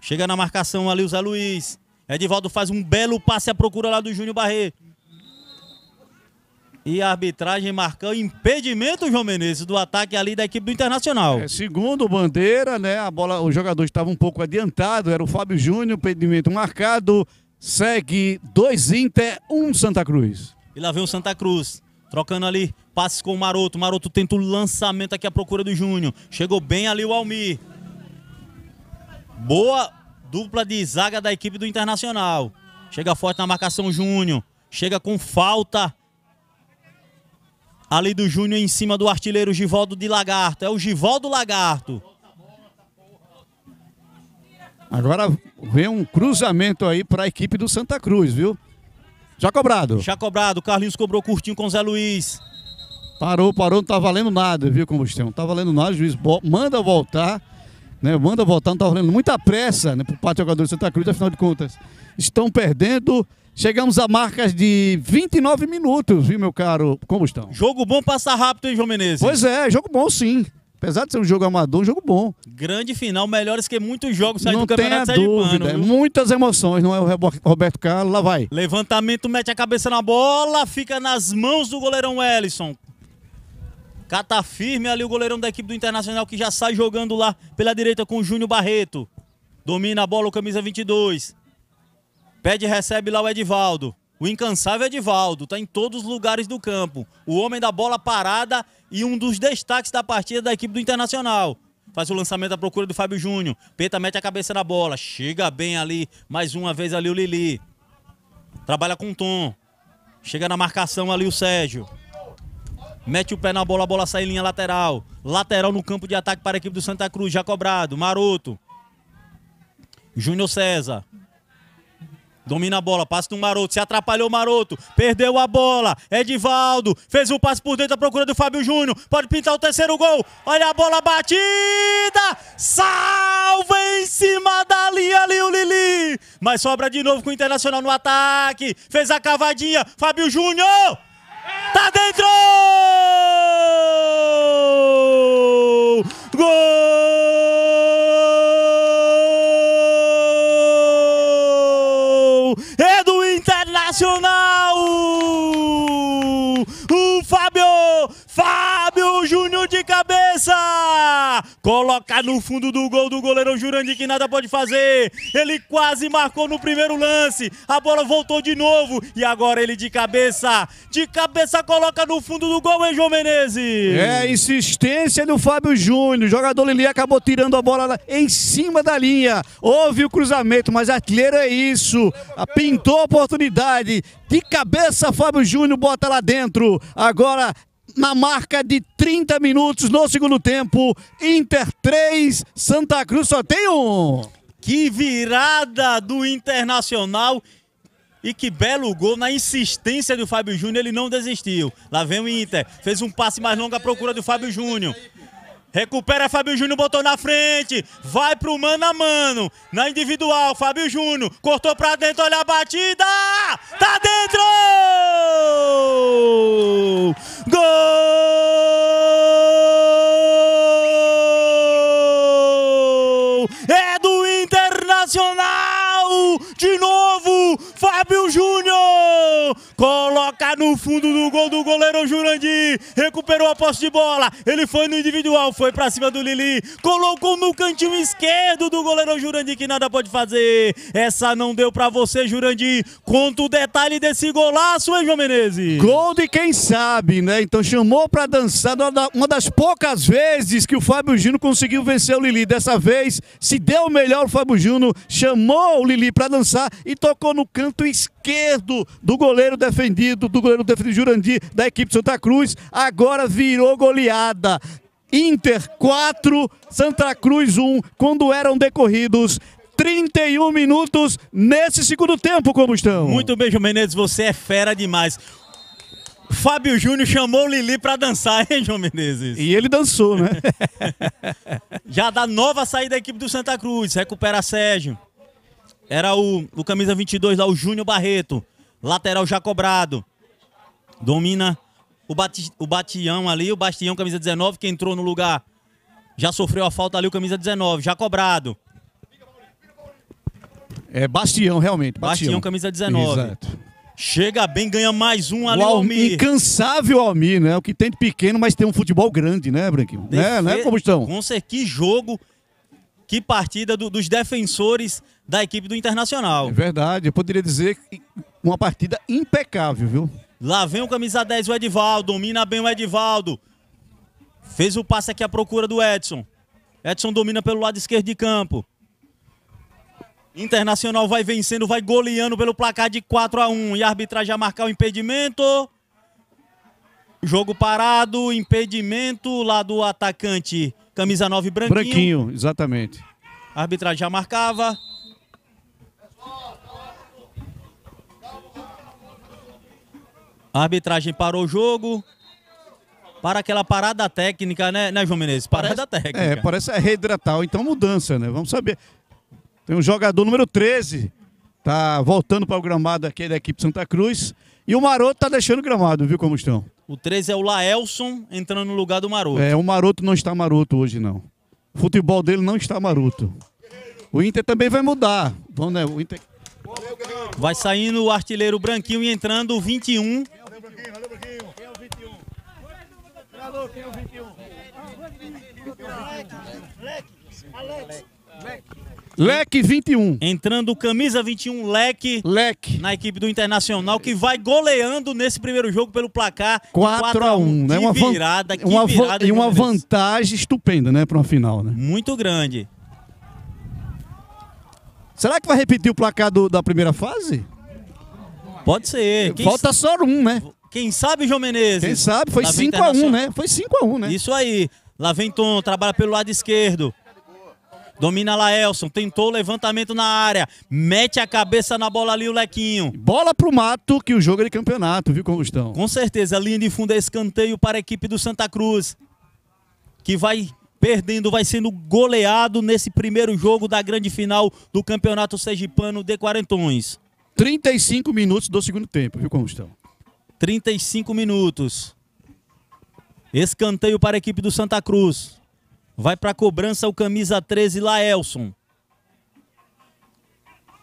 Chega na marcação ali o Zé Luiz. Edivaldo faz um belo passe à procura lá do Júnior Barreto. E a arbitragem marcando impedimento, João Menezes, do ataque ali da equipe do Internacional. É, segundo o Bandeira, né, a bola, o jogador estava um pouco adiantado, era o Fábio Júnior, impedimento marcado. Segue 2 Inter, 1 um Santa Cruz. E lá vem o Santa Cruz, trocando ali passes com o Maroto. Maroto tenta o lançamento aqui à procura do Júnior. Chegou bem ali o Almir. Boa Dupla de zaga da equipe do Internacional. Chega forte na marcação Júnior. Chega com falta. Ali do Júnior em cima do artilheiro Givaldo de Lagarto. É o Givaldo Lagarto. Agora vem um cruzamento aí para a equipe do Santa Cruz, viu? Já cobrado. Já cobrado. Carlinhos cobrou curtinho com Zé Luiz. Parou, parou, não tá valendo nada, viu, Combustão? Não tá valendo nada, o juiz manda voltar né? Manda voltar, não está rolando muita pressa né, para o do Jogador de Santa Cruz, afinal de contas. Estão perdendo. Chegamos a marcas de 29 minutos, viu, meu caro Combustão? Jogo bom passa rápido, hein, João Menezes? Pois é, jogo bom sim. Apesar de ser um jogo amador, um jogo bom. Grande final, melhores que muitos jogos saem não do Campeonato dúvida, Sergipano. Muitas emoções, não é o Roberto Carlos, lá vai. Levantamento, mete a cabeça na bola, fica nas mãos do goleirão Ellison. Cata firme ali o goleirão da equipe do Internacional que já sai jogando lá pela direita com o Júnior Barreto. Domina a bola o camisa 22. Pede e recebe lá o Edivaldo. O incansável Edivaldo, está em todos os lugares do campo. O homem da bola parada e um dos destaques da partida da equipe do Internacional. Faz o lançamento à procura do Fábio Júnior. Peta mete a cabeça na bola. Chega bem ali, mais uma vez ali o Lili. Trabalha com o Tom. Chega na marcação ali o Sérgio. Mete o pé na bola, a bola sai linha lateral. Lateral no campo de ataque para a equipe do Santa Cruz, já cobrado. Maroto. Júnior César. Domina a bola, passa no Maroto, se atrapalhou o Maroto, perdeu a bola, Edivaldo, fez o passe por dentro à procura do Fábio Júnior, pode pintar o terceiro gol, olha a bola batida, salva em cima da linha ali o Lili, mas sobra de novo com o Internacional no ataque, fez a cavadinha, Fábio Júnior, Tá dentro! Gol! É do Internacional! O Fábio! Fábio! Júnior de cabeça! Coloca no fundo do gol do goleiro Jurandir que nada pode fazer. Ele quase marcou no primeiro lance. A bola voltou de novo e agora ele de cabeça. De cabeça coloca no fundo do gol, hein, João Menezes? É, insistência do Fábio Júnior. jogador Lili acabou tirando a bola em cima da linha. Houve o cruzamento, mas artilheiro é isso. Ah, pintou a oportunidade. De cabeça, Fábio Júnior bota lá dentro. Agora na marca de 30 minutos no segundo tempo. Inter 3, Santa Cruz só tem um. Que virada do Internacional e que belo gol na insistência do Fábio Júnior, ele não desistiu. Lá vem o Inter, fez um passe mais longo à procura do Fábio Júnior. Recupera Fábio Júnior, botou na frente. Vai pro mano a mano. Na individual, Fábio Júnior. Cortou pra dentro, olha a batida! Tá dentro! Gol! É do Internacional! De novo, Fábio Júnior coloca no fundo do gol do goleiro Jurandir, recuperou a posse de bola, ele foi no individual, foi para cima do Lili, colocou no cantinho esquerdo do goleiro Jurandir que nada pode fazer. Essa não deu para você, Jurandir. Conta o detalhe desse golaço, hein, João Menezes? Gol de quem sabe, né? Então chamou para dançar uma das poucas vezes que o Fábio Júnior conseguiu vencer o Lili. Dessa vez se deu melhor o Fábio Júnior, chamou o Lili para dançar e tocou no canto canto esquerdo do goleiro defendido, do goleiro defendido Jurandir, da equipe Santa Cruz, agora virou goleada. Inter 4, Santa Cruz 1, quando eram decorridos 31 minutos nesse segundo tempo, como estão? Muito bem, João Menezes, você é fera demais. Fábio Júnior chamou o Lili para dançar, hein, João Menezes? E ele dançou, né? Já dá nova saída da equipe do Santa Cruz. Recupera Sérgio. Era o, o camisa 22 lá, o Júnior Barreto. Lateral já cobrado. Domina o, bati, o Batião ali, o Bastião, camisa 19, que entrou no lugar. Já sofreu a falta ali, o camisa 19, já cobrado. É Bastião, realmente. Bastião, Bastião camisa 19. Exato. Chega bem, ganha mais um ali, o Almir. Incansável Almir, né? O que tem de pequeno, mas tem um futebol grande, né, Branquinho? Defe... É, né, né, Combustão? Com certeza, que jogo que partida do, dos defensores da equipe do Internacional. É verdade, eu poderia dizer uma partida impecável, viu? Lá vem o camisa 10, o Edivaldo, domina bem o Edivaldo. Fez o passe aqui à procura do Edson. Edson domina pelo lado esquerdo de campo. Internacional vai vencendo, vai goleando pelo placar de 4 a 1 E a arbitragem a marcar o impedimento. Jogo parado, impedimento lá do atacante Camisa 9, Branquinho. Branquinho, exatamente. A arbitragem já marcava. A arbitragem parou o jogo. Para aquela parada técnica, né, né João Menezes? Parada parece, técnica. É, parece a reidratar, então mudança, né? Vamos saber. Tem um jogador número 13, tá voltando para o gramado aqui da equipe Santa Cruz. E o Maroto tá deixando o gramado, viu como estão? O 13 é o Laelson entrando no lugar do Maroto. É, o Maroto não está maroto hoje, não. O futebol dele não está maroto. O Inter também vai mudar. Vamos, né? O Inter... Vai saindo o artilheiro branquinho e entrando o 21. Alex, Alex, Alex. Leque 21. Entrando camisa 21, Leque. Leque. Na equipe do Internacional, que vai goleando nesse primeiro jogo pelo placar 4x1. Né? Uma virada, que uma virada. E uma vantagem estupenda, né, para uma final, né? Muito grande. Será que vai repetir o placar do, da primeira fase? Pode ser. Quem Falta só um, né? Quem sabe, João Menezes? Quem sabe? Foi 5x1, um, né? Foi 5x1, um, né? Isso aí. Lá vem Tom, trabalha pelo lado esquerdo. Domina lá, Elson. Tentou o levantamento na área. Mete a cabeça na bola ali o Lequinho. Bola pro mato, que o jogo é de campeonato, viu, Combustão? Com certeza. Linha de fundo é escanteio para a equipe do Santa Cruz. Que vai perdendo, vai sendo goleado nesse primeiro jogo da grande final do Campeonato Sergipano de Quarentões. 35 minutos do segundo tempo, viu, Combustão? 35 minutos. Escanteio para a equipe do Santa Cruz. Vai para a cobrança o camisa 13, Laelson.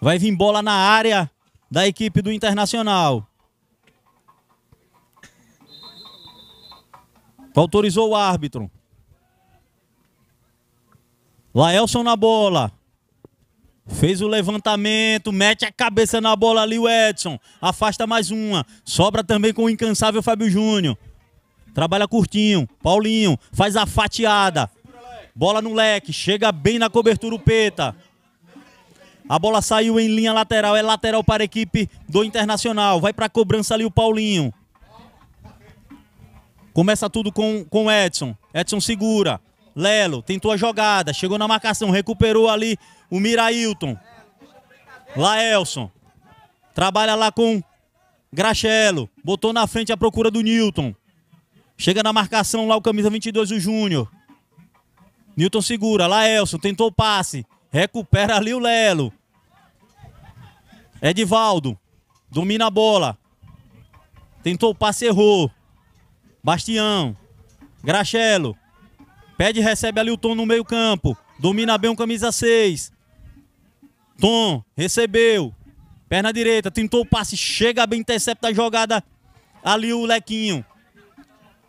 Vai vir bola na área da equipe do Internacional. Autorizou o árbitro. Laelson na bola. Fez o levantamento, mete a cabeça na bola ali o Edson. Afasta mais uma. Sobra também com o incansável Fábio Júnior. Trabalha curtinho. Paulinho faz a fatiada. Bola no leque, chega bem na cobertura o Peta. A bola saiu em linha lateral, é lateral para a equipe do Internacional. Vai para a cobrança ali o Paulinho. Começa tudo com o Edson. Edson segura. Lelo tentou a jogada, chegou na marcação, recuperou ali o Mirailton. Elson Trabalha lá com Grachelo. Botou na frente a procura do Newton. Chega na marcação lá o camisa 22, o Júnior. Newton segura. lá Elson tentou o passe. Recupera ali o Lelo. Edivaldo. Domina a bola. Tentou o passe, errou. Bastião. Grachelo, Pede e recebe ali o Tom no meio campo. Domina bem o camisa 6. Tom. Recebeu. Perna direita. Tentou o passe. Chega bem, intercepta a jogada. Ali o Lequinho.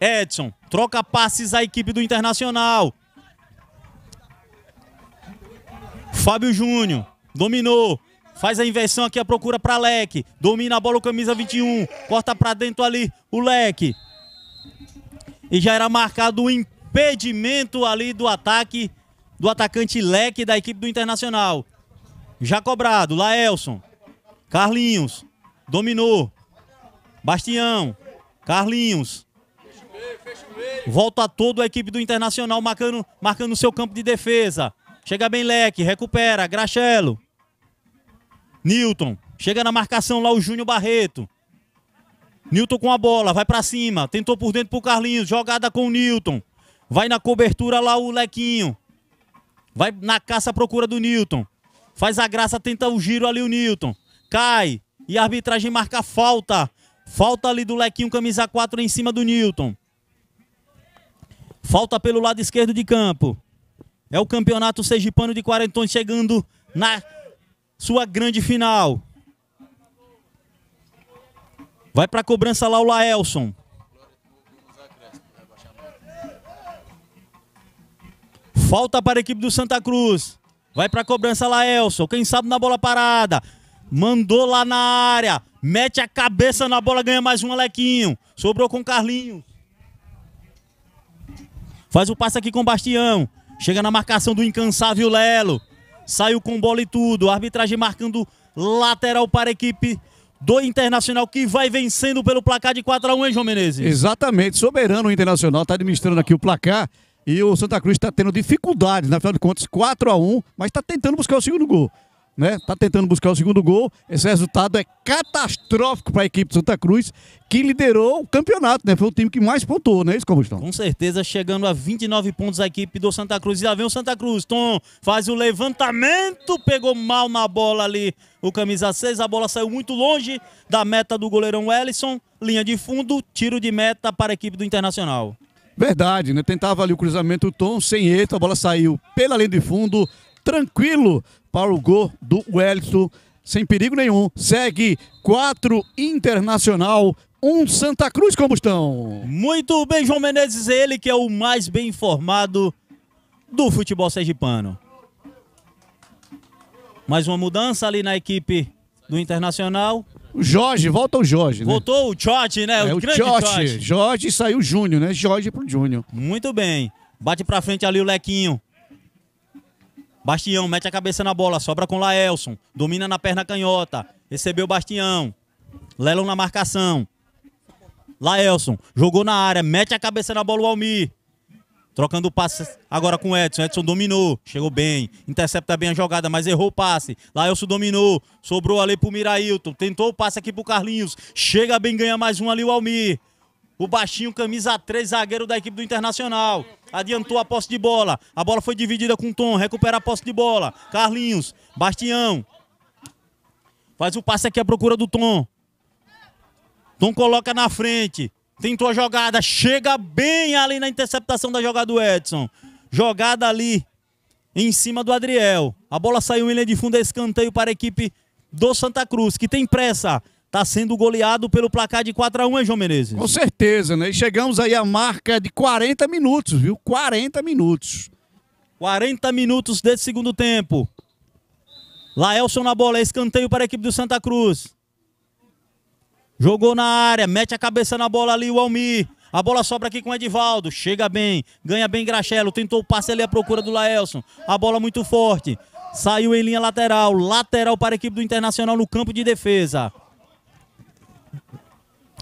Edson. Troca passes a equipe do Internacional. Fábio Júnior. Dominou. Faz a inversão aqui, a procura para Leque. Domina a bola o camisa 21. Corta para dentro ali o Leque. E já era marcado o impedimento ali do ataque do atacante Leque da equipe do Internacional. Já cobrado, Laelson. Carlinhos. Dominou. Bastião. Carlinhos. Volta todo a equipe do Internacional marcando, marcando seu campo de defesa. Chega bem Leque, recupera, Graxelo. Newton, chega na marcação lá o Júnior Barreto. Newton com a bola, vai para cima, tentou por dentro pro Carlinhos, jogada com o Newton. Vai na cobertura lá o Lequinho. Vai na caça à procura do Newton. Faz a graça, tenta o giro ali o Newton. Cai. E a arbitragem marca falta. Falta ali do Lequinho, camisa 4 em cima do Newton. Falta pelo lado esquerdo de campo. É o campeonato sergipano de quarentões chegando na sua grande final. Vai para a cobrança lá o Laelson. Falta para a equipe do Santa Cruz. Vai para a cobrança Laelson. Quem sabe na bola parada. Mandou lá na área. Mete a cabeça na bola, ganha mais um Alequinho. Sobrou com Carlinhos. Faz o passe aqui com o Bastião. Chega na marcação do incansável Lelo. Saiu com bola e tudo. Arbitragem marcando lateral para a equipe do Internacional que vai vencendo pelo placar de 4 a 1 hein, João Menezes? Exatamente. Soberano o Internacional está administrando aqui o placar. E o Santa Cruz está tendo dificuldades, na final de contas, 4 a 1 mas está tentando buscar o segundo gol né? Tá tentando buscar o segundo gol. Esse resultado é catastrófico para a equipe de Santa Cruz, que liderou o campeonato, né? Foi o time que mais pontuou, né? Isso, Combustão? Com certeza, chegando a 29 pontos a equipe do Santa Cruz. E lá vem o Santa Cruz. Tom faz o levantamento, pegou mal na bola ali o camisa 6. A bola saiu muito longe da meta do goleirão Ellison. Linha de fundo, tiro de meta para a equipe do Internacional. Verdade, né? Tentava ali o cruzamento, o Tom sem erro, a bola saiu pela linha de fundo, tranquilo para o gol do Wellington, sem perigo nenhum. Segue 4 Internacional, um Santa Cruz, como estão? Muito bem, João Menezes, é ele que é o mais bem informado do futebol sergipano. Mais uma mudança ali na equipe do Internacional. O Jorge, volta o Jorge, né? Voltou o Jorge, né? É, o, o grande Jorge. Jorge. Jorge saiu Júnior, né? Jorge pro Júnior. Muito bem. Bate pra frente ali o Lequinho. Bastião mete a cabeça na bola, sobra com Laelson. Domina na perna canhota. Recebeu Bastião. Lelon na marcação. Laelson jogou na área, mete a cabeça na bola o Almir. Trocando passe agora com Edson. Edson dominou, chegou bem, intercepta bem a jogada, mas errou o passe. Laelson dominou, sobrou ali pro Mirailton. Tentou o passe aqui pro Carlinhos. Chega bem, ganha mais um ali o Almir. O baixinho, camisa 3, zagueiro da equipe do Internacional. Adiantou a posse de bola. A bola foi dividida com o Tom. Recupera a posse de bola. Carlinhos. Bastião. Faz o passe aqui à procura do Tom. Tom coloca na frente. Tentou a jogada. Chega bem ali na interceptação da jogada do Edson. Jogada ali em cima do Adriel. A bola saiu em linha de fundo. É escanteio para a equipe do Santa Cruz, que tem pressa está sendo goleado pelo placar de 4 a 1 hein, João Menezes? Com certeza, né? E chegamos aí à marca de 40 minutos, viu? 40 minutos. 40 minutos desse segundo tempo. Laelson na bola, é escanteio para a equipe do Santa Cruz. Jogou na área, mete a cabeça na bola ali o Almir. A bola sobra aqui com o Edivaldo. Chega bem, ganha bem Graxelo. Tentou o passe ali à procura do Laelson. A bola muito forte. Saiu em linha lateral. Lateral para a equipe do Internacional no campo de defesa.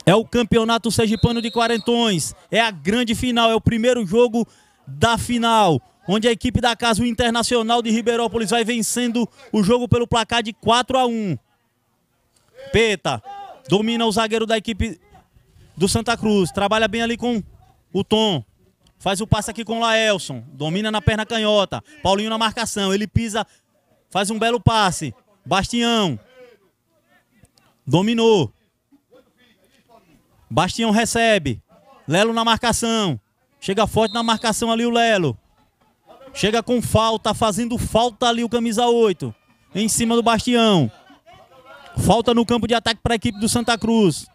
É o campeonato sergipano de quarentões. É a grande final, é o primeiro jogo da final. Onde a equipe da Casa o Internacional de Ribeirópolis vai vencendo o jogo pelo placar de 4 a 1. Peta domina o zagueiro da equipe do Santa Cruz. Trabalha bem ali com o Tom. Faz o passe aqui com o Laelson. Domina na perna canhota. Paulinho na marcação. Ele pisa. Faz um belo passe. Bastião. Dominou. Bastião recebe. Lelo na marcação. Chega forte na marcação ali o Lelo. Chega com falta, fazendo falta ali o camisa 8. Em cima do Bastião. Falta no campo de ataque para a equipe do Santa Cruz.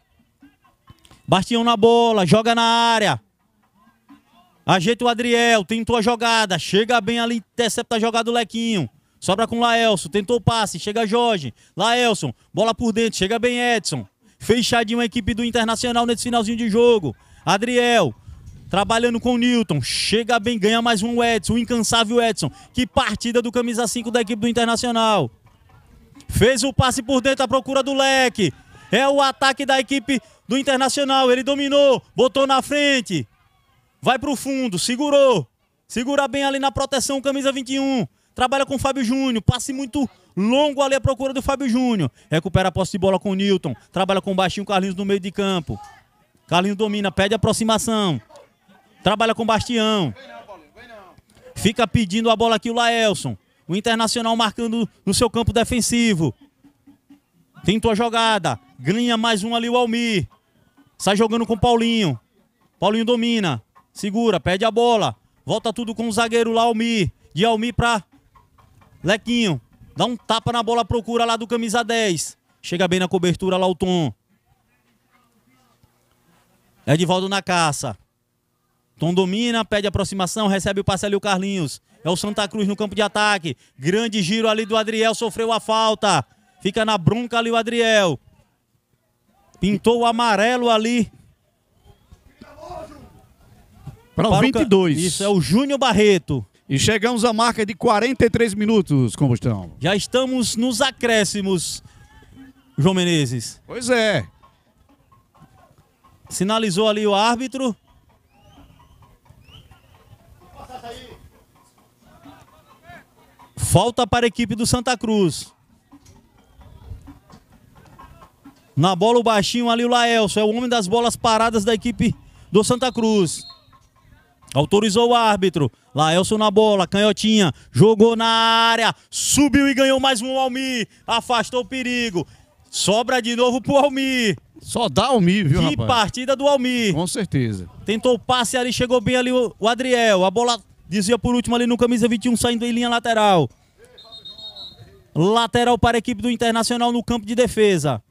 Bastião na bola, joga na área. Ajeita o Adriel, tentou a jogada. Chega bem ali, intercepta a jogada do Lequinho. Sobra com o Laelson, tentou o passe, chega Jorge. Laelson, bola por dentro, chega bem Edson. Fechadinho a equipe do Internacional nesse finalzinho de jogo. Adriel, trabalhando com o Newton. Chega bem, ganha mais um Edson, o incansável Edson. Que partida do camisa 5 da equipe do Internacional. Fez o passe por dentro à procura do leque. É o ataque da equipe do Internacional. Ele dominou, botou na frente. Vai pro fundo, segurou. Segura bem ali na proteção, camisa 21 trabalha com o Fábio Júnior, passe muito longo ali à procura do Fábio Júnior. Recupera a posse de bola com o Newton, trabalha com o baixinho Carlinhos no meio de campo. Carlinhos domina, pede aproximação. Trabalha com o Bastião. Fica pedindo a bola aqui o Laelson. O Internacional marcando no seu campo defensivo. Tentou a jogada. Ganha mais um ali o Almir. Sai jogando com o Paulinho. Paulinho domina. Segura, pede a bola. Volta tudo com o zagueiro lá, Almir. De Almir para Lequinho, dá um tapa na bola, procura lá do camisa 10. Chega bem na cobertura lá o Tom. É de volta na caça. Tom domina, pede aproximação, recebe o passe ali o Carlinhos. É o Santa Cruz no campo de ataque. Grande giro ali do Adriel, sofreu a falta. Fica na bronca ali o Adriel. Pintou o amarelo ali. Para o 22. Isso, é o Júnior Barreto. E chegamos à marca de 43 minutos, combustão. Já estamos nos acréscimos, João Menezes. Pois é. Sinalizou ali o árbitro. Falta para a equipe do Santa Cruz. Na bola o baixinho ali o Laelso, é o homem das bolas paradas da equipe do Santa Cruz. Autorizou o árbitro. Laelson na bola, canhotinha, jogou na área, subiu e ganhou mais um Almi, Afastou o perigo. Sobra de novo pro Almi. Só dá Almi, viu, que rapaz? Que partida do Almi. Com certeza. Tentou o passe ali, chegou bem ali o, o Adriel. A bola dizia por último ali no camisa 21, saindo em linha lateral. Lateral para a equipe do Internacional no campo de defesa.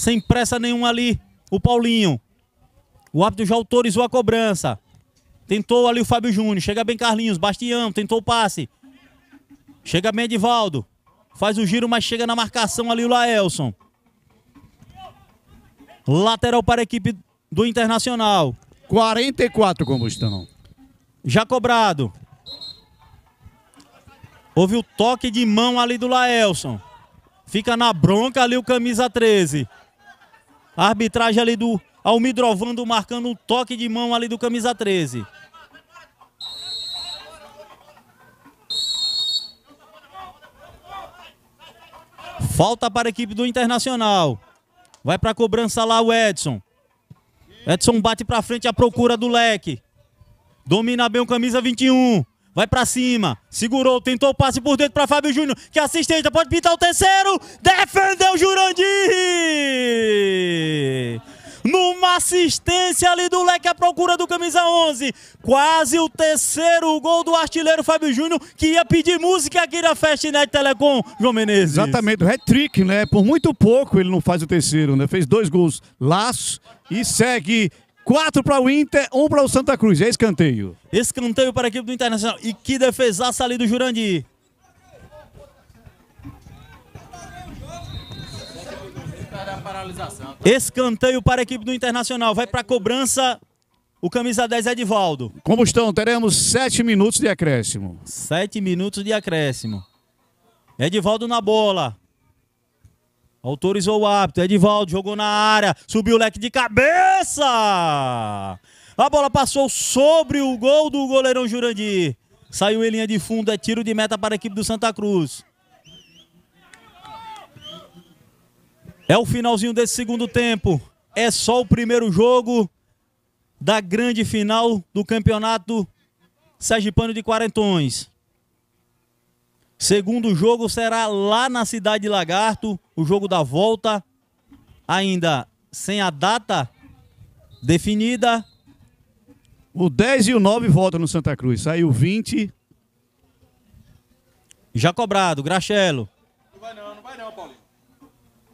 sem pressa nenhuma ali, o Paulinho. O árbitro já autorizou a cobrança. Tentou ali o Fábio Júnior. Chega bem Carlinhos, Bastião, tentou o passe. Chega bem Edivaldo. Faz o giro, mas chega na marcação ali o Laelson. Lateral para a equipe do Internacional. 44, combustão. Já cobrado. Houve o toque de mão ali do Laelson. Fica na bronca ali o camisa 13. A arbitragem ali do Almidrovando marcando um toque de mão ali do camisa 13. Falta para a equipe do Internacional. Vai para a cobrança lá o Edson. Edson bate para frente à procura do leque. Domina bem o camisa 21. Vai para cima, segurou, tentou o passe por dentro para Fábio Júnior, que assistência, pode pintar o terceiro, defendeu Jurandir! Numa assistência ali do Leque à procura do camisa 11, quase o terceiro gol do artilheiro Fábio Júnior, que ia pedir música aqui na festa Net Telecom, João Menezes. Exatamente, o hat-trick, né? Por muito pouco ele não faz o terceiro, né? Fez dois gols, laço e segue 4 para o Inter, 1 um para o Santa Cruz. É escanteio. Escanteio para a equipe do Internacional. E que defesaça ali do Jurandir. Escanteio para a equipe do Internacional. Vai para a cobrança o camisa 10 é Edivaldo. Combustão, teremos 7 minutos de acréscimo. 7 minutos de acréscimo. Edivaldo na bola. Autorizou o hábito. Edivaldo jogou na área. Subiu o leque de cabeça. A bola passou sobre o gol do goleirão Jurandir. Saiu em linha de fundo. É tiro de meta para a equipe do Santa Cruz. É o finalzinho desse segundo tempo. É só o primeiro jogo da grande final do campeonato sergipano de Quarentões. Segundo jogo será lá na cidade de Lagarto, o jogo da volta, ainda sem a data definida. O 10 e o 9 voltam no Santa Cruz, saiu o 20. Já cobrado, Graxelo. Não vai não, não vai não, Paulinho.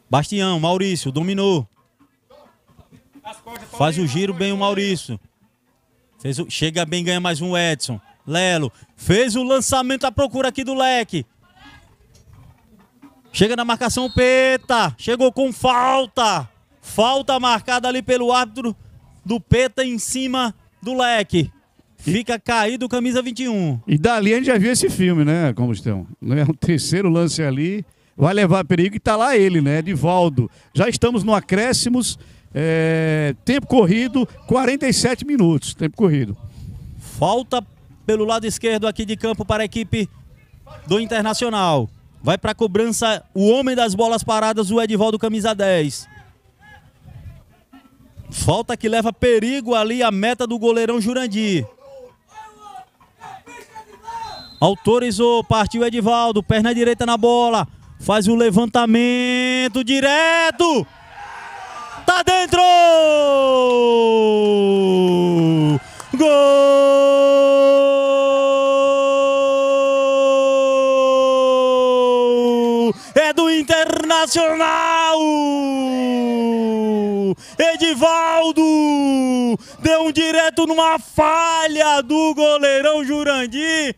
Bastião, Maurício, dominou. Faz o giro bem o Maurício. O... Chega bem, ganha mais um Edson. Lelo. Fez o lançamento à procura aqui do leque. Chega na marcação Peta. Chegou com falta. Falta marcada ali pelo árbitro do Peta em cima do leque. Fica caído camisa 21. E dali a gente já viu esse filme, né, Combustão? É um terceiro lance ali. Vai levar perigo e tá lá ele, né? Divaldo? Já estamos no acréscimos. É... tempo corrido, 47 minutos. Tempo corrido. Falta pelo lado esquerdo aqui de campo para a equipe do Internacional. Vai para a cobrança o homem das bolas paradas, o Edivaldo Camisa 10. Falta que leva perigo ali a meta do goleirão Jurandir. Autorizou, partiu Edivaldo, perna direita na bola. Faz o levantamento direto. Tá dentro! Gol! Internacional! Edivaldo! Deu um direto numa falha do goleirão Jurandir,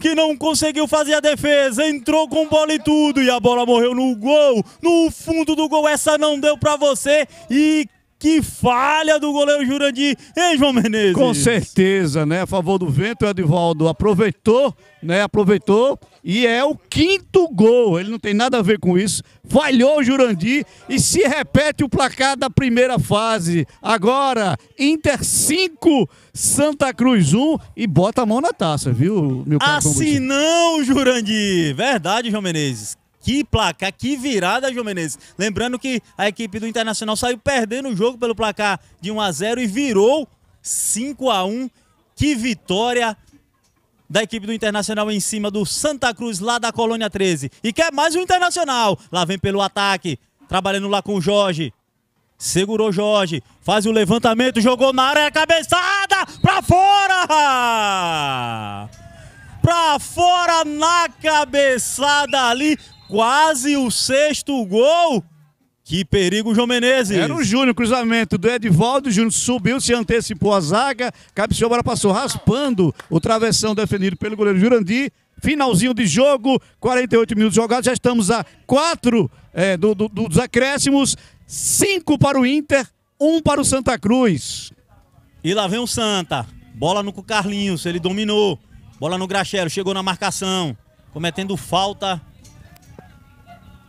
que não conseguiu fazer a defesa, entrou com bola e tudo, e a bola morreu no gol, no fundo do gol, essa não deu para você, e que falha do goleiro Jurandir, hein, João Menezes? Com certeza, né? A favor do vento, o Edivaldo aproveitou, né? Aproveitou e é o quinto gol. Ele não tem nada a ver com isso. Falhou o Jurandir e se repete o placar da primeira fase. Agora, Inter 5, Santa Cruz 1 e bota a mão na taça, viu, meu caro? Assim não, Jurandir! Verdade, João Menezes. Que placar, que virada, João Menezes. Lembrando que a equipe do Internacional saiu perdendo o jogo pelo placar de 1 a 0 e virou 5 a 1. Que vitória da equipe do Internacional em cima do Santa Cruz, lá da Colônia 13. E quer mais o um Internacional. Lá vem pelo ataque, trabalhando lá com o Jorge. Segurou Jorge, faz o levantamento, jogou na área, cabeçada, pra fora! Pra fora na cabeçada ali, quase o sexto gol. Que perigo, João Menezes. Era o Júnior, cruzamento do O Júnior subiu, se antecipou a zaga. Cabeceou, agora passou raspando o travessão defendido pelo goleiro Jurandir. Finalzinho de jogo, 48 minutos jogados. Já estamos a 4 é, do, do, dos acréscimos. 5 para o Inter, 1 um para o Santa Cruz. E lá vem o Santa. Bola no Carlinhos, ele dominou. Bola no Graxero, chegou na marcação. Cometendo falta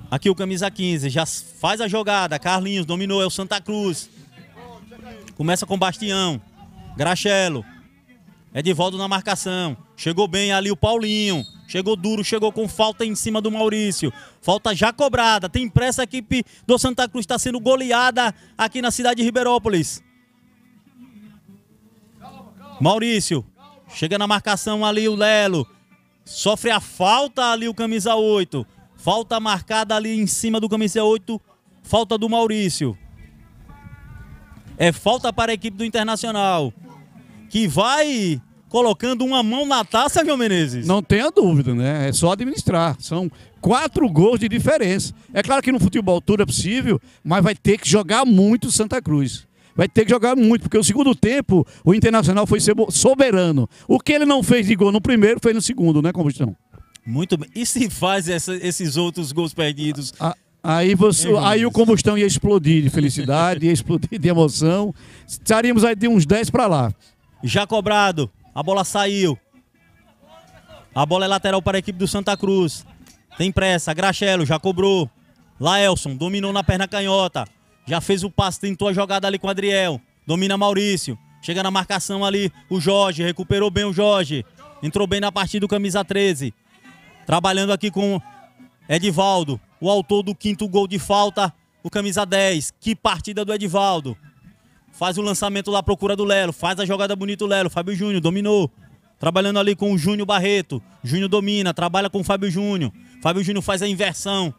Aqui o camisa 15, já faz a jogada. Carlinhos dominou, é o Santa Cruz. Começa com Bastião. é de volta na marcação. Chegou bem ali o Paulinho. Chegou duro, chegou com falta em cima do Maurício. Falta já cobrada. Tem pressa a equipe do Santa Cruz. Está sendo goleada aqui na cidade de Ribeirópolis. Maurício. Chega na marcação ali o Lelo. Sofre a falta ali o camisa 8. Falta marcada ali em cima do camisa 8. Falta do Maurício. É falta para a equipe do Internacional. Que vai colocando uma mão na taça, viu, Menezes? Não tenha dúvida, né? É só administrar. São quatro gols de diferença. É claro que no futebol tudo é possível, mas vai ter que jogar muito Santa Cruz. Vai ter que jogar muito, porque o segundo tempo o Internacional foi soberano. O que ele não fez de gol no primeiro, fez no segundo, né, Combustão? Muito bem. E se faz essa, esses outros gols perdidos? A, aí, você, aí o combustão ia explodir de felicidade, ia explodir de emoção. Estaríamos aí de uns 10 para lá. Já cobrado. A bola saiu. A bola é lateral para a equipe do Santa Cruz. Tem pressa. Grachelo já cobrou. Laelson dominou na perna canhota. Já fez o passe, tentou a jogada ali com o Adriel. Domina Maurício. Chega na marcação ali. O Jorge recuperou bem o Jorge. Entrou bem na partida do camisa 13. Trabalhando aqui com Edivaldo, o autor do quinto gol de falta, o camisa 10. Que partida do Edivaldo. Faz o lançamento lá à procura do Lelo. Faz a jogada bonita o Lelo. Fábio Júnior dominou. Trabalhando ali com o Júnior Barreto. Júnior domina, trabalha com o Fábio Júnior. Fábio Júnior faz a inversão.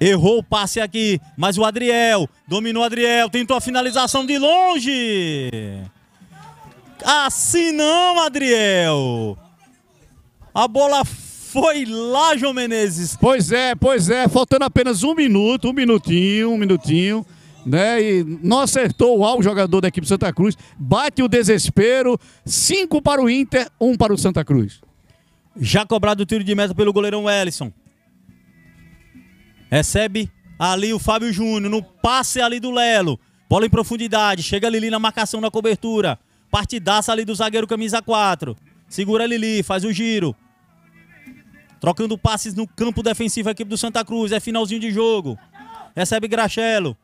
Errou o passe aqui, mas o Adriel dominou o Adriel, tentou a finalização de longe. Assim não, Adriel. A bola foi lá, João Menezes. Pois é, pois é. Faltando apenas um minuto, um minutinho, um minutinho. Né? E não acertou o jogador da equipe Santa Cruz. Bate o desespero. Cinco para o Inter, um para o Santa Cruz. Já cobrado o tiro de meta pelo goleirão Ellison. Recebe ali o Fábio Júnior no passe ali do Lelo. Bola em profundidade. Chega a Lili na marcação na cobertura. Partidaça ali do zagueiro camisa 4. Segura a Lili, faz o giro. Trocando passes no campo defensivo a equipe do Santa Cruz. É finalzinho de jogo. Recebe Graxelo.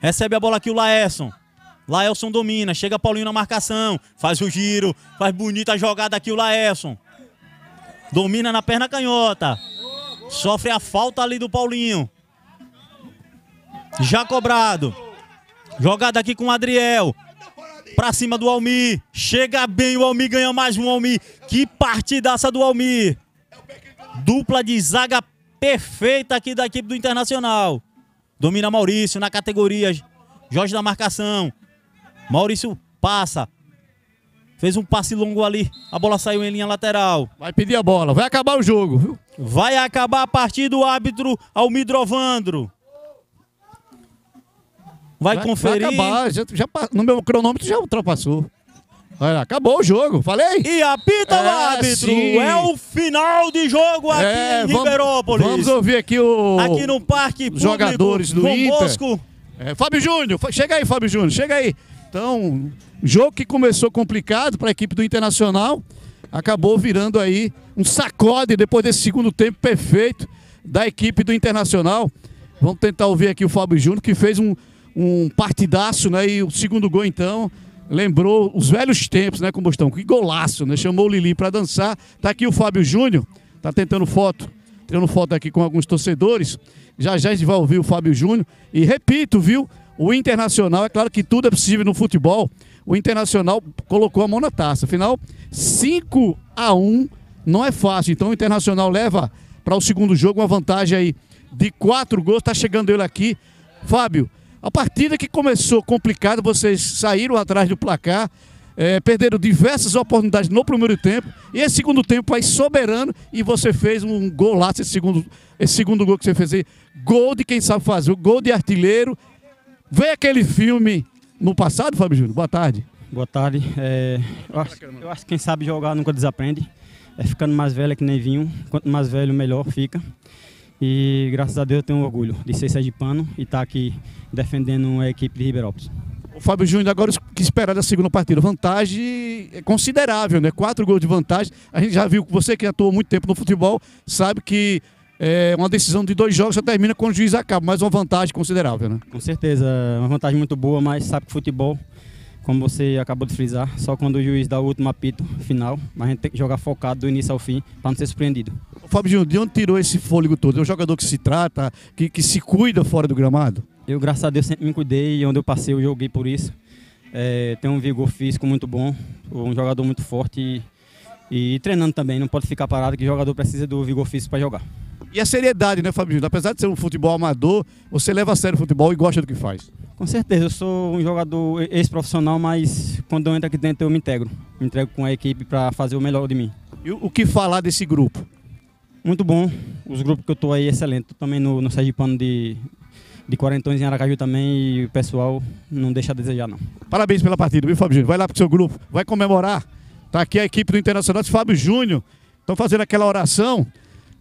Recebe a bola aqui o Laerson. Laelson domina, chega Paulinho na marcação, faz o giro, faz bonita jogada aqui o Laelson. Domina na perna canhota. Sofre a falta ali do Paulinho. Já cobrado. Jogada aqui com o Adriel. Pra cima do Almir. Chega bem o Almir, ganha mais um Almir. Que partidaça do Almir. Dupla de zaga perfeita aqui da equipe do Internacional. Domina Maurício na categoria. Jorge na marcação. Maurício passa. Fez um passe longo ali. A bola saiu em linha lateral. Vai pedir a bola. Vai acabar o jogo, viu? Vai acabar a partir do árbitro Almidrovandro. Vai, vai conferir. Vai acabar. Já, já, no meu cronômetro já ultrapassou. Olha, acabou o jogo, falei? E apita é, ah, o árbitro, sim. é o final de jogo aqui é, em Ribeirópolis. Vamos, vamos ouvir aqui o aqui no Parque jogadores do Inter. É, Fábio Júnior, chega aí, Fábio Júnior, chega aí. Então, jogo que começou complicado para a equipe do Internacional, acabou virando aí um sacode depois desse segundo tempo perfeito da equipe do Internacional. Vamos tentar ouvir aqui o Fábio Júnior, que fez um, um partidaço, né? E o segundo gol, então, lembrou os velhos tempos, né, Combustão? Que golaço, né? Chamou o Lili para dançar. Tá aqui o Fábio Júnior, tá tentando foto, tirando foto aqui com alguns torcedores. Já já a gente vai ouvir o Fábio Júnior. E repito, viu? O Internacional, é claro que tudo é possível no futebol. O Internacional colocou a mão na taça. Afinal, 5 a 1 não é fácil. Então o Internacional leva para o segundo jogo uma vantagem aí de quatro gols. Tá chegando ele aqui. Fábio, a partida que começou complicada, vocês saíram atrás do placar, é, perderam diversas oportunidades no primeiro tempo, e esse segundo tempo aí soberano, e você fez um golaço, esse segundo, esse segundo gol que você fez aí, gol de quem sabe fazer, gol de artilheiro. Vê aquele filme no passado, Fábio Júnior? Boa tarde. Boa tarde. É, eu, acho, eu, acho, que quem sabe jogar nunca desaprende. É ficando mais velho que nem vinho. Quanto mais velho, melhor fica. E graças a Deus eu tenho orgulho de ser pano e estar tá aqui defendendo a equipe de Ribeirópolis. O Fábio Júnior, agora o que esperar da segunda partida? Vantagem é considerável, né? Quatro gols de vantagem. A gente já viu, que você que atuou muito tempo no futebol, sabe que é, uma decisão de dois jogos só termina quando o juiz acaba, mas uma vantagem considerável, né? Com certeza, uma vantagem muito boa, mas sabe que futebol, como você acabou de frisar, só quando o juiz dá o último apito final, mas a gente tem que jogar focado do início ao fim para não ser surpreendido. Fábio Júnior, de onde tirou esse fôlego todo? É um jogador que se trata, que, que se cuida fora do gramado? Eu, graças a Deus, sempre me cuidei e onde eu passei eu joguei por isso. É, tenho um vigor físico muito bom, um jogador muito forte e, e treinando também. Não pode ficar parado que o jogador precisa do vigor físico para jogar. E a seriedade, né, Fábio Júnior? Apesar de ser um futebol amador, você leva a sério o futebol e gosta do que faz. Com certeza, eu sou um jogador ex-profissional, mas quando eu entro aqui dentro eu me integro. Me entrego com a equipe para fazer o melhor de mim. E o que falar desse grupo? Muito bom. Os grupos que eu estou aí, excelente. Tô também no, no Sergipano de, de Quarentões em Aracaju também. E o pessoal não deixa a desejar, não. Parabéns pela partida, viu, Fábio Júnior? Vai lá pro seu grupo, vai comemorar. Tá aqui a equipe do Internacional, Fábio Júnior. Estão fazendo aquela oração.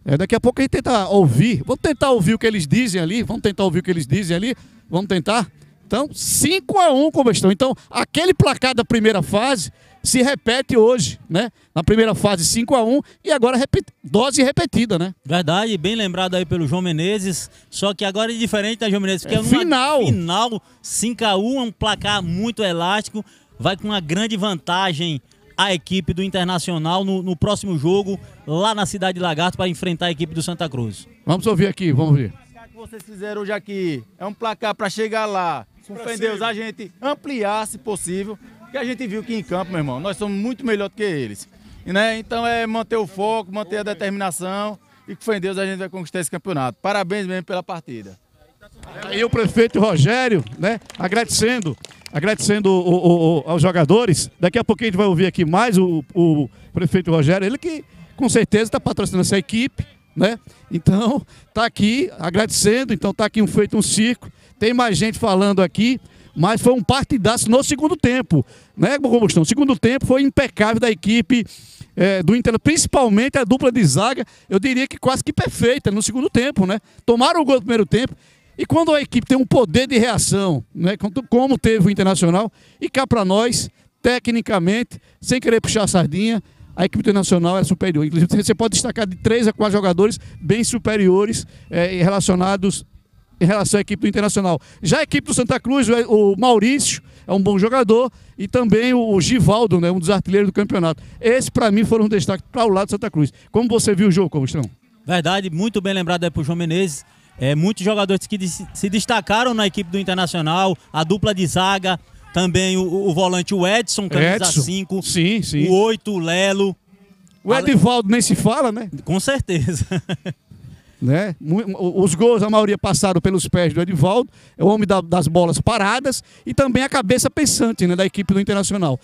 É, daqui a pouco a gente tenta ouvir. Vamos tentar ouvir o que eles dizem ali. Vamos tentar ouvir o que eles dizem ali. Vamos tentar. Então, 5 a 1 como estão. Então, aquele placar da primeira fase se repete hoje, né? Na primeira fase 5 a 1 e agora dose repetida, né? Verdade, bem lembrado aí pelo João Menezes, só que agora é diferente da né, João Menezes, porque é, é final. final 5 a 1 é um placar muito elástico, vai com uma grande vantagem a equipe do Internacional no, no próximo jogo lá na cidade de Lagarto para enfrentar a equipe do Santa Cruz. Vamos ouvir aqui, vamos ver. O placar que vocês fizeram hoje aqui é um placar para chegar lá com fé Deus, a gente ampliar, se possível, que a gente viu que em campo, meu irmão, nós somos muito melhor do que eles. Né? Então é manter o foco, manter a determinação e com fé Deus a gente vai conquistar esse campeonato. Parabéns mesmo pela partida. Aí o prefeito Rogério, né, agradecendo, agradecendo o, o, o, aos jogadores. Daqui a pouquinho a gente vai ouvir aqui mais o, prefeito Rogério, ele que com certeza está patrocinando essa equipe, né? Então, está aqui agradecendo, então está aqui um, feito um circo tem mais gente falando aqui, mas foi um partidaço no segundo tempo, né, Combustão? Segundo tempo foi impecável da equipe é, do Inter, principalmente a dupla de zaga, eu diria que quase que perfeita no segundo tempo, né? Tomaram o gol no primeiro tempo. E quando a equipe tem um poder de reação, né, como teve o Internacional, e cá para nós, tecnicamente, sem querer puxar a sardinha, a equipe internacional é superior. Inclusive, você pode destacar de três a quatro jogadores bem superiores eh, relacionados em relação à equipe do Internacional. Já a equipe do Santa Cruz, o Maurício é um bom jogador e também o Givaldo, né, um dos artilheiros do campeonato. Esse, para mim, foram um destaque para o lado do Santa Cruz. Como você viu o jogo, Comistrão? Verdade, muito bem lembrado aí para o João Menezes. É, muitos jogadores que se destacaram na equipe do Internacional, a dupla de zaga, também o, o volante o Edson, camisa Edson. 5, sim, sim. o 8, o Lelo. O Edivaldo nem se fala, né? Com certeza. Né? Os gols, a maioria, passaram pelos pés do Edivaldo, é o homem da, das bolas paradas e também a cabeça pensante né, da equipe do Internacional.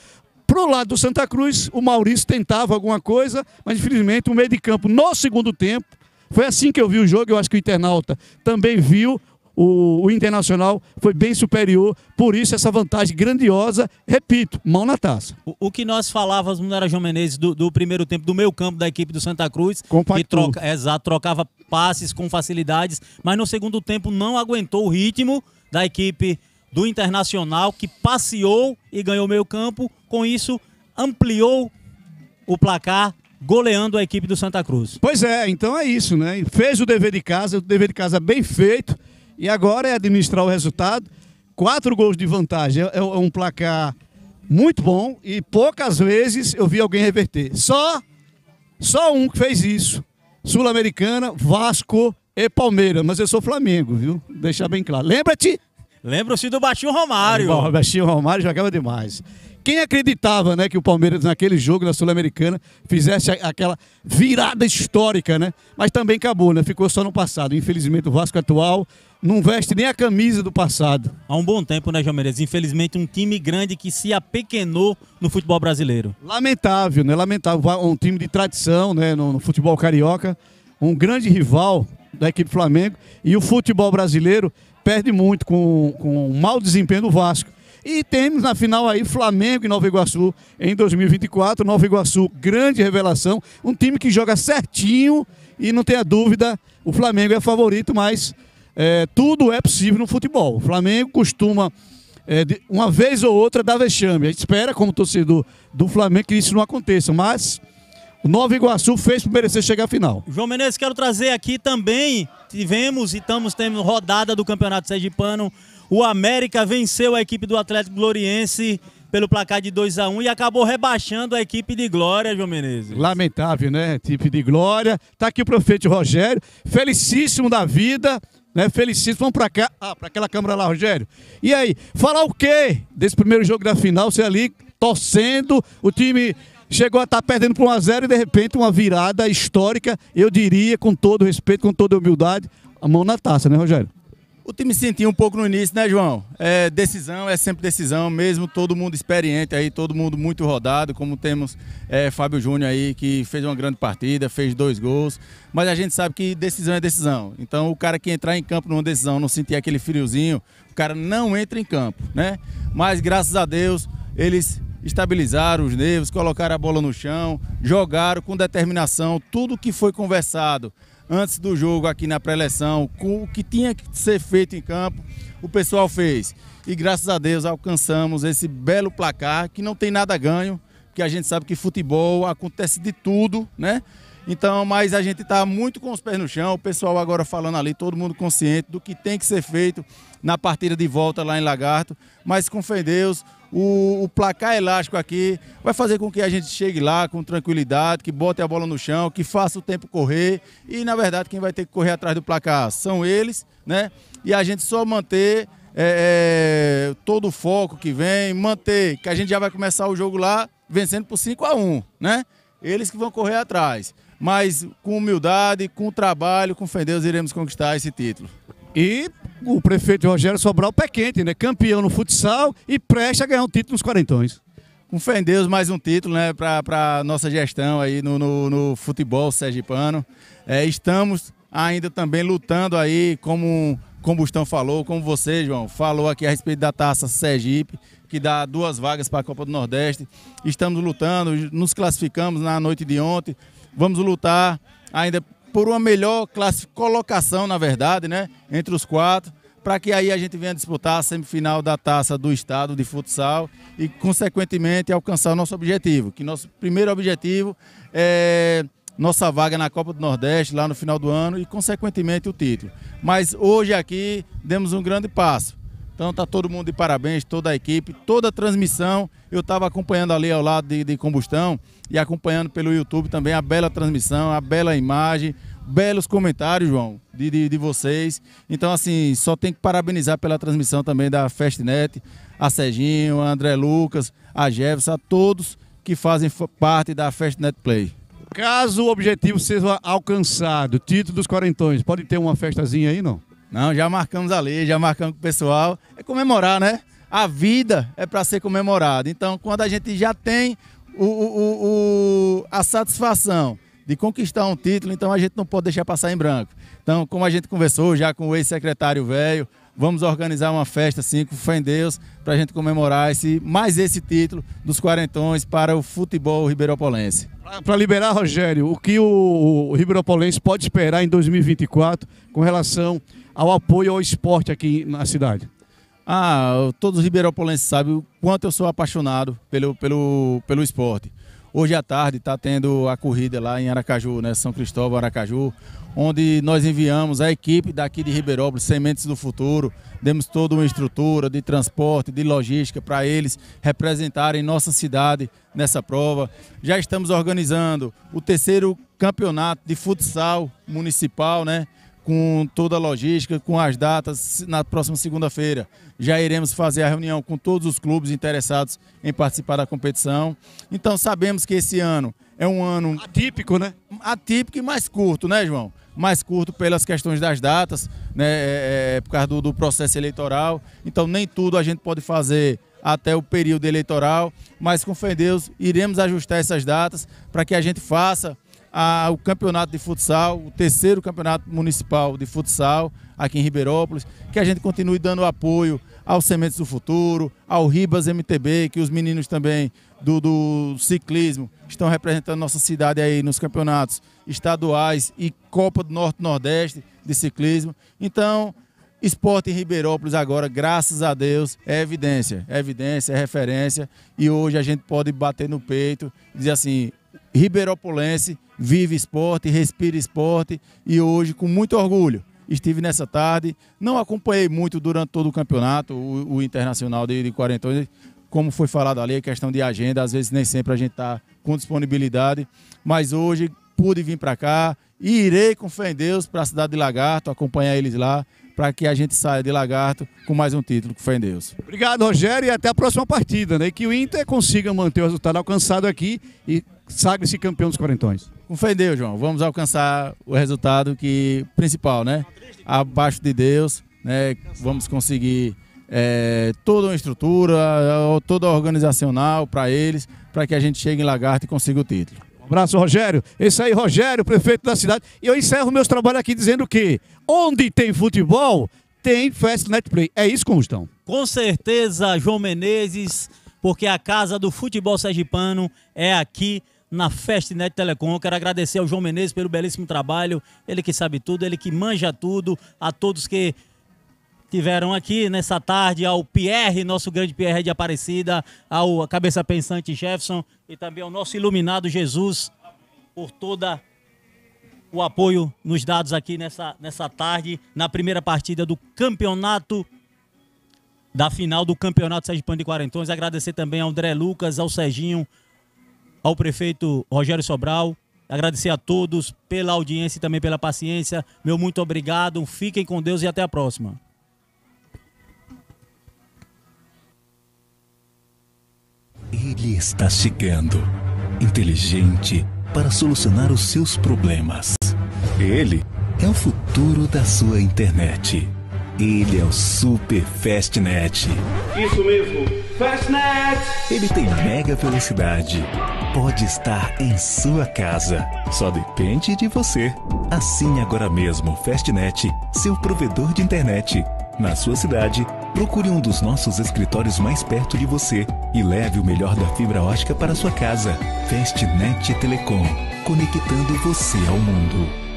Pro lado do Santa Cruz, o Maurício tentava alguma coisa, mas infelizmente o meio de campo no segundo tempo. Foi assim que eu vi o jogo, eu acho que o internauta também viu o, o Internacional foi bem superior, por isso essa vantagem grandiosa, repito, mão na taça. O, o que nós falávamos era João Menezes do, do, primeiro tempo, do meio campo da equipe do Santa Cruz, Compactou. que troca, exato, trocava passes com facilidades, mas no segundo tempo não aguentou o ritmo da equipe do Internacional, que passeou e ganhou meio campo, com isso ampliou o placar goleando a equipe do Santa Cruz. Pois é, então é isso, né? Fez o dever de casa, o dever de casa bem feito. E agora é administrar o resultado. Quatro gols de vantagem é, é, é um placar muito bom e poucas vezes eu vi alguém reverter. Só, só um que fez isso. Sul-Americana, Vasco e Palmeiras. Mas eu sou Flamengo, viu? Deixar bem claro. Lembra-te? Lembra-se do Baixinho Romário. Bom, o Baixinho Romário jogava demais. Quem acreditava né, que o Palmeiras, naquele jogo na Sul-Americana, fizesse aquela virada histórica, né? Mas também acabou, né? Ficou só no passado. Infelizmente, o Vasco atual não veste nem a camisa do passado. Há um bom tempo, né, Palmeiras? Infelizmente, um time grande que se apequenou no futebol brasileiro. Lamentável, né? Lamentável. Um time de tradição né, no, no futebol carioca. Um grande rival da equipe do Flamengo. E o futebol brasileiro perde muito com, com o mau desempenho do Vasco. E temos na final aí Flamengo e Nova Iguaçu em 2024. Nova Iguaçu, grande revelação. Um time que joga certinho e não tenha dúvida, o Flamengo é favorito, mas é, tudo é possível no futebol. O Flamengo costuma, é, uma vez ou outra, dar vexame. A gente espera, como torcedor do Flamengo, que isso não aconteça, mas. O Nova Iguaçu fez para merecer chegar à final. João Menezes, quero trazer aqui também, tivemos e estamos tendo rodada do Campeonato Sergipano o América venceu a equipe do Atlético Gloriense pelo placar de 2 a 1 um, e acabou rebaixando a equipe de Glória, João Menezes. Lamentável, né? Equipe de Glória. Tá aqui o profeta Rogério, felicíssimo da vida, né? Felicíssimo. Vamos para cá, ah, para aquela câmera lá, Rogério. E aí, falar o quê desse primeiro jogo da final? Você ali torcendo, o time chegou a estar tá perdendo por 1 a 0 e de repente uma virada histórica, eu diria, com todo respeito, com toda humildade, a mão na taça, né, Rogério? O time sentiu um pouco no início, né, João? É, decisão é sempre decisão, mesmo todo mundo experiente aí, todo mundo muito rodado, como temos é, Fábio Júnior aí, que fez uma grande partida, fez dois gols, mas a gente sabe que decisão é decisão. Então, o cara que entrar em campo numa decisão, não sentir aquele friozinho, o cara não entra em campo, né? Mas, graças a Deus, eles estabilizaram os nervos, colocaram a bola no chão, jogaram com determinação, tudo que foi conversado antes do jogo aqui na pré-eleção, com o que tinha que ser feito em campo, o pessoal fez. E graças a Deus alcançamos esse belo placar que não tem nada ganho, porque a gente sabe que futebol acontece de tudo, né? Então, mas a gente está muito com os pés no chão, o pessoal agora falando ali, todo mundo consciente do que tem que ser feito na partida de volta lá em Lagarto. Mas com fé em Deus, o, o, placar elástico aqui vai fazer com que a gente chegue lá com tranquilidade, que bote a bola no chão, que faça o tempo correr. E, na verdade, quem vai ter que correr atrás do placar são eles, né? E a gente só manter é, é, todo o foco que vem, manter, que a gente já vai começar o jogo lá vencendo por 5 a 1 né? Eles que vão correr atrás. Mas com humildade, com trabalho, com fé Deus, iremos conquistar esse título. E o prefeito Rogério Sobral, pé quente, né? Campeão no futsal e presta a ganhar um título nos quarentões. Com fé em Deus, mais um título né, para a nossa gestão aí no, no, no futebol sergipano. É, estamos ainda também lutando aí, como Combustão falou, como você, João, falou aqui a respeito da taça Sergipe, que dá duas vagas para a Copa do Nordeste. Estamos lutando, nos classificamos na noite de ontem. Vamos lutar ainda por uma melhor classe, colocação, na verdade, né? Entre os quatro, para que aí a gente venha disputar a semifinal da taça do estado de futsal e, consequentemente, alcançar o nosso objetivo. Que nosso primeiro objetivo é nossa vaga na Copa do Nordeste lá no final do ano e, consequentemente, o título. Mas hoje aqui demos um grande passo. Então tá todo mundo de parabéns, toda a equipe, toda a transmissão. Eu estava acompanhando ali ao lado de, de, combustão e acompanhando pelo YouTube também a bela transmissão, a bela imagem, belos comentários, João, de, de, de vocês. Então, assim, só tem que parabenizar pela transmissão também da Festnet, a Serginho, a André Lucas, a Jefferson, a todos que fazem parte da Festnet Play. Caso o objetivo seja alcançado, título dos quarentões, pode ter uma festazinha aí, não? Não, já marcamos ali, já marcamos com o pessoal. É comemorar, né? A vida é para ser comemorada. Então, quando a gente já tem o, o, o, a satisfação de conquistar um título, então a gente não pode deixar passar em branco. Então, como a gente conversou já com o ex-secretário velho, Vamos organizar uma festa assim, com fé em Deus, para a gente comemorar esse, mais esse título dos quarentões para o futebol ribeiropolense. Para liberar, Rogério, o que o, o ribeiropolense pode esperar em 2024 com relação ao apoio ao esporte aqui na cidade? Ah, todos os ribeiropolenses sabem o quanto eu sou apaixonado pelo, pelo, pelo esporte. Hoje à tarde está tendo a corrida lá em Aracaju, né? São Cristóvão, Aracaju, onde nós enviamos a equipe daqui de Ribeirópolis, Sementes do Futuro, demos toda uma estrutura de transporte, de logística para eles representarem nossa cidade nessa prova. Já estamos organizando o terceiro campeonato de futsal municipal, né? com toda a logística, com as datas. Na próxima segunda-feira já iremos fazer a reunião com todos os clubes interessados em participar da competição. Então sabemos que esse ano é um ano. Atípico, né? Atípico e mais curto, né, João? Mais curto pelas questões das datas, né? É, é, é por causa do, do processo eleitoral. Então nem tudo a gente pode fazer até o período eleitoral, mas com fé em Deus iremos ajustar essas datas para que a gente faça a, o campeonato de futsal, o terceiro campeonato municipal de futsal aqui em Ribeirópolis, que a gente continue dando apoio ao Sementes do Futuro, ao Ribas MTB, que os meninos também do, do ciclismo estão representando nossa cidade aí nos campeonatos estaduais e Copa do Norte-Nordeste de ciclismo. Então, Esporte em Ribeirópolis agora, graças a Deus, é evidência. É evidência, é referência. E hoje a gente pode bater no peito, e dizer assim, Ribeiropolense, vive esporte, respira esporte e hoje, com muito orgulho, estive nessa tarde. Não acompanhei muito durante todo o campeonato, o, o Internacional de, de Quarentões, como foi falado ali, a é questão de agenda, às vezes nem sempre a gente está com disponibilidade, mas hoje pude vir para cá e irei com fé em Deus para a cidade de Lagarto, acompanhar eles lá, para que a gente saia de Lagarto com mais um título, com fé em Deus. Obrigado, Rogério, e até a próxima partida, né? Que o Inter consiga manter o resultado alcançado aqui e sagre-se campeão dos quarentões. Com fé em Deus, João. Vamos alcançar o resultado que principal, né? Abaixo de Deus, né? Vamos conseguir é, toda uma estrutura, toda organizacional para eles, para que a gente chegue em Lagarto e consiga o título. Um abraço, Rogério. Esse aí, Rogério, prefeito da cidade. E eu encerro meus trabalhos aqui dizendo que onde tem futebol, tem Fast Net Play. É isso, Constão? Com certeza, João Menezes, porque a casa do futebol sergipano é aqui na Festnet Telecom. quero agradecer ao João Menezes pelo belíssimo trabalho, ele que sabe tudo, ele que manja tudo, a todos que tiveram aqui nessa tarde, ao Pierre, nosso grande Pierre de Aparecida, ao Cabeça Pensante Jefferson e também ao nosso iluminado Jesus por toda o apoio nos dados aqui nessa, nessa tarde, na primeira partida do campeonato da final do Campeonato Sergipano de Quarentões. Agradecer também ao André Lucas, ao Serginho, ao prefeito Rogério Sobral, agradecer a todos pela audiência e também pela paciência. Meu muito obrigado, fiquem com Deus e até a próxima. Ele está chegando, inteligente para solucionar os seus problemas. Ele é o futuro da sua internet. Ele é o Super Fastnet. Isso mesmo, Fastnet! Ele tem mega velocidade pode estar em sua casa. Só depende de você. Assine agora mesmo Fastnet, seu provedor de internet. Na sua cidade, procure um dos nossos escritórios mais perto de você e leve o melhor da fibra ótica para sua casa. Fastnet Telecom, conectando você ao mundo.